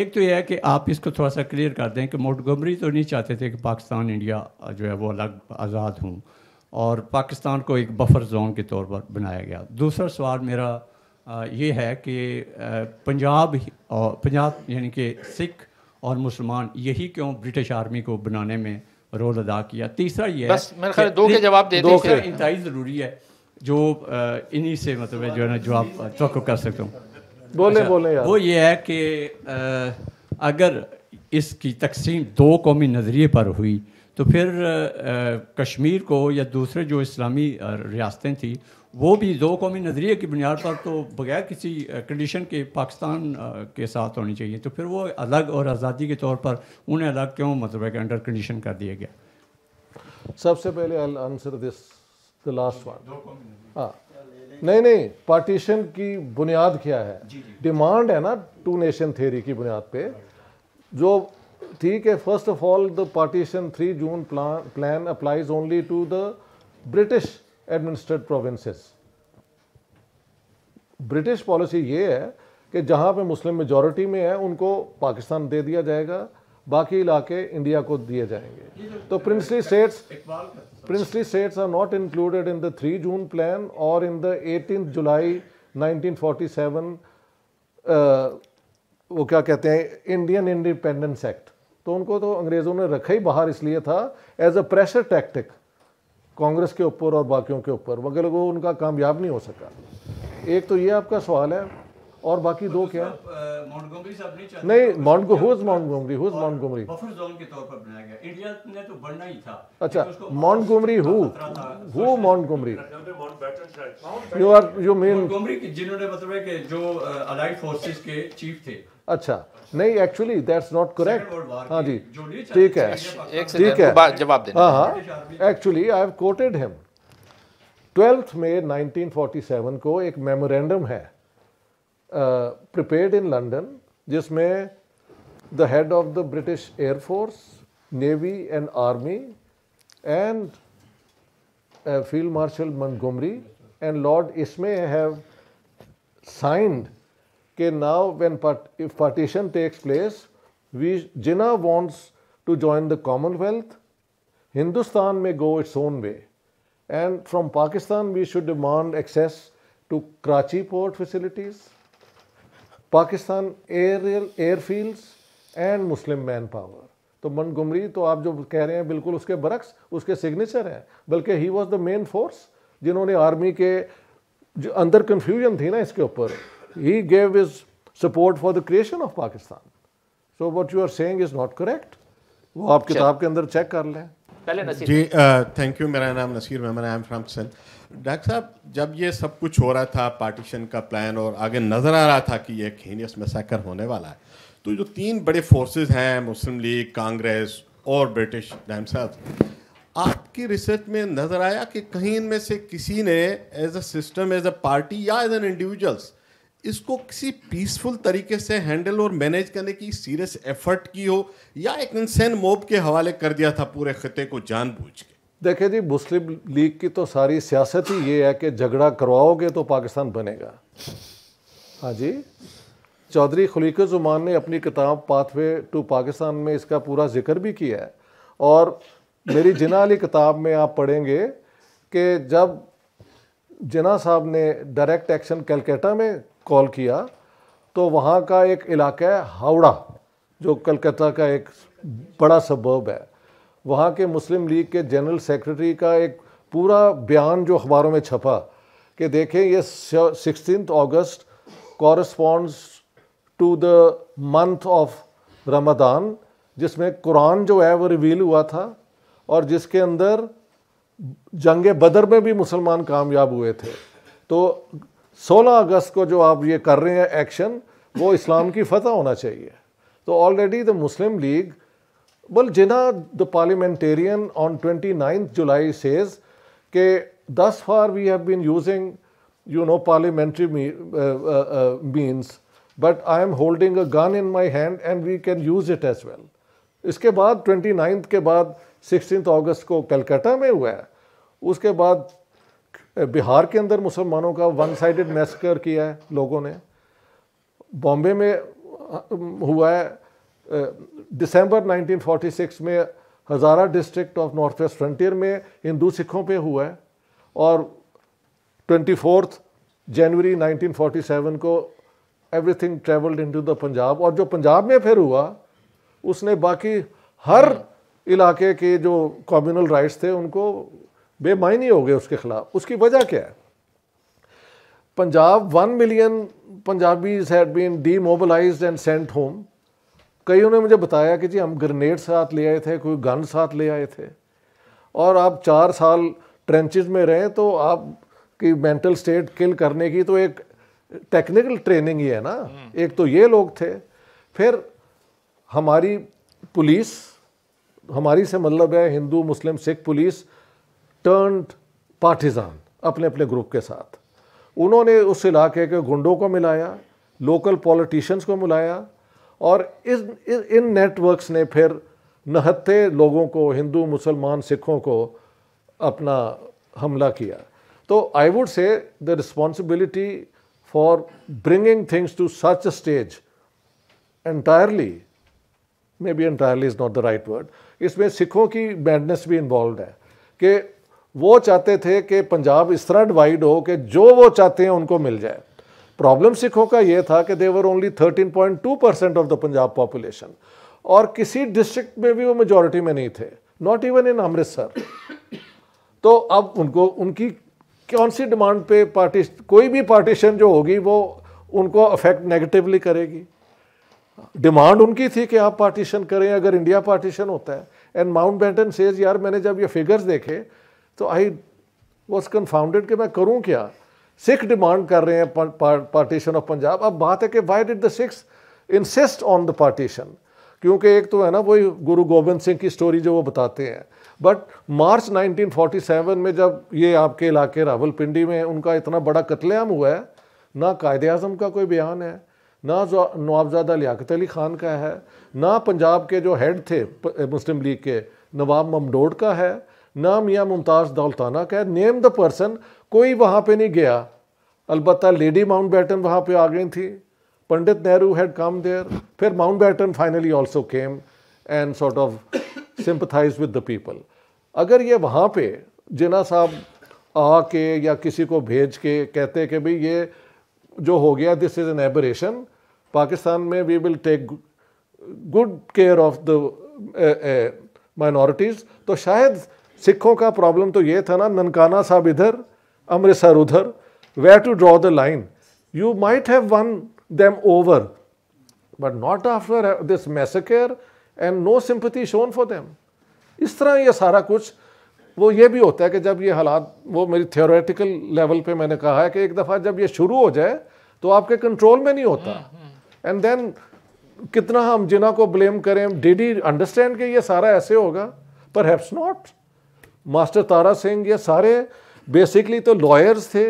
एक तो यह है कि आप इसको थोड़ा सा क्लियर कर दें कि मोटगमरी तो नहीं चाहते थे कि पाकिस्तान इंडिया जो है वो अलग आज़ाद हों और पाकिस्तान को एक बफर जोन के तौर पर बनाया गया दूसरा सवाल मेरा ये है कि पंजाब और पंजाब यानी कि सिख और मुसलमान यही क्यों ब्रिटिश आर्मी को बनाने में रोल अदा किया तीसरा ये बस मेरे ख्याल दो के जवाब दे दो इंतहाई ज़रूरी है जो इन्हीं से मतलब है जो है ना जवाब तो कर सकता हूँ बोले अच्छा, बोले यार। वो ये है कि अगर इसकी तकसीम दो कौमी नज़रिए पर हुई तो फिर कश्मीर को या दूसरे जो इस्लामी रियासतें थी वो भी दो कौमी नज़रिए की बुनियाद पर तो बगैर किसी कंडीशन के पाकिस्तान के साथ होनी चाहिए तो फिर वो अलग और आज़ादी के तौर पर उन्हें अलग क्यों मतलब है कि अंडर कंडीशन कर दिया गया सबसे पहले answer this the last one हाँ नहीं नहीं पार्टीशन की बुनियाद क्या है डिमांड है ना टू नेशन थेरी की बुनियाद पर जो ठीक है first of all the partition three June plan plan applies only to the British administered provinces British policy ये है कि जहाँ पे मुस्लिम मेजॉरिटी में है उनको पाकिस्तान दे दिया जाएगा बाकी इलाके इंडिया को दिए जाएंगे तो princely states princely states are not included in the three June plan और इन द एटीन जुलाई 1947 वो क्या कहते हैं इंडियन इंडिपेंडेंस एक्ट तो उनको तो अंग्रेज़ों ने रखा ही बाहर इसलिए था as a pressure tactic Congress के ऊपर और बाकियों के ऊपर मगर वो उनका कामयाब नहीं हो सका एक तो ये आपका सवाल है और बाकी दो क्या नहीं Mount who's Montgomery who's Montgomery अच्छा Montgomery who who Montgomery you are you mean Gomery जिन्होंने मतलब जो अलाइड फोर्सेस के चीफ थे अच्छा नहीं एक्चुअली दैट्स नॉट करेक्ट हाँ जी ठीक है ठीक है जवाब दे हाँ हाँ actually I have quoted him twelfth May 1947 को एक मेमोरेंडम है प्रिपेयर्ड इन लंदन जिसमें the head of the British air force navy and army and field marshal Montgomery and Lord Ismay have signed के now when partition takes place we Jinnah wants to join the Commonwealth Hindustan may go its own way and from Pakistan we should demand access to Karachi port facilities Pakistan एयरियल airfields and Muslim manpower तो मन गुमरी तो आप जो कह रहे हैं बिल्कुल उसके बरक्स उसके सिग्नेचर हैं बल्कि he was the main force जिन्होंने आर्मी के जो अंदर कन्फ्यूजन थी ना इसके ऊपर he gave his support for the creation of Pakistan. So what you are saying is not correct. वो आप किताब के अंदर चेक कर लें पहले नसीर जी थैंक यू मेरा नाम Naseer Mehman I am from Sindh doctor sahib जब ये सब कुछ हो रहा था पार्टीशन का प्लान और आगे नज़र आ रहा था कि ये हीनियस मैसाकर होने वाला है तो जो तीन बड़े फोर्सेस हैं मुस्लिम लीग कांग्रेस और ब्रिटिश डैम साहब आपकी रिसर्च में नज़र आया कि कहीं इनमें से किसी ने as a system as a party या एज एन इंडिविजुअल्स इसको किसी पीसफुल तरीके से हैंडल और मैनेज करने की सीरियस एफर्ट की हो या एक इंसैन मोब के हवाले कर दिया था पूरे खत्े को जानबूझ के देखिए जी मुस्लिम लीग की तो सारी सियासत ही ये है कि झगड़ा करवाओगे तो पाकिस्तान बनेगा हाँ जी चौधरी जुमान ने अपनी किताब पाथवे टू पाकिस्तान में इसका पूरा जिक्र भी किया है और मेरी जिना किताब में आप पढ़ेंगे कि जब जिना साहब ने डायरेक्ट एक्शन कैलकाटा में कॉल किया तो वहाँ का एक इलाका है हावड़ा जो कलकत्ता का एक बड़ा सबब है वहाँ के मुस्लिम लीग के जनरल सेक्रेटरी का एक पूरा बयान जो अखबारों में छपा कि देखें ये sixteen August corresponds to the month of Ramadan जिसमें कुरान जो है वो रिवील हुआ था और जिसके अंदर जंग बदर में भी मुसलमान कामयाब हुए थे तो 16 अगस्त को जो आप ये कर रहे हैं एक्शन वो इस्लाम की फतह होना चाहिए तो ऑलरेडी द मुस्लिम लीग बल Jinnah the parliamentarian on twenty ninth July says के thus far we have been using you know parliamentary means but I am holding a gun in my hand and we can use it as well इसके बाद ट्वेंटी नाइन्थ के बाद सिक्सटीन अगस्त को कलकत्ता में हुआ है उसके बाद बिहार के अंदर मुसलमानों का वन साइडेड मैसकर किया है लोगों ने बॉम्बे में हुआ है दिसंबर 1946 में Hazara district of north west frontier में हिंदू सिखों पे हुआ है और ट्वेंटी फोर्थ जनवरी 1947 को everything travelled into the Punjab और जो पंजाब में फिर हुआ उसने बाकी हर इलाके के जो कॉम्यूनल राइट्स थे उनको बेमायनी हो गए उसके खिलाफ उसकी वजह क्या है Punjab one million Punjabis had been demobilised and sent home कईयों ने मुझे बताया कि जी हम ग्रेनेड साथ ले आए थे कोई गन साथ ले आए थे और आप चार साल ट्रेंच में रहें तो आप कि मेंटल स्टेट किल करने की तो एक टेक्निकल ट्रेनिंग ही है ना हम्म। एक तो ये लोग थे फिर हमारी पुलिस हमारी से मतलब है Hindu Muslim Sikh police turn partisan अपने अपने ग्रुप के साथ उन्होंने उस इलाके के गुंडों को मिलाया लोकल पॉलिटिशियंस को मिलाया और इस, इन, इन नेटवर्क्स ने फिर नहत्ते लोगों को हिंदू मुसलमान सिखों को अपना हमला किया तो I would say the responsibility for bringing things to such a stage entirely may be entirely is not the right word इसमें सिखों की बैडनेस भी इन्वॉल्व है कि वो चाहते थे कि पंजाब इस तरह डिवाइड हो कि जो वो चाहते हैं उनको मिल जाए प्रॉब्लम सिखों का ये था कि they were only 13.2 percent of the Punjab population और किसी डिस्ट्रिक्ट में भी वो मेजोरिटी में नहीं थे नॉट इवन इन अमृतसर तो अब उनको उनकी कौन सी डिमांड पे पार्टी कोई भी पार्टीशन जो होगी वो उनको अफेक्ट नेगेटिवली करेगी डिमांड उनकी थी कि आप पार्टीशन करें अगर इंडिया पार्टीशन होता है एंड माउंट बैंटन सेज यार मैंने जब ये फिगर्स देखे तो आई वॉज कन्फाउंडेड कि मैं करूँ क्या सिख डिमांड कर रहे हैं पार्टीशन ऑफ पंजाब अब बात है कि why did the Sikhs insist on the partition क्योंकि एक तो है ना वही गुरु गोविंद सिंह की स्टोरी जो वो बताते हैं बट मार्च 1947 में जब ये आपके इलाके रावलपिंडी में उनका इतना बड़ा कत्लेआम हुआ है ना कायद अजम का कोई बयान है ना नवाबजादा लियाकत अली ख़ान का है ना पंजाब के जो हेड थे मुस्लिम लीग के नवाब ममडोड का है नाम या मुमताज़ दौलताना का नेम द पर्सन कोई वहाँ पे नहीं गया अलबत् लेडी माउंट बैटन वहाँ पर आ गई थी Pandit Nehru had come there फिर Mountbatten finally also came and sort of sympathise with the people अगर ये वहाँ पे जिना साहब आके या किसी को भेज के कहते कि भाई ये जो हो गया this is an aberration Pakistan में we will take good care of the minorities तो शायद सिखों का प्रॉब्लम तो ये था ना ननकाना साहब इधर अमृतसर उधर where to draw the line you might have won them over but not after this massacre and no sympathy shown for them इस तरह ये सारा कुछ वो ये भी होता है कि जब ये हालात वो मेरी थियोरेटिकल लेवल पे मैंने कहा है कि एक दफ़ा जब ये शुरू हो जाए तो आपके कंट्रोल में नहीं होता एंड हम्म, देन हम्म। कितना हम जिना को ब्लेम करें डिड ही अंडरस्टैंड कि ये सारा ऐसे होगा पर perhaps not Master Tara Singh ये सारे बेसिकली तो लॉयर्स थे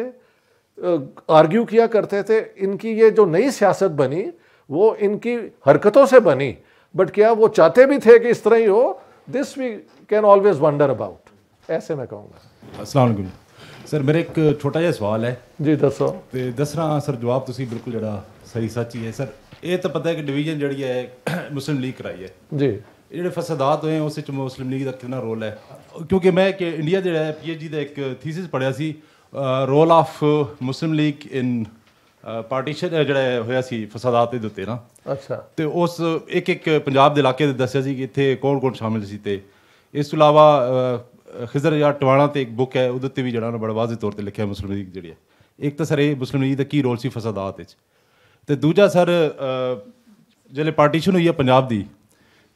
आर्ग्यू किया करते थे इनकी ये जो नई सियासत बनी वो इनकी हरकतों से बनी बट क्या वो चाहते भी थे कि इस तरह ही हो this we can always wonder about ऐसे मैं कहूँगा असलम ਸਰ ਮੇਰੇ ਇੱਕ ਛੋਟਾ ਜਿਹਾ ਸਵਾਲ ਹੈ ਜੀ ਦੱਸੋ ਤੇ सर जवाब तुम बिल्कुल जरा सही सच ही है सर ये तो पता है कि डिवीजन ਜਿਹੜੀ है मुस्लिम लीग कराई है जी ਜਿਹੜੇ ਫਸਦਾਤ ਹੋਏ ਉਸ ਵਿੱਚ ਮੁਸਲਿਮ ਲੀਗ ਦਾ ਕਿੰਨਾ ਰੋਲ ਹੈ ਕਿਉਂਕਿ ਮੈਂ ਕਿ ਇੰਡੀਆ ਜਿਹੜਾ ਹੈ ਪੀਐਚਡੀ ਦਾ ਇੱਕ ਥੀਸਿਸ ਪੜਿਆ ਸੀ role of Muslim League in partition ਜਿਹੜਾ ਹੋਇਆ ਸੀ ਫਸਾਦਾਤ ਦੇ ਉੱਤੇ ਨਾ ਅੱਛਾ ਤੇ ਉਸ ਇੱਕ ਇੱਕ ਪੰਜਾਬ ਦੇ ਇਲਾਕੇ ਦੇ ਦੱਸਿਆ ਸੀ ਕਿ ਇੱਥੇ ਕੌਣ-ਕੌਣ ਸ਼ਾਮਿਲ ਸੀ ਤੇ ਇਸ ਤੋਂ ਇਲਾਵਾ ਖਿਜ਼ਰ ਯਾ ਟਵਾਣਾ ਤੇ ਇੱਕ ਬੁੱਕ ਹੈ ਉਹਦੇ ਤੇ ਵੀ ਜਿਹੜਾ ਨਾ ਬੜਾ ਵਾਜ਼ਿਹ ਤੌਰ ਤੇ ਲਿਖਿਆ ਮੁਸਲਿਮ ਲੀਗ ਜਿਹੜੀ ਹੈ ਇੱਕ ਤਾਂ ਸਰ ਇਹ ਮੁਸਲਿਮ ਲੀਗ ਦਾ ਕੀ ਰੋਲ ਸੀ ਫਸਾਦਾਤ ਵਿੱਚ ਤੇ ਦੂਜਾ ਸਰ ਜਿਹੜੇ ਪਾਰਟੀਸ਼ਨ ਹੋਈ ਹੈ ਪੰਜਾਬ ਦੀ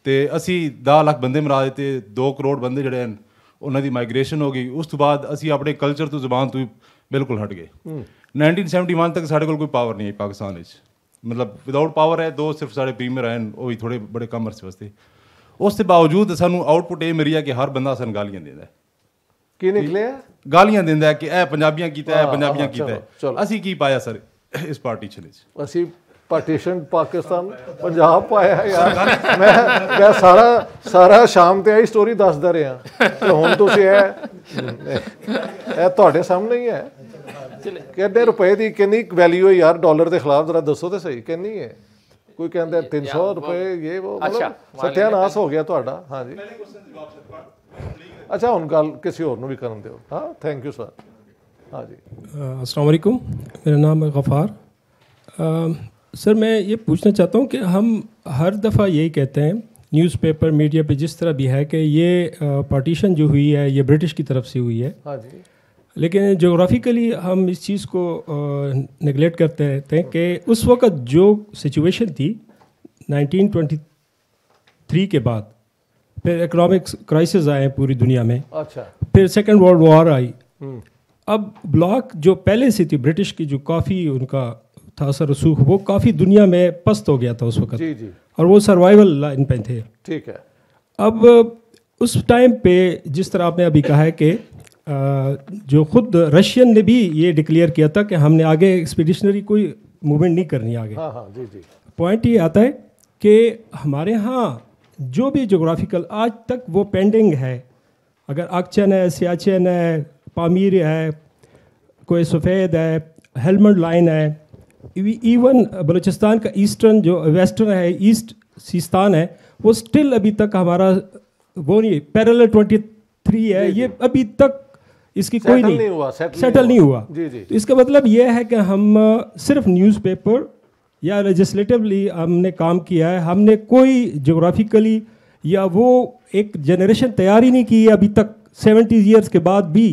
ਤੇ ਅਸੀਂ 10 ਲੱਖ ਬੰਦੇ ਮਰਾ ਦਿੱਤੇ 2 ਕਰੋੜ ਬੰਦੇ ਜਿਹੜੇ ਹਨ ਉਹਨਾਂ ਦੀ ਮਾਈਗ੍ਰੇਸ਼ਨ ਹੋ ਗਈ ਉਸ ਤੋਂ ਬਾਅਦ ਅਸੀਂ ਆਪਣੇ ਕਲਚਰ ਤੋਂ ਜ਼ੁਬਾਨ ਤੋਂ ਬਿਲਕੁਲ ਹਟ ਗਏ 1971 ਤੱਕ ਸਾਡੇ ਕੋਲ ਕੋਈ ਪਾਵਰ ਨਹੀਂ ਹੈ ਪਾਕਿਸਤਾਨ ਵਿੱਚ ਮਤਲਬ ਵਿਦਆਊਟ ਪਾਵਰ ਹੈ ਦੋ ਸਿਰਫ ਸਾਡੇ ਪ੍ਰੀਮੀਅਰ ਹਨ ਉਹ ਵੀ ਥੋੜੇ ਬੜੇ ਕੰਮ ਅਰਸੇ ਵਾਸਤੇ ਉਸ ਦੇ ਬਾਵਜੂਦ ਸਾਨੂੰ ਆਊਟਪੁੱਟ ਇਹ ਮਰੀਆ ਕਿ ਹਰ ਬੰਦਾ ਸਾਨੂੰ ਗਾਲੀਆਂ ਦਿੰਦਾ ਹੈ ਨਿਕਲੇ ਨਿਕਲਿਆ ਗਾਲੀਆਂ ਦਿੰਦਾ ਕਿ ਇਹ ਪੰਜਾਬੀਆਂ ਕੀਤਾ ਹੈ ਪੰਜਾਬੀਆਂ ਕੀਤਾ ਹੈ ਅਸੀਂ ਕੀ ਪਾਇਆ ਸਰ ਇਸ ਪਾਰਟੀ ਚ ਅਸੀਂ ਪਾਰਟੀਸ਼ਨ ਪਾਕਿਸਤਾਨ ਪੰਜਾਬ ਪਾਇਆ ਯਾਰ ਮੈਂ ਮੈਂ ਸਾਰਾ ਸਾਰਾ ਸ਼ਾਮ ਤੇ ਆਈ ਸਟੋਰੀ ਦੱਸਦਾ ਰਿਹਾ ਤੇ ਹੁਣ ਤੁਸੀਂ ਇਹ ਇਹ ਤੁਹਾਡੇ ਸਾਹਮਣੇ ਹੀ ਹੈ ਕਿੰਨੇ ਰੁਪਏ ਦੀ ਕਿੰਨੀ ਵੈਲਿਊ ਹੈ ਯਾਰ ਡਾਲਰ ਦੇ ਖਿਲਾਫ ਜ਼ਰਾ ਦੱਸੋ ਤੇ ਸਹੀ ਕਿੰਨੀ ਹੈ ਕੋਈ ਕਹਿੰਦਾ 300 ਰੁਪਏ ਇਹ ਉਹ ਮਤਲਬ ਸਤਿਆਨਾਸ਼ ਹੋ ਗਿਆ ਤੁਹਾਡਾ ਹਾਂਜੀ ਅੱਛਾ ਹੁਣ ਗੱਲ ਕਿਸੇ ਹੋਰ ਨੂੰ ਵੀ ਕਰਨ ਦਿਓ ਹਾਂ ਥੈਂਕ ਯੂ ਸਰ ਹਾਂਜੀ ਅਸਲਾਮੁਅਲੈਕਮ ਮੇਰਾ ਨਾਮ ਹੈ ਗਫਾਰ सर मैं ये पूछना चाहता हूँ कि हम हर दफ़ा यही कहते हैं न्यूज़पेपर मीडिया पे जिस तरह भी है कि ये पार्टीशन जो हुई है ये ब्रिटिश की तरफ से हुई है हाँ जी लेकिन जोग्राफिकली हम इस चीज़ को निगलेक्ट करते रहते हैं कि उस वक़्त जो सिचुएशन थी 1923 के बाद फिर इकोनॉमिक क्राइसिस आए पूरी दुनिया में अच्छा फिर सेकेंड वर्ल्ड वॉर आई हम्म। अब ब्लॉक जो पहले से थी ब्रिटिश की जो काफ़ी उनका था सर रसूख वो काफ़ी दुनिया में पस्त हो गया था उस वक्त जी जी और वो सर्वाइवल लाइन पे थे ठीक है अब उस टाइम पे जिस तरह आपने अभी कहा है कि जो खुद रशियन ने भी ये डिक्लेयर किया था कि हमने आगे एक्सपीडिशनरी कोई मूवमेंट नहीं करनी आगे हाँ हाँ जी जी पॉइंट ये आता है कि हमारे यहाँ जो भी जोग्राफिकल आज तक वो पेंडिंग है अगर आक्चन है सियाचन है पामीर है कोई सफ़ेद है हेलमेट लाइन है इवन uh, बलूचिस्तान का ईस्टर्न जो uh, वेस्टर्न है ईस्ट सिस्तान है वो स्टिल अभी तक हमारा uh, वो नहीं पैरल ट्वेंटी थ्री है ये अभी तक इसकी कोई नहीं, नहीं हुआ सेटल, सेटल नहीं हुआ, नहीं हुआ। जी जी तो इसका मतलब यह है कि हम सिर्फ न्यूज़पेपर या लेजिस्लेटिवली हमने काम किया है हमने कोई जोग्राफिकली या वो एक जनरेशन तैयार ही नहीं की है अभी तक सेवेंटीज़ ईयर्स के बाद भी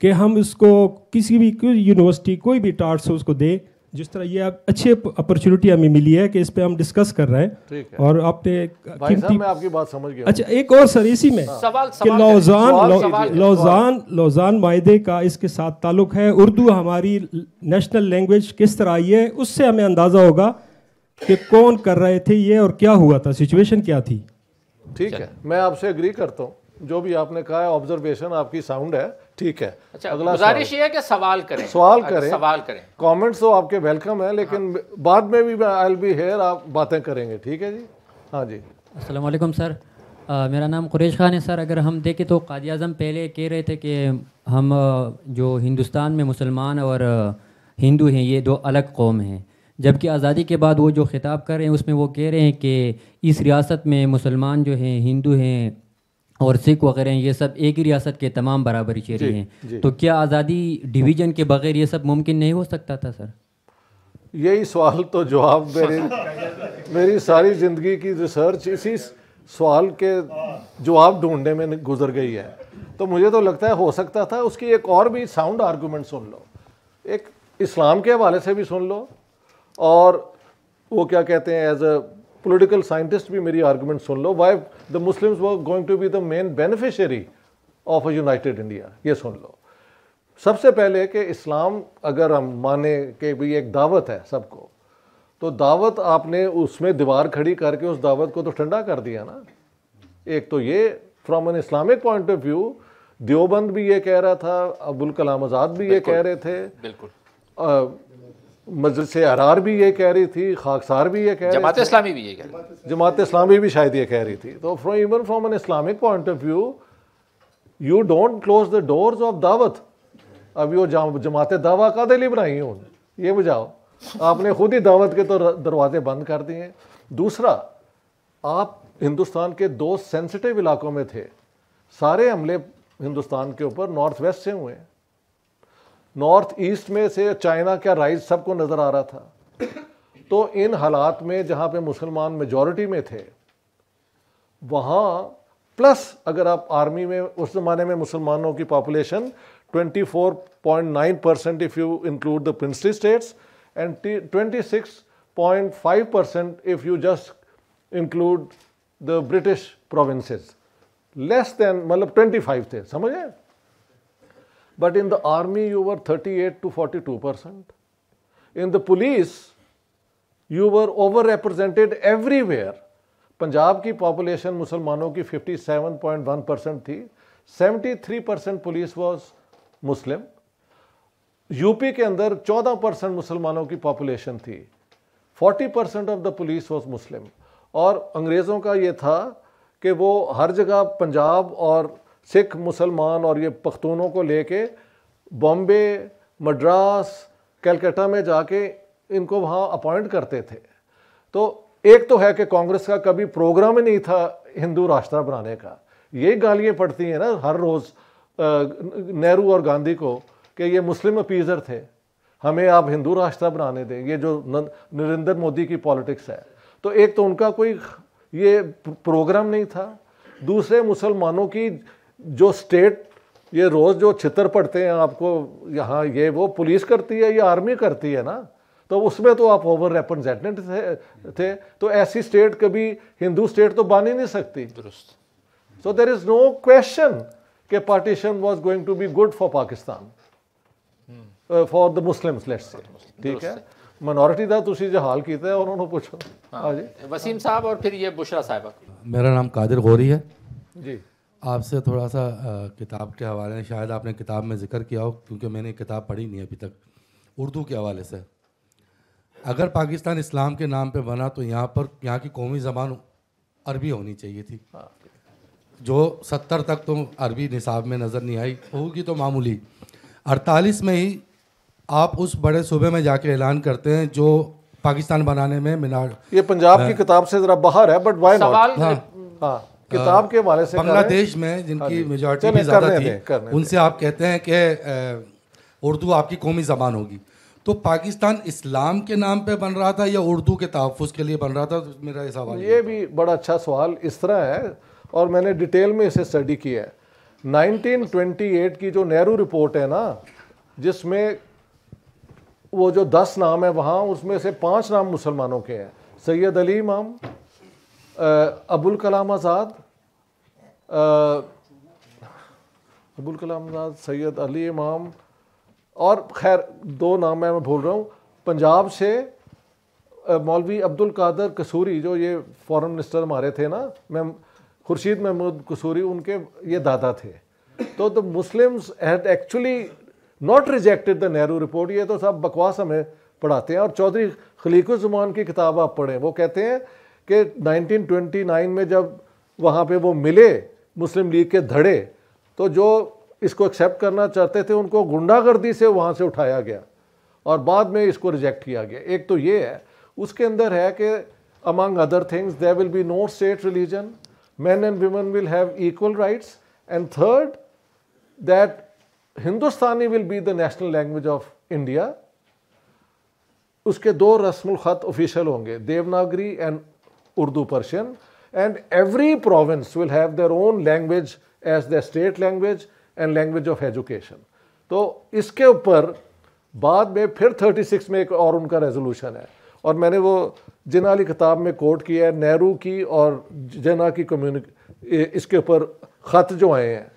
कि हम इसको किसी भी यूनिवर्सिटी कोई भी टार्स उसको दे जिस तरह ये आप अच्छी अपॉर्चुनिटी हमें मिली है कि इस पर हम डिस्कस कर रहे हैं है। और आपने भाई मैं आपकी बात समझ गया अच्छा एक और सर इसी में हाँ। लौजान लौजान लौजान माहे का इसके साथ ताल्लुक है उर्दू हमारी नेशनल लैंग्वेज किस तरह आई है उससे हमें अंदाज़ा होगा कि कौन कर रहे थे ये और क्या हुआ था सिचुएशन क्या थी ठीक है मैं आपसे अग्री करता हूँ जो भी आपने कहा ऑब्जर्वेशन आपकी साउंड है ठीक है अच्छा अगला गुजारिश ये है कि सवाल करें सवाल करें सवाल करें कमेंट्स तो आपके वेलकम है लेकिन हाँ। बाद में भी आई बी हेयर आप बातें करेंगे ठीक है जी हाँ जी असलम सर आ, मेरा नाम कुरेश खान है सर अगर हम देखें तो कादी अजम पहले कह रहे थे कि हम जो हिंदुस्तान में मुसलमान और हिंदू हैं ये दो अलग कौम हैं जबकि आज़ादी के बाद वो जो खिताब कर रहे हैं उसमें वो कह रहे हैं कि इस रियासत में मुसलमान जो हैं हिंदू हैं और सिख वगैरह ये सब एक ही रियासत के तमाम बराबरी चेहरे हैं तो क्या आज़ादी डिवीजन के बगैर ये सब मुमकिन नहीं हो सकता था सर यही सवाल तो जवाब मेरे मेरी सारी ज़िंदगी की रिसर्च इसी सवाल के जवाब ढूंढने में गुजर गई है तो मुझे तो लगता है हो सकता था उसकी एक और भी साउंड आर्गूमेंट सुन लो एक इस्लाम के हवाले से भी सुन लो और वो क्या कहते हैं एज अ पोलिटिकल साइंटिस्ट भी मेरी आर्गूमेंट सुन लो why the Muslims were going to be the main beneficiary of a united India ये सुन लो सबसे पहले कि इस्लाम अगर हम माने कि भी एक दावत है सबको तो दावत आपने उसमें दीवार खड़ी करके उस दावत को तो ठंडा कर दिया ना एक तो ये from an Islamic point of view Deoband भी ये कह रहा था अबुल कलाम आज़ाद भी ये कह रहे थे बिल्कुल मजलिस अरार भी ये कह रही थी खाकसार भी ये कह जमात इस्लामी भी ये कह रही जमात इस्लामी भी शायद ये कह रही थी तो from even from an Islamic point of view you don't close the doors of दावत अब यो जमात दावा का दिल्ली बनाई है उन्होंने ये बुझाओ आपने खुद ही दावत के तो दरवाजे बंद कर दिए दूसरा आप हिंदुस्तान के दो सेंसिटिव इलाकों में थे सारे हमले हिंदुस्तान के ऊपर नॉर्थ वेस्ट से हुए हैं नॉर्थ ईस्ट में से चाइना का राइज सबको नज़र आ रहा था तो इन हालात में जहाँ पे मुसलमान मेजॉरिटी में थे वहाँ प्लस अगर आप आर्मी में उस ज़माने में मुसलमानों की population 24.9 percent if you include the princely states and 26.5 percent if you just include the British provinces less than मतलब 25 थे समझे But in the army, you were 38 to 42 percent. In the police, you were overrepresented everywhere. Punjab की पॉपुलेशन मुसलमानों की 57.1 परसेंट थी 73 percent police was Muslim UP के अंदर 14 परसेंट मुसलमानों की पॉपुलेशन थी 40 percent of the police was Muslim और अंग्रेज़ों का ये था कि वो हर जगह पंजाब और सिख मुसलमान और ये पख्तूनों को लेके बॉम्बे मद्रास कलकत्ता में जाके इनको वहाँ अपॉइंट करते थे तो एक तो है कि कांग्रेस का कभी प्रोग्राम ही नहीं था हिंदू राष्ट्र बनाने का ये गालियाँ पड़ती हैं ना हर रोज़ नेहरू और गांधी को कि ये मुस्लिम अपीज़र थे हमें आप हिंदू राष्ट्र बनाने दें ये जो नरेंद्र मोदी की पॉलिटिक्स है तो एक तो उनका कोई ये प्रोग्राम नहीं था दूसरे मुसलमानों की जो स्टेट ये रोज़ जो छितर पड़ते हैं आपको यहाँ ये वो पुलिस करती है या आर्मी करती है ना तो उसमें तो आप ओवर रिप्रेजेंटेड थे, थे तो ऐसी स्टेट कभी हिंदू स्टेट तो बन ही नहीं सकती दुरुस्त so there is no question के partition was going to be good for Pakistan for the Muslim ठीक है मनोरिटी का तुम ਜੇ किया ਕੀਤਾ और उन्होंने पूछो हाँ।, हाँ जी वसीम साहब और फिर ये ਬੁਸ਼ਰਾ ਸਾਹਿਬਾ मेरा नाम कादिर गौरी है जी आपसे थोड़ा सा आ, किताब के हवाले से शायद आपने किताब में ज़िक्र किया हो क्योंकि मैंने किताब पढ़ी नहीं अभी तक उर्दू के हवाले से अगर पाकिस्तान इस्लाम के नाम पे बना तो यहाँ पर यहाँ की कौमी ज़बान अरबी होनी चाहिए थी हाँ। जो सत्तर तक तो अरबी निसाब में नज़र नहीं आई होगी तो मामूली अड़तालीस में ही आप उस बड़े सूबे में जाके ऐलान करते हैं जो पाकिस्तान बनाने में मीनार ये पंजाब की किताब से ज़रा बाहर है बट वाई सवाल हाँ, हम्म। हाँ। किताब के हवाले से बांग्लादेश में जिनकी मेजोरिटी में ज़्यादा थी उनसे आप कहते हैं कि उर्दू आपकी कौमी ज़बान होगी तो पाकिस्तान इस्लाम के नाम पे बन रहा था या उर्दू के तहफ़ के लिए बन रहा था तो मेरा ये सवाल ये भी बड़ा अच्छा सवाल इस तरह है और मैंने डिटेल में इसे स्टडी किया है 1928 की जो नेहरू रिपोर्ट है ना जिसमें वो जो दस नाम है वहाँ उसमें से पांच नाम मुसलमानों के हैं सैयद अली इमाम अबुल कलाम आज़ाद अबुल कलाम आज़ाद सैयद अली इमाम और खैर दो नाम मैं मैं भूल रहा हूँ पंजाब से मौलवी अब्दुल कादर कसूरी जो ये फॉरेन मिनिस्टर हमारे थे ना मैम खुर्शीद महमूद कसूरी उनके ये दादा थे तो the Muslims had actually not rejected the Nehru report ये तो सब बकवास हमें पढ़ाते हैं और चौधरी खलीकुजमान की किताब आप पढ़ें वो कहते हैं कि 1929 में जब वहाँ पे वो मिले मुस्लिम लीग के धड़े तो जो इसको एक्सेप्ट करना चाहते थे उनको गुंडागर्दी से वहाँ से उठाया गया और बाद में इसको रिजेक्ट किया गया एक तो ये है उसके अंदर है कि among other things there will be no state religion men and women will have equal rights and third that Hindustani will be the national language of India उसके दो रस्म ख़त ऑफिशियल होंगे Devanagari and Urdu Persian and every province will have their own language as their state language and language of education. तो इसके ऊपर बाद में फिर 36 में एक और उनका रेजोल्यूशन है और मैंने वो जिना अली किताब में कोट किया है नेहरू की और जना की कम्युनि इसके ऊपर ख़त जो आए हैं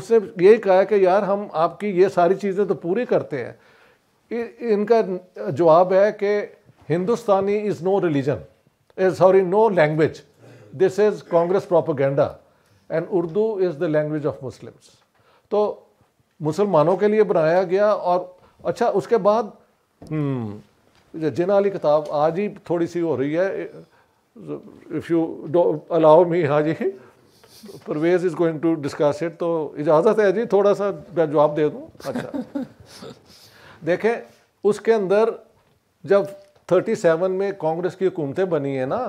उसने यही कहा कि यार हम आपकी ये सारी चीज़ें तो पूरी करते हैं इनका जवाब है कि Hindustani is no religion uh, sorry, no language. This is Congress propaganda. And Urdu is the language of Muslims तो मुसलमानों के लिए बनाया गया और अच्छा उसके बाद हम्म, जिना अली किताब आज ही थोड़ी सी हो रही है इफ़ यू अलाउ मी हाँ जी Parvez is going to discuss it तो इजाज़त है जी थोड़ा सा मैं जवाब दे दूँ अच्छा देखें उसके अंदर जब 37 में कांग्रेस की हुकूमतें बनी है ना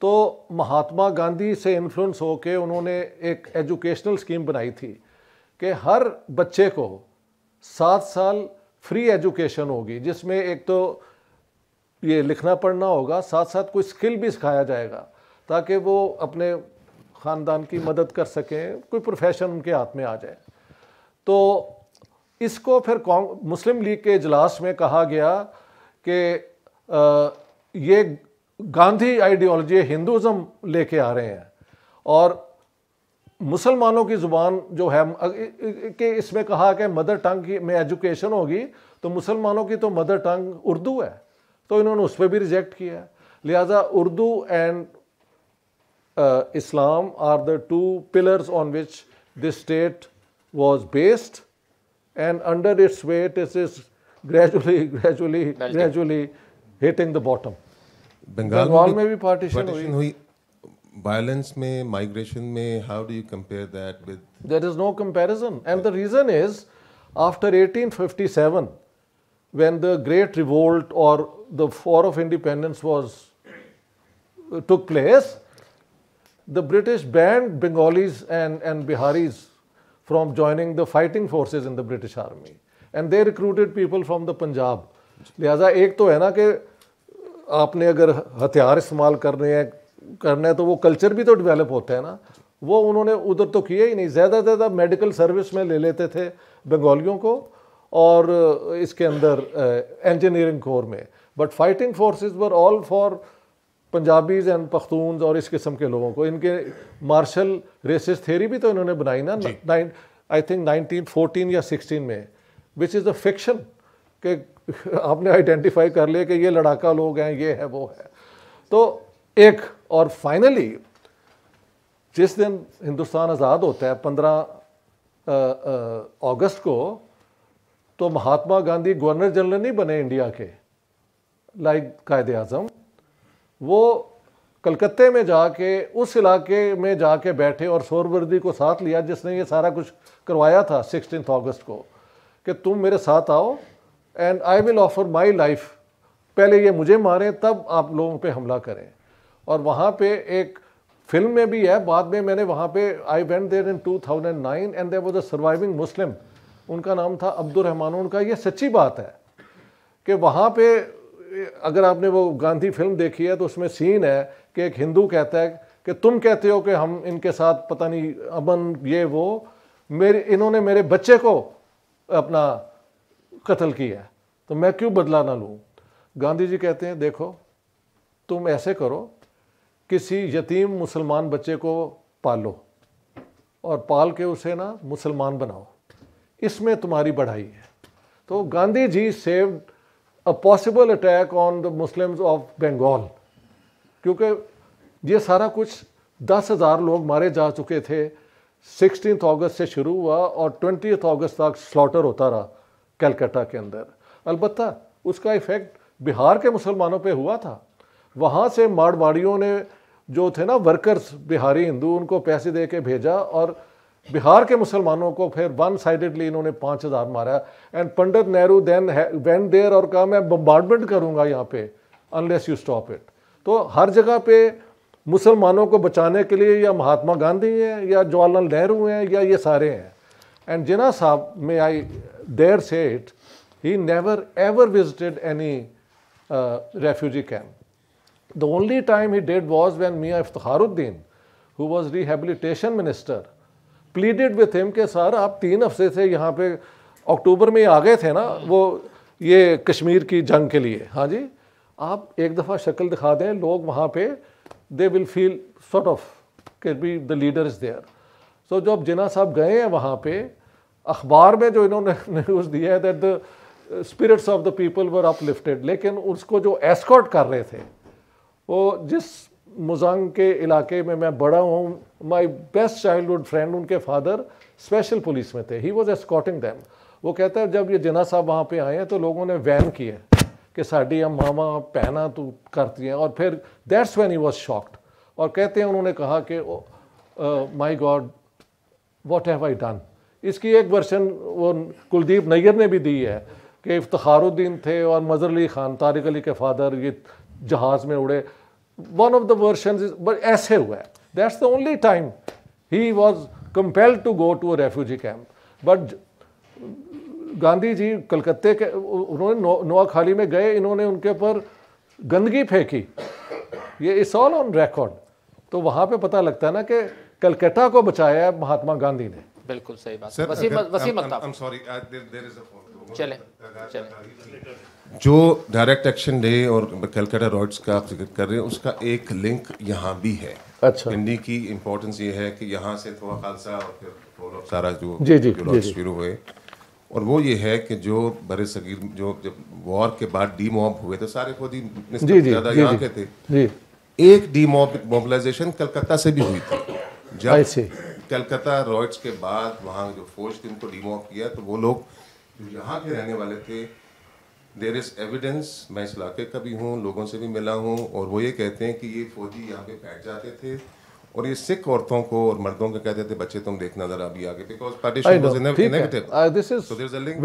तो महात्मा गांधी से इन्फ्लुएंस होकर उन्होंने एक एजुकेशनल स्कीम बनाई थी कि हर बच्चे को सात साल फ्री एजुकेशन होगी जिसमें एक तो ये लिखना पढ़ना होगा साथ साथ कोई स्किल भी सिखाया जाएगा ताकि वो अपने ख़ानदान की मदद कर सकें कोई प्रोफेशन उनके हाथ में आ जाए तो इसको फिर मुस्लिम लीग के इजलास में कहा गया कि ये गांधी आइडियोलॉजी हिंदुज़म लेके आ रहे हैं और मुसलमानों की ज़ुबान जो है कि इसमें कहा कि मदर टंग में एजुकेशन होगी तो मुसलमानों की तो मदर टंग उर्दू है तो इन्होंने उस पर भी रिजेक्ट किया है लिहाजा Urdu and Islam are the two pillars on which this state was based and under its weight it is gradually gradually gradually hitting the bottom. Bengal में, में भी partition violence may migration may how do you compare that with there is no comparison and yeah. the reason is after 1857 when the great revolt or the war of independence was uh, took place the british banned bengalis and and biharis from joining the fighting forces in the british army and they recruited people from the punjab lihaza ek to hai na ke आपने अगर हथियार इस्तेमाल करने हैं करना है तो वो कल्चर भी तो डेवलप होता है ना वो उन्होंने उधर तो किया ही नहीं ज़्यादा से ज़्यादा मेडिकल सर्विस में ले लेते थे बंगालियों को और इसके अंदर इंजीनियरिंग कोर में but fighting forces were all for Punjabis and Pakhtun और इस किस्म के लोगों को इनके मार्शल रेसिस थेरी भी तो इन्होंने बनाई ना नाइन आई थिंक नाइनटीन या सिक्सटीन में विच इज़ अ फिक्शन कि आपने आइडेंटिफाई कर लिया कि ये लड़ाका लोग हैं ये है वो है तो एक और फाइनली जिस दिन हिंदुस्तान आज़ाद होता है पंद्रह अगस्त को तो महात्मा गांधी गवर्नर जनरल नहीं बने इंडिया के लाइक कायद अजम वो कलकत्ते में जाके उस इलाके में जाके बैठे और सोरवर्दी को साथ लिया जिसने ये सारा कुछ करवाया था सिक्सटीन अगस्त को कि तुम मेरे साथ आओ and I will offer my life पहले ये मुझे मारें तब आप लोगों पे हमला करें और वहाँ पे एक फिल्म में भी है बाद में मैंने वहाँ पे I went there in 2009 and there was a surviving Muslim उनका नाम था अब्दुलरहमान उनका ये सच्ची बात है कि वहाँ पे अगर आपने वो गांधी फिल्म देखी है तो उसमें सीन है कि एक हिंदू कहता है कि तुम कहते हो कि हम इनके साथ पता नहीं अमन ये वो मेरे इन्होंने मेरे बच्चे को अपना कत्ल किया है तो मैं क्यों बदला ना लूँ गांधी जी कहते हैं देखो तुम ऐसे करो किसी यतीम मुसलमान बच्चे को पालो और पाल के उसे ना मुसलमान बनाओ इसमें तुम्हारी बढ़ाई है तो Gandhi ji saved a possible attack on the Muslims of Bengal क्योंकि ये सारा कुछ दस हज़ार लोग मारे जा चुके थे सिक्सटीन अगस्त से शुरू हुआ और ट्वेंटी अगस्त तक स्लॉटर होता रहा कलकत्ता के अंदर अलबत् उसका इफ़ेक्ट बिहार के मुसलमानों पे हुआ था वहाँ से माड़वाड़ियों ने जो थे ना वर्कर्स बिहारी हिंदू उनको पैसे दे के भेजा और बिहार के मुसलमानों को फिर वन साइडेडली इन्होंने पाँच हज़ार मारा and Pandit Nehru then went there और कहा मैं बम्बार्डमेंट करूँगा यहाँ पे अनलेस यू स्टॉप इट तो हर जगह पे मुसलमानों को बचाने के लिए या महात्मा गांधी हैं या जवाहरलाल नेहरू हैं या ये सारे हैं And Jinnah Sahib, may I dare say it, he never ever visited any uh, refugee camp. The only time he did was when Mia Iftikharuddin, who was rehabilitation minister, pleaded with him कि सर आप तीन हफ्ते से यहाँ पे अक्टूबर में आ गए थे ना वो ये कश्मीर की जंग के लिए हाँ जी आप एक दफ़ा शक्ल दिखा दें लोग वहाँ पे they will feel sort of के be the leader is there तो जब जिना साहब गए हैं वहाँ पे अखबार में जो इन्होंने न्यूज़ दिया है that the spirits of the people were uplifted लेकिन उसको जो एस्कॉट कर रहे थे वो जिस मुजांग के इलाके में मैं बड़ा हूँ माई बेस्ट चाइल्डहुड फ्रेंड उनके फादर स्पेशल पुलिस में थे ही वॉज एस्कॉटिंग दैम वो कहता है जब ये जिना साहब वहाँ पे आए हैं तो लोगों ने वैन किए कि साड़ी हम मामा पहना तो करती हैं और फिर that's when he was shocked और कहते हैं उन्होंने कहा कि my God uh, what have I done इसकी एक वर्षन वो कुलदीप नैयर ने भी दी है कि इफ्तारुद्दीन थे और मज़र अली खान तारिक अली के फादर ये जहाज़ में उड़े one of the version but ऐसे हुआ है that's the only time he was compelled to go to a refugee camp but Gandhi ji कलकत्ते के उन्होंने नोआखाली में गए इन्होंने उनके ऊपर गंदगी फेंकी ये इस ऑल ऑन रिकॉर्ड तो वहाँ पे पता लगता है ना कि कलकत्ता को बचाया महात्मा गांधी ने बिल्कुल सही बात सर, वसीम अगर, वसीम चले uh, चले uh, जो डायरेक्ट एक्शन डे और कलकत्ता रॉयट्स का आप जिक्र कर रहे हैं उसका एक लिंक यहाँ भी है अच्छा हिंदी की इम्पोर्टेंस ये है कि यहाँ से थोड़ा खालसा और फिर थोड़ा सारा जो जी जी जी, जी शुरू हुए और वो ये है कि जो बड़े सगीर जो जब वॉर के बाद डी मॉब हुए तो सारे खुद ही ज़्यादा यहाँ के थे एक डी मॉब मोबिलाइजेशन कलकत्ता से भी हुई थी जब कलकत्ता रॉयट्स के बाद वहाँ जो फौज थी उनको डिमॉफ किया तो वो लोग जो यहाँ के रहने वाले थे देर इज़ एविडेंस मैं इस इलाके का भी हूँ लोगों से भी मिला हूँ और वो ये कहते हैं कि ये फौजी यहाँ पे बैठ जाते थे और ये सिख औरतों को और मर्दों को कहते थे बच्चे तुम देखना जरा अभी आगे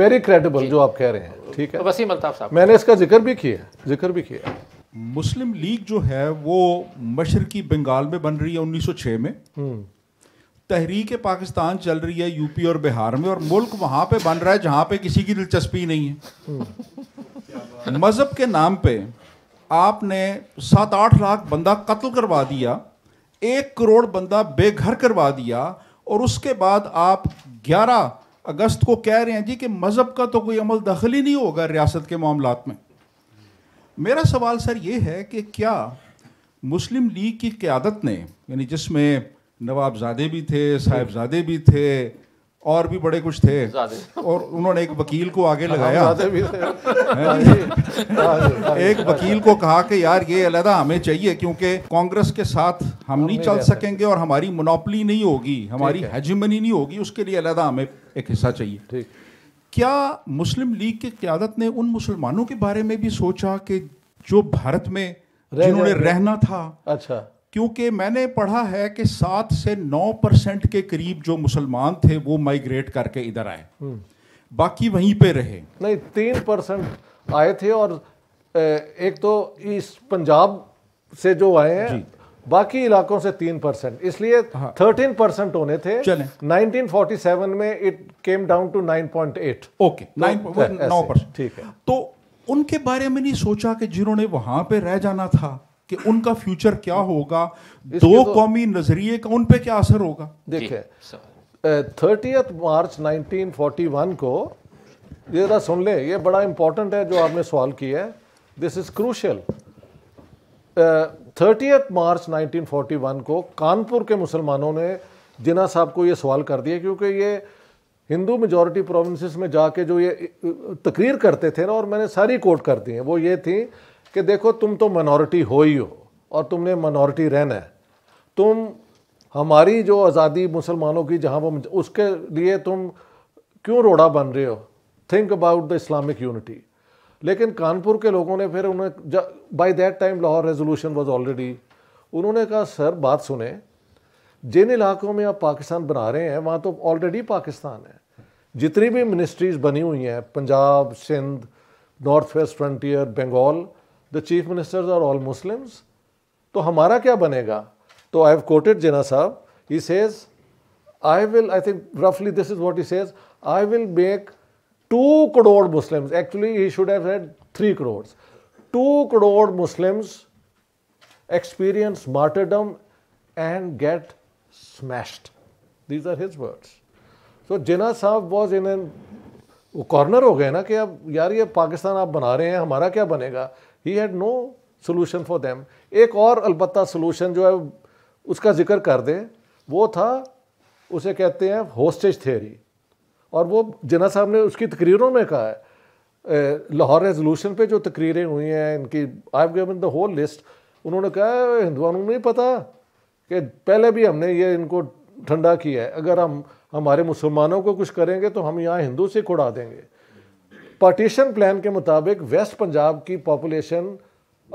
वेरी uh, क्रेडिबल जो आप कह रहे हैं ठीक है तो वसीम अल्ताफ साहब मैंने इसका जिक्र भी किया जिक्र भी किया मुस्लिम लीग जो है वो मशरकी बंगाल में बन रही है 1906 में हम्म। तहरीक पाकिस्तान चल रही है यूपी और बिहार में और मुल्क वहां पे बन रहा है जहां पे किसी की दिलचस्पी नहीं है हम्म। मज़हब के नाम पे आपने सात आठ लाख बंदा कत्ल करवा दिया एक करोड़ बंदा बेघर करवा दिया और उसके बाद आप ग्यारह अगस्त को कह रहे हैं जी कि मज़हब का तो कोई अमल दखल ही नहीं होगा रियासत के मामला में मेरा सवाल सर ये है कि क्या मुस्लिम लीग की क्यादत ने यानी जिसमें नवाबजादे भी थे साहेबजादे भी थे और भी बड़े कुछ थे और उन्होंने एक वकील को आगे लगाया हाँ हाँ हाँ एक वकील को कहा कि यार ये अलहदा हमें चाहिए क्योंकि कांग्रेस के साथ हम नहीं चल सकेंगे और हमारी मोनोपली नहीं होगी हमारी हेजमनी नहीं होगी उसके लिए अलहदा हमें एक हिस्सा चाहिए क्या मुस्लिम लीग की क्यादत ने उन मुसलमानों के बारे में भी सोचा कि जो भारत में जिन्होंने रहना था अच्छा क्योंकि मैंने पढ़ा है कि सात से नौ परसेंट के करीब जो मुसलमान थे वो माइग्रेट करके इधर आए हम्म। बाकी वहीं पे रहे नहीं तीन परसेंट आए थे और एक तो इस पंजाब से जो आए हैं बाकी इलाकों से तीन परसेंट इसलिए हाँ। थर्टीन हाँ। परसेंट होने थे 1947 में it came down to 9.8 okay तो नौ परसेंट ठीक है तो उनके बारे में नहीं सोचा कि जिन्होंने वहां पे रह जाना था कि उनका फ्यूचर क्या होगा दो तो, कौमी नजरिए का उन पे क्या असर होगा देखिए थर्टी मार्च 1941 को ये सुन ले ये बड़ा इंपॉर्टेंट है जो आपने सवाल किया है this is crucial thirtieth March 1941 को कानपुर के मुसलमानों ने जिना साहब को ये सवाल कर दिया क्योंकि ये हिंदू मेजॉरिटी प्रोविंसेस में जाके जो ये तकरीर करते थे ना और मैंने सारी कोट कर दी है वो ये थी कि देखो तुम तो मनॉरिटी हो ही हो और तुमने मनॉरिटी रहना है तुम हमारी जो आज़ादी मुसलमानों की जहाँ वो उसके लिए तुम क्यों रोड़ा बन रहे हो think about the Islamic unity लेकिन कानपुर के लोगों ने फिर उन्हें by that time Lahore resolution was already उन्होंने कहा सर बात सुने जिन इलाकों में आप पाकिस्तान बना रहे हैं वहाँ तो ऑलरेडी पाकिस्तान है जितनी भी मिनिस्ट्रीज़ बनी हुई हैं Punjab Sindh north west frontier Bengal the chief ministers are all Muslims तो हमारा क्या बनेगा तो आई have quoted Jinnah sahib he says I will I think रफली this is what he says I will make two crore Muslim actually he should have had three crore two crore Muslims experience martyrdom and get smashed these are his words so Jinnah sahib was in an वो कॉर्नर हो गए ना कि अब यार ये पाकिस्तान आप बना रहे हैं हमारा क्या बनेगा he had no solution for them एक और अलबत् सोलूशन जो है उसका जिक्र कर दें वो था उसे कहते हैं होस्टेज थियरी और वो जिना साहब ने उसकी तकरीरों में कहा है लाहौर रेजोल्यूशन पे जो तकरीरें हुई हैं इनकी I given the whole list उन्होंने कहा है हिंदुओं को नहीं पता कि पहले भी हमने ये इनको ठंडा किया है अगर हम हमारे मुसलमानों को कुछ करेंगे तो हम यहाँ हिंदू से उड़ा देंगे पार्टीशन प्लान के मुताबिक वेस्ट पंजाब की population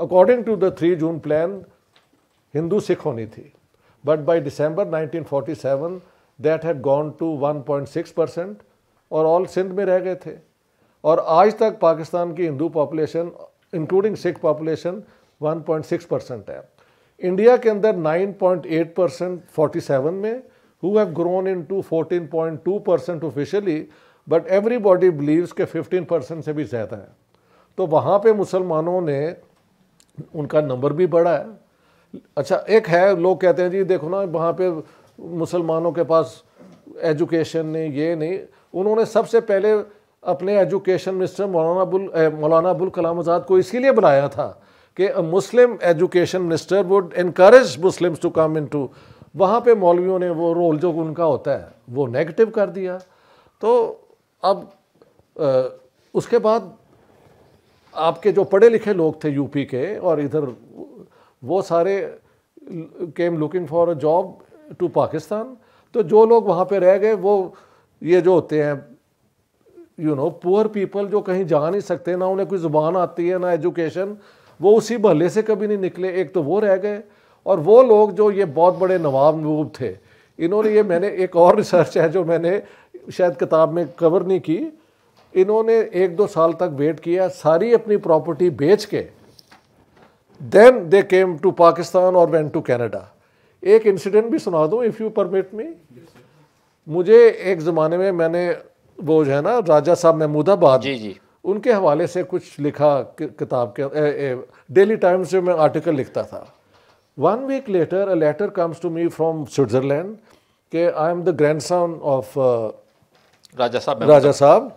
according to the three June plan Hindu Sikh होनी थी but nineteen forty seven that had gone to 1.6 percent और ऑल सिंध में रह गए थे और आज तक पाकिस्तान की Hindu population including Sikh population 1.6 percent है इंडिया के अंदर 9.8 परसेंट फोर्टी में who have grown into fourteen percent officially but everybody believes के 15 परसेंट से भी ज़्यादा है तो वहाँ पे मुसलमानों ने उनका नंबर भी बढ़ा है अच्छा एक है लोग कहते हैं जी देखो ना वहाँ पे मुसलमानों के पास एजुकेशन नहीं ये नहीं उन्होंने सबसे पहले अपने एजुकेशन मिनिस्टर मौलाना बुल मौलाना अबुल कलाम आज़ाद को इसीलिए बुलाया था कि Muslim education minister would increase Muslims to come into वहाँ पर मौलवियों ने वो रोल जो उनका होता है वो नेगेटिव कर दिया तो अब आ, उसके बाद आपके जो पढ़े लिखे लोग थे यूपी के और इधर वो सारे came looking for a job to Pakistan तो जो लोग वहाँ पे रह गए वो ये जो होते हैं यू नो पुअर पीपल जो कहीं जा नहीं सकते ना उन्हें कोई ज़ुबान आती है ना एजुकेशन वो उसी महल्ले से कभी नहीं निकले एक तो वो रह गए और वो लोग जो ये बहुत बड़े नवाब नवूब थे इन्होंने ये मैंने एक और रिसर्च है जो मैंने शायद किताब में कवर नहीं की इन्होंने एक दो साल तक वेट किया सारी अपनी प्रॉपर्टी बेच के then they came to Pakistan और वेन टू कैनेडा एक इंसिडेंट भी सुना दूं इफ़ यू परमिट मी मुझे एक ज़माने में मैंने वो जो है ना राजा साहब महमूदाबाद जी जी उनके हवाले से कुछ लिखा किताब के डेली टाइम्स में मैं आर्टिकल लिखता था one week later a letter comes to me from Switzerland के I am the grandson of Raja Sahab Raja साहब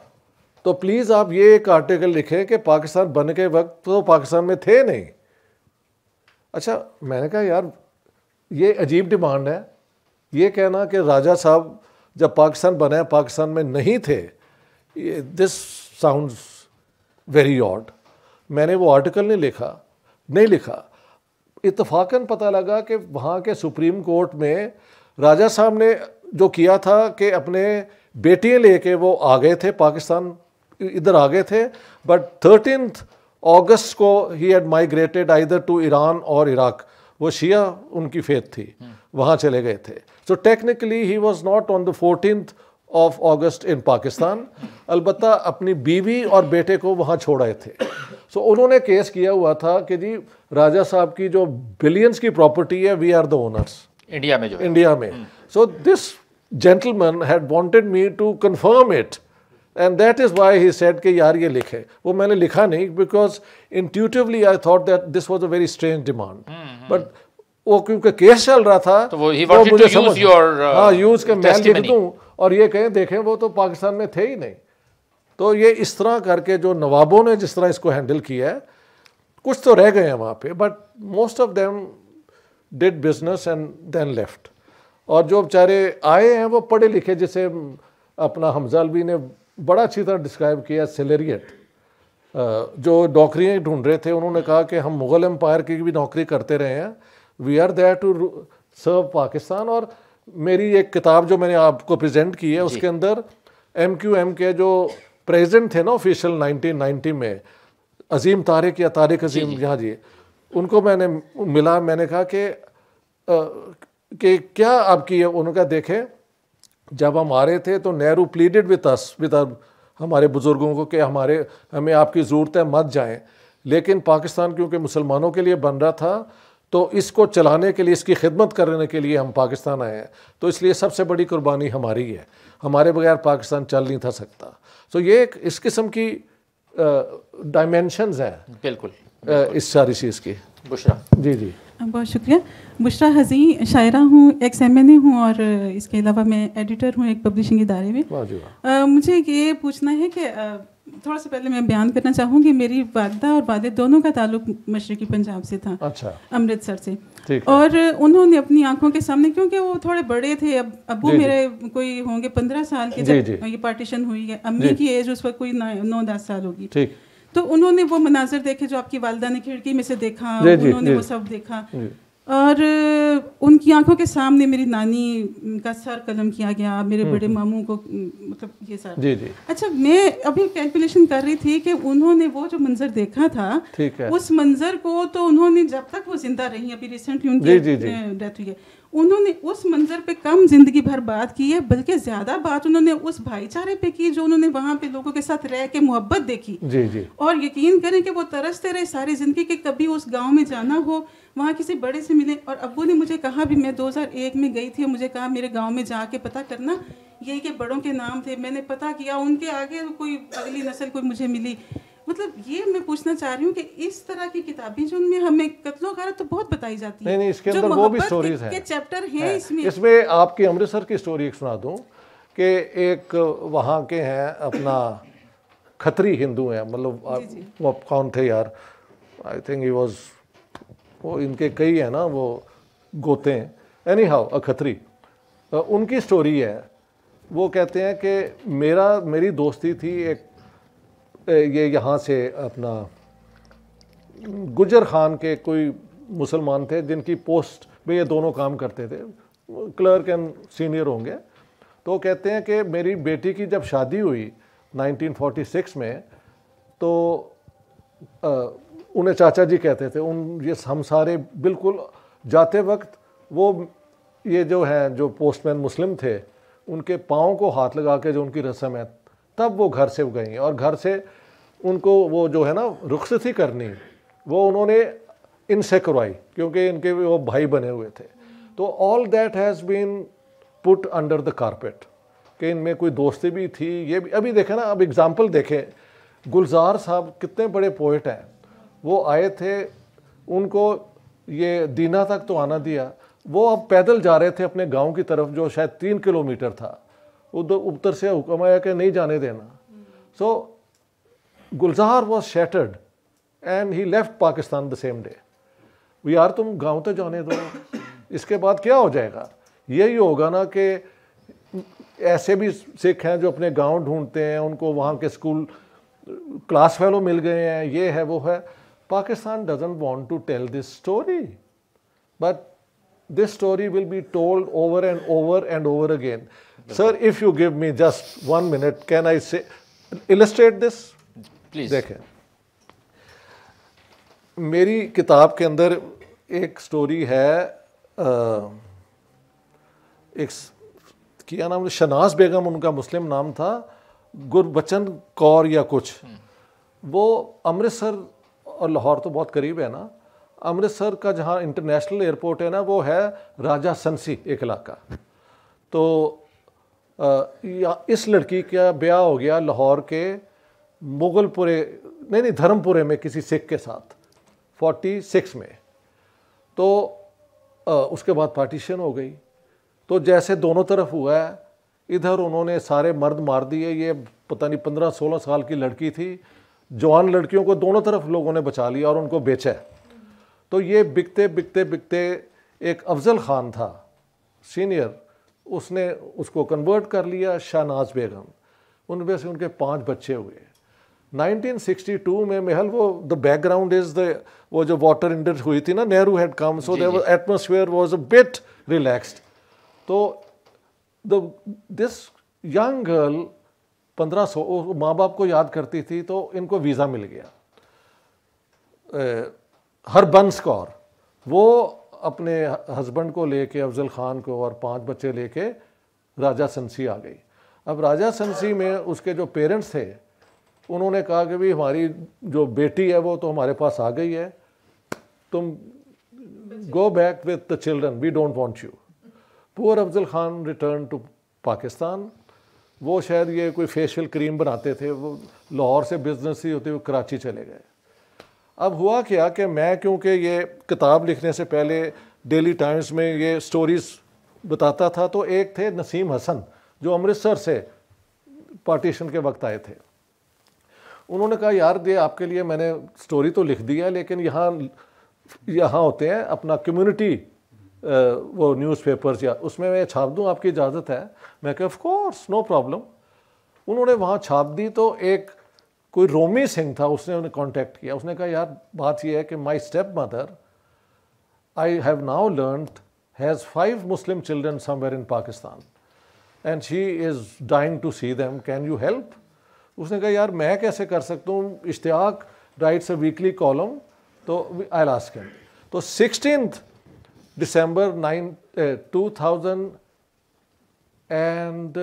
तो प्लीज़ आप ये एक आर्टिकल लिखें कि पाकिस्तान बन के वक्त तो पाकिस्तान में थे नहीं अच्छा मैंने कहा यार ये अजीब डिमांड है ये कहना कि राजा साहब जब पाकिस्तान बने पाकिस्तान में नहीं थे दिस साउंड्स वेरी ऑड मैंने वो आर्टिकल नहीं लिखा नहीं लिखा इतफाक़न पता लगा कि वहाँ के सुप्रीम कोर्ट में राजा साहब ने जो किया था कि अपने बेटियाँ लेके वो आ गए थे पाकिस्तान इधर आ गए थे बट थर्टीन अगस्त को he had migrated either to Iran और इराक़ वो शिया उनकी फेथ थी वहाँ चले गए थे so technically he was not on the fourteen of August in Pakistan अलबत् अपनी बीवी और बेटे को वहाँ छोड़ाए थे सो so, उन्होंने केस किया हुआ था कि जी राजा साहब की जो बिलियंस की प्रॉपर्टी है we are the owners India में जो इंडिया में so this gentleman had wanted me to confirm it and that is why he said कि यार ये लिखे वो मैंने लिखा नहीं because intuitively I thought that this was a very strange demand but वो क्योंकि केस चल रहा था तो वो, वो मुझे समझ your, हाँ, uh, हाँ यूज के मैं लिख दूँ और ये कहें देखें वो तो पाकिस्तान में थे ही नहीं तो ये इस तरह करके जो नवाबों ने जिस तरह इसको हैंडल किया है कुछ तो रह गए हैं वहाँ पे but most of them did business and then left और जो बेचारे आए हैं वो पढ़े लिखे जैसे अपना भी ने बड़ा अच्छी तरह डिस्क्राइब किया सेलेरियट जो नौकरियाँ ढूंढ रहे थे उन्होंने कहा कि हम मुग़ल एम्पायर की भी नौकरी करते रहे हैं we are there to serve Pakistan और मेरी एक किताब जो मैंने आपको प्रेजेंट की है उसके अंदर एम क्यू एम के जो प्रेजिडेंट थे ना ऑफिशियल 1990 में अजीम तारिक या तारिक अजीम यहाँ जी उनको मैंने मिला मैंने कहा कि कि क्या आपकी उनका देखें जब हम आ रहे थे तो Nehru pleaded with us with हमारे बुज़ुर्गों को कि हमारे हमें आपकी ज़रूरत है मत जाएं लेकिन पाकिस्तान क्योंकि मुसलमानों के लिए बन रहा था तो इसको चलाने के लिए इसकी खिदमत करने के लिए हम पाकिस्तान आए हैं तो इसलिए सबसे बड़ी कुर्बानी हमारी है हमारे बगैर पाकिस्तान चल नहीं था सकता तो ये एक इस किस्म की डायमेंशनज हैं बिल्कुल, बिल्कुल इस सारी चीज़ की बुशरा जी जी बहुत शुक्रिया बुशरा हजी शायरा हूँ एक्स एम एन ए हूँ और इसके अलावा मैं एडिटर हूँ एक पब्लिशिंग इदारे में आ, मुझे ये पूछना है कि थोड़ा सा पहले मैं बयान करना चाहूँगी मेरी वालदा और वादे दोनों का ताल्लुक मशरकी पंजाब से था अच्छा अमृतसर से और उन्होंने अपनी आंखों के सामने क्योंकि वो थोड़े बड़े थे अब अबू मेरे कोई होंगे पंद्रह साल के जब ये पार्टीशन हुई है अम्मी की एज उस वक्त कोई नौ दस साल होगी ठीक तो उन्होंने वो मनाजर देखे जो आपकी वालदा ने खिड़की में से देखा जी, उन्होंने जी, वो सब देखा और उनकी आंखों के सामने मेरी नानी का सर कलम किया गया मेरे हम्म, बड़े हम्म। मामू को मतलब ये सर जी जी अच्छा मैं अभी कैलकुलेशन कर रही थी कि उन्होंने वो जो मंजर देखा था उस मंजर को तो उन्होंने जब तक वो जिंदा रही अभी रिसेंटली उनकी डेथ हुई है उन्होंने उस मंजर पे कम ज़िंदगी भर बात की है बल्कि ज़्यादा बात उन्होंने उस भाईचारे पे की जो उन्होंने वहाँ पे लोगों के साथ रह के मोहब्बत देखी जी जी और यकीन करें कि वो तरसते रहे सारी ज़िंदगी के कभी उस गांव में जाना हो वहाँ किसी बड़े से मिले और अबू ने मुझे कहा भी मैं 2001 में गई थी और मुझे कहा मेरे गाँव में जाके पता करना यही के बड़ों के नाम थे मैंने पता किया उनके आगे कोई अगली नस्ल कोई मुझे मिली मतलब ये मैं पूछना चाह रही हूँ कि इस तरह की किताबें जो उनमें हमें कत्लो गारत तो बहुत बताई जाती है नहीं नहीं इसके अंदर वो भी स्टोरीज हैं चैप्टर हैं है, इसमें इसमें आपकी अमृतसर की स्टोरी एक सुना दूँ कि एक वहाँ के हैं अपना खतरी हिंदू हैं मतलब वो कौन थे यार आई थिंक ही वॉज वो इनके कई हैं ना वो गोते हैं एनी हाउ अ खतरी उनकी स्टोरी है वो कहते हैं कि मेरा मेरी दोस्ती थी एक ये यहाँ से अपना गुजर खान के कोई मुसलमान थे जिनकी पोस्ट में ये दोनों काम करते थे क्लर्क एंड सीनियर होंगे तो कहते हैं कि मेरी बेटी की जब शादी हुई 1946 में तो आ, उन्हें चाचा जी कहते थे उन ये हम सारे बिल्कुल जाते वक्त वो ये जो हैं जो पोस्टमैन मुस्लिम थे उनके पाँव को हाथ लगा के जो उनकी रस्म है तब वो घर से गई और घर से उनको वो जो है ना रुखसती करनी वो उन्होंने इनसे करवाई क्योंकि इनके वो भाई बने हुए थे तो all that has been put under the carpet कि इनमें कोई दोस्ती भी थी ये भी अभी देखें ना अब एग्ज़ाम्पल देखें गुलजार साहब कितने बड़े पोइट हैं वो आए थे उनको ये दीना तक तो आना दिया वो अब पैदल जा रहे थे अपने गांव की तरफ जो शायद तीन किलोमीटर था उधर ऊपर से हुक्म आया कि नहीं जाने देना so Gulzar was shattered and he left Pakistan the same day यार तुम गांव तो जाने दो इसके बाद क्या हो जाएगा यही होगा ना कि ऐसे भी सिख हैं जो अपने गांव ढूंढते हैं उनको वहाँ के स्कूल क्लास फेलो मिल गए हैं ये है वो है Pakistan doesn't want to tell this story but this story will be told over and over and over again sir if you give me just one minute can I say illustrate this please देखें मेरी किताब के अंदर एक स्टोरी है आ, एक किया नाम शनाज बेगम उनका मुस्लिम नाम था गुरबचन कौर या कुछ हम्म। वो अमृतसर और लाहौर तो बहुत करीब है ना अमृतसर का जहाँ इंटरनेशनल एयरपोर्ट है ना वो है राजा सनसी एक इलाका तो या इस लड़की का ब्याह हो गया लाहौर के मुगलपुरे नहीं नहीं धर्मपुरे में किसी सिख के साथ 46 में तो उसके बाद पार्टीशन हो गई तो जैसे दोनों तरफ हुआ है इधर उन्होंने सारे मर्द मार दिए ये पता नहीं पंद्रह सोलह साल की लड़की थी जवान लड़कियों को दोनों तरफ लोगों ने बचा लिया और उनको बेचा तो ये बिकते बिकते बिकते एक अफजल ख़ान था सीनियर उसने उसको कन्वर्ट कर लिया शाहनाज बेगम उनमें से उनके पांच बच्चे हुए 1962 में महल वो द बैकग्राउंड इज द वो जो वाटर इंडर हुई थी ना Nehru had come so there atmosphere was a bit relaxed तो द दिस यंग गर्ल पंद्रह सौ माँ बाप को याद करती थी तो इनको वीज़ा मिल गया हरबंस कौर वो अपने हस्बैंड को लेके अफजल ख़ान को और पांच बच्चे लेके राजा सनसी आ गई अब राजा सनसी में उसके जो पेरेंट्स थे उन्होंने कहा कि भाई हमारी जो बेटी है वो तो हमारे पास आ गई है तुम go back with the children we don't want you poor Afzal Khan return to Pakistan वो शायद ये कोई फेशियल क्रीम बनाते थे वो लाहौर से बिजनेस ही होते हुए कराची चले गए अब हुआ क्या कि मैं क्योंकि ये किताब लिखने से पहले डेली टाइम्स में ये स्टोरीज़ बताता था तो एक थे नसीम हसन जो अमृतसर से पार्टीशन के वक्त आए थे उन्होंने कहा यार ये आपके लिए मैंने स्टोरी तो लिख दी है लेकिन यहाँ यहाँ होते हैं अपना कम्युनिटी वो न्यूज़पेपर्स या उसमें मैं छाप दूँ आपकी इजाज़त है मैं कहा ऑफ़ कोर्स नो प्रॉब्लम उन्होंने वहाँ छाप दी तो एक कोई रोमी सिंह था उसने उन्हें कांटेक्ट किया उसने कहा यार बात यह है कि my stepmother I have now learn has five Muslim children somewhere in Pakistan and she is dying to see them can you help उसने कहा यार मैं कैसे कर सकता हूँ Ishtiaq writes a weekly column तो आई लास्ट तो sixteen December nine two thousand and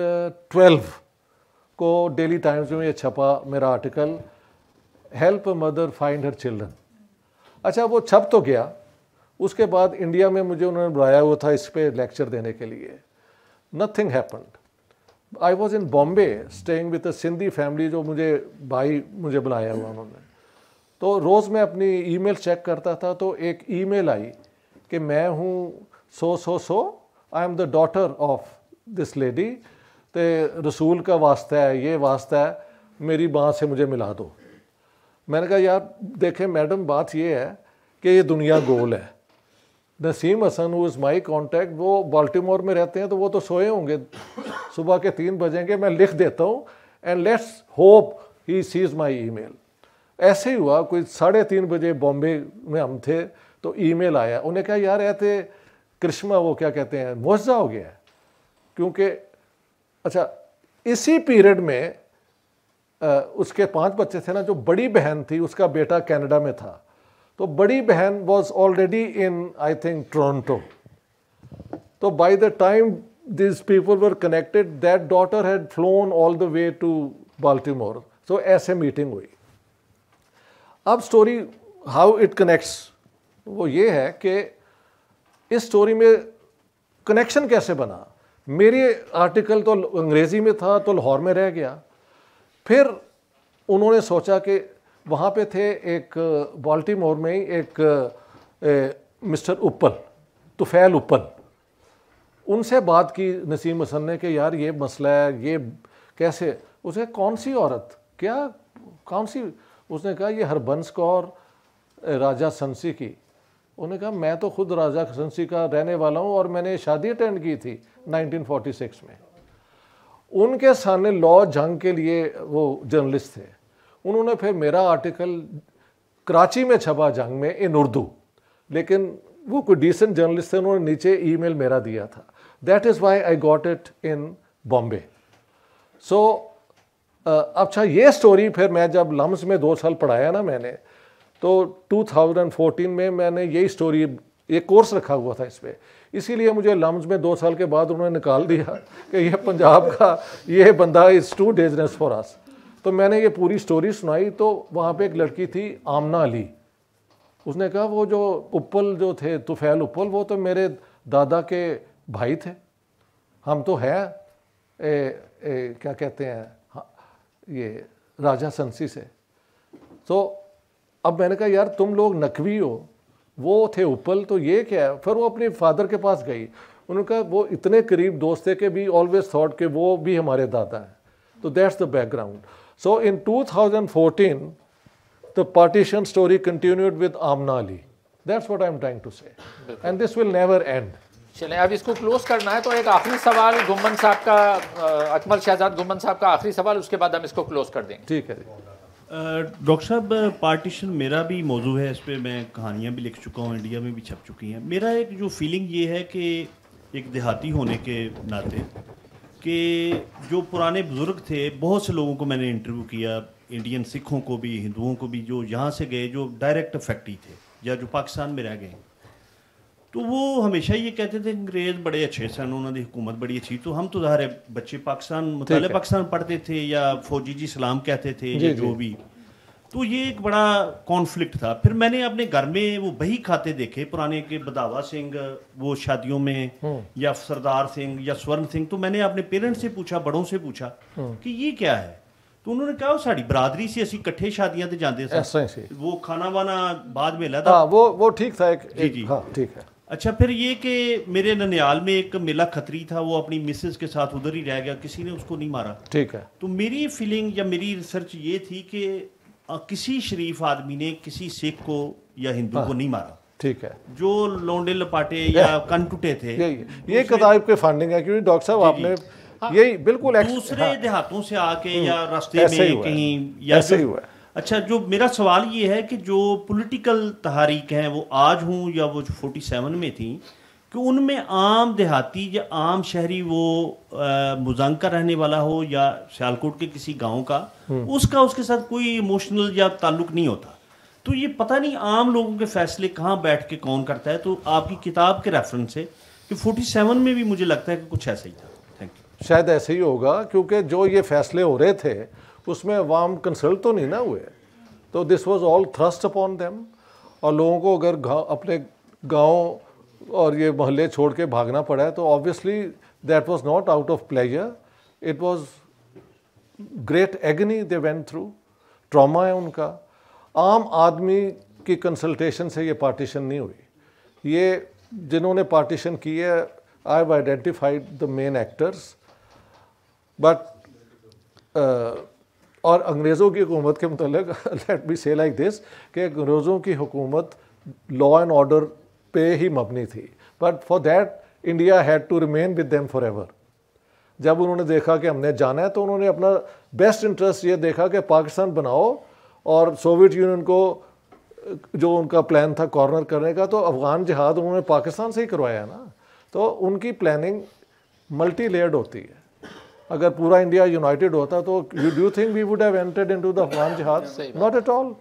twelve को डेली टाइम्स में ये छपा मेरा article help mother find her children अच्छा वो छप तो गया उसके बाद इंडिया में मुझे उन्होंने बुलाया हुआ था इस पर लेक्चर देने के लिए nothing happened I was in Bombay staying with a Sindhi family जो मुझे भाई मुझे बुलाया हुआ उन्होंने तो रोज़ मैं अपनी ईमेल चेक करता था तो एक ईमेल आई कि मैं हूँ so so so I am the daughter of this lady तो रसूल का वास्ता है ये वास्ता है मेरी माँ से मुझे मिला दो मैंने कहा यार देखें मैडम बात ये है कि ये दुनिया गोल है नसीम हसन वो इज़ माई कॉन्टैक्ट वो बाल्टीमोर में रहते हैं तो वो तो सोए होंगे सुबह के तीन बजेंगे मैं लिख देता हूँ and let's hope he sees my email ऐसे ही हुआ कोई साढ़े तीन बजे बॉम्बे में हम थे तो ई मेल आया उन्हें कहा यार ऐसे करिश्मा वो क्या कहते हैं मुआवजा हो गया है क्योंकि अच्छा इसी पीरियड में आ, उसके पांच बच्चे थे ना जो बड़ी बहन थी उसका बेटा कनाडा में था तो बड़ी बहन was already in I think Toronto तो by the time these people were connected that daughter had flown all the way to Baltimore so ऐसे मीटिंग हुई अब स्टोरी हाउ इट कनेक्ट्स वो ये है कि इस स्टोरी में कनेक्शन कैसे बना मेरे आर्टिकल तो अंग्रेज़ी में था तो लाहौर में रह गया फिर उन्होंने सोचा कि वहाँ पे थे एक मोर में ही एक ए, मिस्टर उपल तुफैल उपल उनसे बात की नसीम हसन ने कि यार ये मसला है ये कैसे उसे कौन सी औरत क्या कौन सी उसने कहा ये हरबंस कौर राजा सनसी की उन्होंने कहा मैं तो खुद राजा खसंसी का रहने वाला हूँ और मैंने शादी अटेंड की थी 1946 में उनके सामने लॉ जंग के लिए वो जर्नलिस्ट थे उन्होंने फिर मेरा आर्टिकल कराची में छपा जंग में इन उर्दू लेकिन वो कोई डिसेंट जर्नलिस्ट थे उन्होंने नीचे ईमेल मेरा दिया था that is why I got it in Bombay so अच्छा ये स्टोरी फिर मैं जब लम्स में दो साल पढ़ाया ना मैंने तो 2014 में मैंने यही स्टोरी एक कोर्स रखा हुआ था इस पर इसीलिए मुझे लम्ब में दो साल के बाद उन्होंने निकाल दिया कि यह पंजाब का ये बंदा इज़ टू डेजनेस फॉर आस तो मैंने ये पूरी स्टोरी सुनाई तो वहाँ पे एक लड़की थी आमना अली उसने कहा वो जो उपल जो थे तुफैल उपल वो तो मेरे दादा के भाई थे हम तो हैं क्या कहते हैं ये राजा संसी से तो अब मैंने कहा यार तुम लोग नकवी हो वो थे उपल तो ये क्या है फिर वो अपने फादर के पास गई उन्होंने कहा वो इतने करीब दोस्त थे कि वी ऑलवेज थॉट के वो भी हमारे दादा हैं तो that's the background so in 2014 partition story continued with Amna Ali Ali. That's I am trying to say and this will never end चले अब इसको क्लोज करना है तो एक आखिरी सवाल गुमन साहब का अकमल शहजाद गुमन साहब का आखिरी सवाल उसके बाद हम इसको क्लोज कर देंगे ठीक है डॉक्टर साहब पार्टीशन मेरा भी मौजू है इस पर मैं कहानियाँ भी लिख चुका हूँ इंडिया में भी छप चुकी हैं मेरा एक जो फीलिंग ये है कि एक देहाती होने के नाते कि जो पुराने बुज़ुर्ग थे बहुत से लोगों को मैंने इंटरव्यू किया इंडियन सिखों को भी हिंदुओं को भी जो यहाँ से गए जो डायरेक्ट अफेक्टी थे या जो पाकिस्तान में रह गए तो वो हमेशा ये कहते थे अंग्रेज़ बड़े अच्छे सन उन्होंने हुकूमत बड़ी अच्छी तो हम तो ज़ाहिर बच्चे पाकिस्तान मतलब पाकिस्तान पढ़ते थे या फौजी जी सलाम कहते थे या जो भी तो ये एक बड़ा कॉन्फ्लिक्ट था फिर मैंने अपने घर में वो बही खाते देखे पुराने के बदावा सिंह वो शादियों में हम्म। या सरदार सिंह या स्वर्ण सिंह तो मैंने अपने पेरेंट्स से पूछा बड़ों से पूछा हम्म। कि ये क्या है तो उन्होंने कहा साड़ी बरादरी से ਅਸੀਂ ਇਕੱਠੇ ਸ਼ਾਦੀਆਂ ਤੇ जाते वो खाना वाना बाद में लगा ਵਾਣਾ हाँ, वो ठीक था ਹਾਂ ਉਹ ਉਹ ਠੀਕ ਥਾ ਇੱਕ अच्छा फिर ये कि मेरे ननियाल में एक मेला खतरी था वो अपनी मिसेज के साथ उधर ही रह गया किसी ने उसको नहीं मारा ठीक है तो मेरी फीलिंग या मेरी रिसर्च ये थी कि किसी शरीफ आदमी ने किसी सिख को या हिंदू हाँ। को नहीं मारा ठीक है जो लोंडे लपाटे या कन टूटे थे ये, ये किताब के फंडिंग है क्योंकि डॉक्टर साहब आपने यही बिल्कुल हाँ, दूसरे हाँ। देहातों से आके या हम्म। रास्ते में कहीं या ऐसे ही हुआ अच्छा जो मेरा सवाल ये है कि जो पॉलिटिकल तहारीक हैं वो आज हूँ या वो जो फोर्टी सेवन में थी कि उनमें आम देहाती या आम शहरी वो मुजांग का रहने वाला हो या सियालकोट के किसी गांव का हम्म। उसका उसके साथ कोई इमोशनल या ताल्लुक नहीं होता तो ये पता नहीं आम लोगों के फैसले कहाँ बैठ के कौन करता है तो आपकी किताब के रेफरेंस से कि फोर्टी सेवन में भी मुझे लगता है कि कुछ ऐसा ही था थैंक यू शायद ऐसे ही होगा क्योंकि जो ये फैसले हो रहे थे उसमें अवाम कंसल्ट तो नहीं ना हुए तो this was all thrust upon them और लोगों को अगर गाँव अपने गांव और ये मोहल्ले छोड़ के भागना पड़ा है तो obviously that was not out of pleasure it was great agony they went through trauma है उनका आम आदमी की कंसल्टेशन से ये पार्टीशन नहीं हुई ये जिन्होंने पार्टीशन की है I have identified the main actors but और अंग्रेज़ों की हुकूमत के मतलब let me say like this कि अंग्रेज़ों की हुकूमत लॉ एंड ऑर्डर पे ही मबनी थी but for that India had to remain with them forever जब उन्होंने देखा कि हमने जाना है तो उन्होंने अपना बेस्ट इंटरेस्ट ये देखा कि पाकिस्तान बनाओ और सोवियत यूनियन को जो उनका प्लान था कॉर्नर करने का तो अफ़गान जहाद उन्होंने पाकिस्तान से ही करवाया ना तो उनकी प्लानिंग मल्टी लेयर्ड होती है अगर पूरा इंडिया यूनाइटेड होता तो you do think we would have entered into the Afghan jihad not at all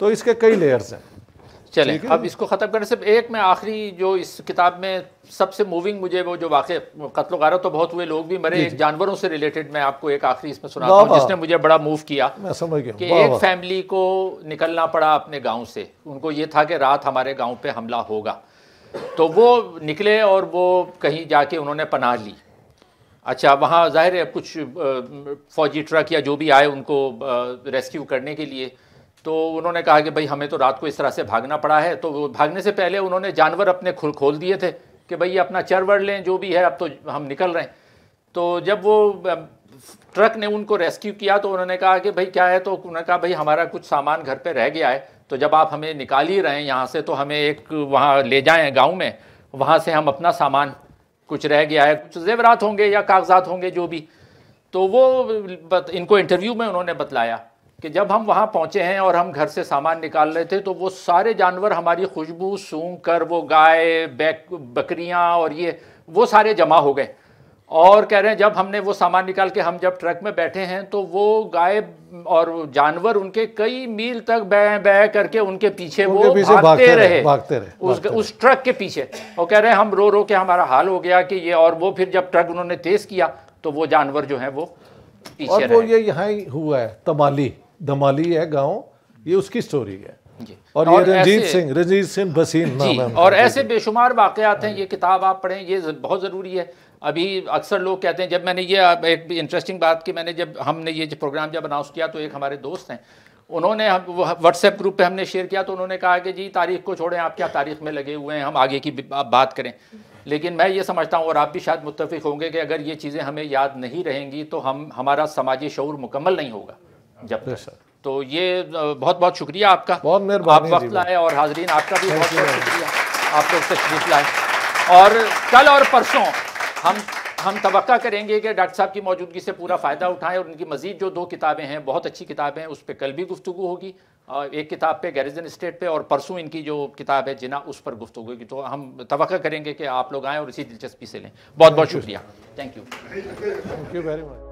तो इसके कई लेयर्स हैं चलें अब इसको ख़त्म करने से एक मैं आखिरी जो इस किताब में सबसे मूविंग मुझे वो जो वाक़ कत्ल वगैरह तो बहुत हुए लोग भी मरे एक जानवरों से रिलेटेड मैं आपको एक आखिरी इसमें सुना हूँ जिसने मुझे बड़ा मूव किया मैं समझ गया कि एक फैमिली को निकलना पड़ा अपने गांव से उनको ये था कि रात हमारे गांव पे हमला होगा तो वो निकले और वो कहीं जाके उन्होंने पनाह ली अच्छा वहाँ जाहिर है कुछ फौजी ट्रक या जो भी आए उनको रेस्क्यू करने के लिए तो उन्होंने कहा कि भाई हमें तो रात को इस तरह से भागना पड़ा है तो भागने से पहले उन्होंने जानवर अपने खुल खोल दिए थे कि भाई अपना चर वर लें जो भी है अब तो हम निकल रहे हैं तो जब वो ट्रक ने उनको रेस्क्यू किया तो उन्होंने कहा कि भाई क्या है तो उन्होंने कहा भाई हमारा कुछ सामान घर पर रह गया है तो जब आप हमें निकाल ही रहे हैं यहाँ से तो हमें एक वहाँ ले जाएँ गाँव में वहाँ से हम अपना सामान कुछ रह गया है कुछ जेवरात होंगे या कागजात होंगे जो भी तो वो बत, इनको इंटरव्यू में उन्होंने बतलाया कि जब हम वहाँ पहुँचे हैं और हम घर से सामान निकाल रहे थे तो वो सारे जानवर हमारी खुशबू सूंघ कर वो गाय बैक बकरियाँ और ये वो सारे जमा हो गए और कह रहे हैं जब हमने वो सामान निकाल के हम जब ट्रक में बैठे हैं तो वो गाय और जानवर उनके कई मील तक बै बै करके उनके पीछे उनके वो पीछे भागते, भागते रहे, रहे भागते रहे उस भागते उस ट्रक के पीछे और कह रहे हैं हम रो रो के हमारा हाल हो गया कि ये और वो फिर जब ट्रक उन्होंने तेज किया तो वो जानवर जो है वो पीछे और वो ये यहाँ ही हुआ है तमाली दमाली है गाँव ये उसकी स्टोरी है और, ये रंजीत सिंह रंजीत सिंह बसीन नाम है और ऐसे बेशुमार वाकयात हैं ये किताब आप पढ़ें ये बहुत ज़रूरी है अभी अक्सर लोग कहते हैं जब मैंने ये एक इंटरेस्टिंग बात की मैंने जब हमने ये प्रोग्राम जब अनाउंस किया तो एक हमारे दोस्त हैं उन्होंने हम व्हाट्सएप ग्रुप पे हमने शेयर किया तो उन्होंने कहा कि जी तारीख को छोड़ें आप क्या तारीख में लगे हुए हैं हम आगे की बात करें लेकिन मैं ये समझता हूँ और आप भी शायद मुतफिक होंगे कि अगर ये चीज़ें हमें याद नहीं रहेंगी तो हम हमारा समाजी शौर मुकम्मल नहीं होगा जब तक तो ये बहुत बहुत शुक्रिया आपका बहुत मेहरबानी आप वक्त लाए और हाजरीन आपका भी बहुत बहुत शुक्रिया आप लोग तशरीफ लाए और कल और परसों हम हम तो करेंगे कि डॉक्टर साहब की मौजूदगी से पूरा फ़ायदा उठाएं और उनकी मजीद जो दो किताबें हैं बहुत अच्छी किताबें हैं उस पर कल भी गुफ्तु होगी एक किताब पे गैरिजन स्टेट पे और परसों इनकी जो किताब है जिना उस पर गुफ्तु होगी तो हम तो करेंगे कि आप लोग आएँ और इसी दिलचस्पी से लें बहुत बहुत शुक्रिया thank you thank you very much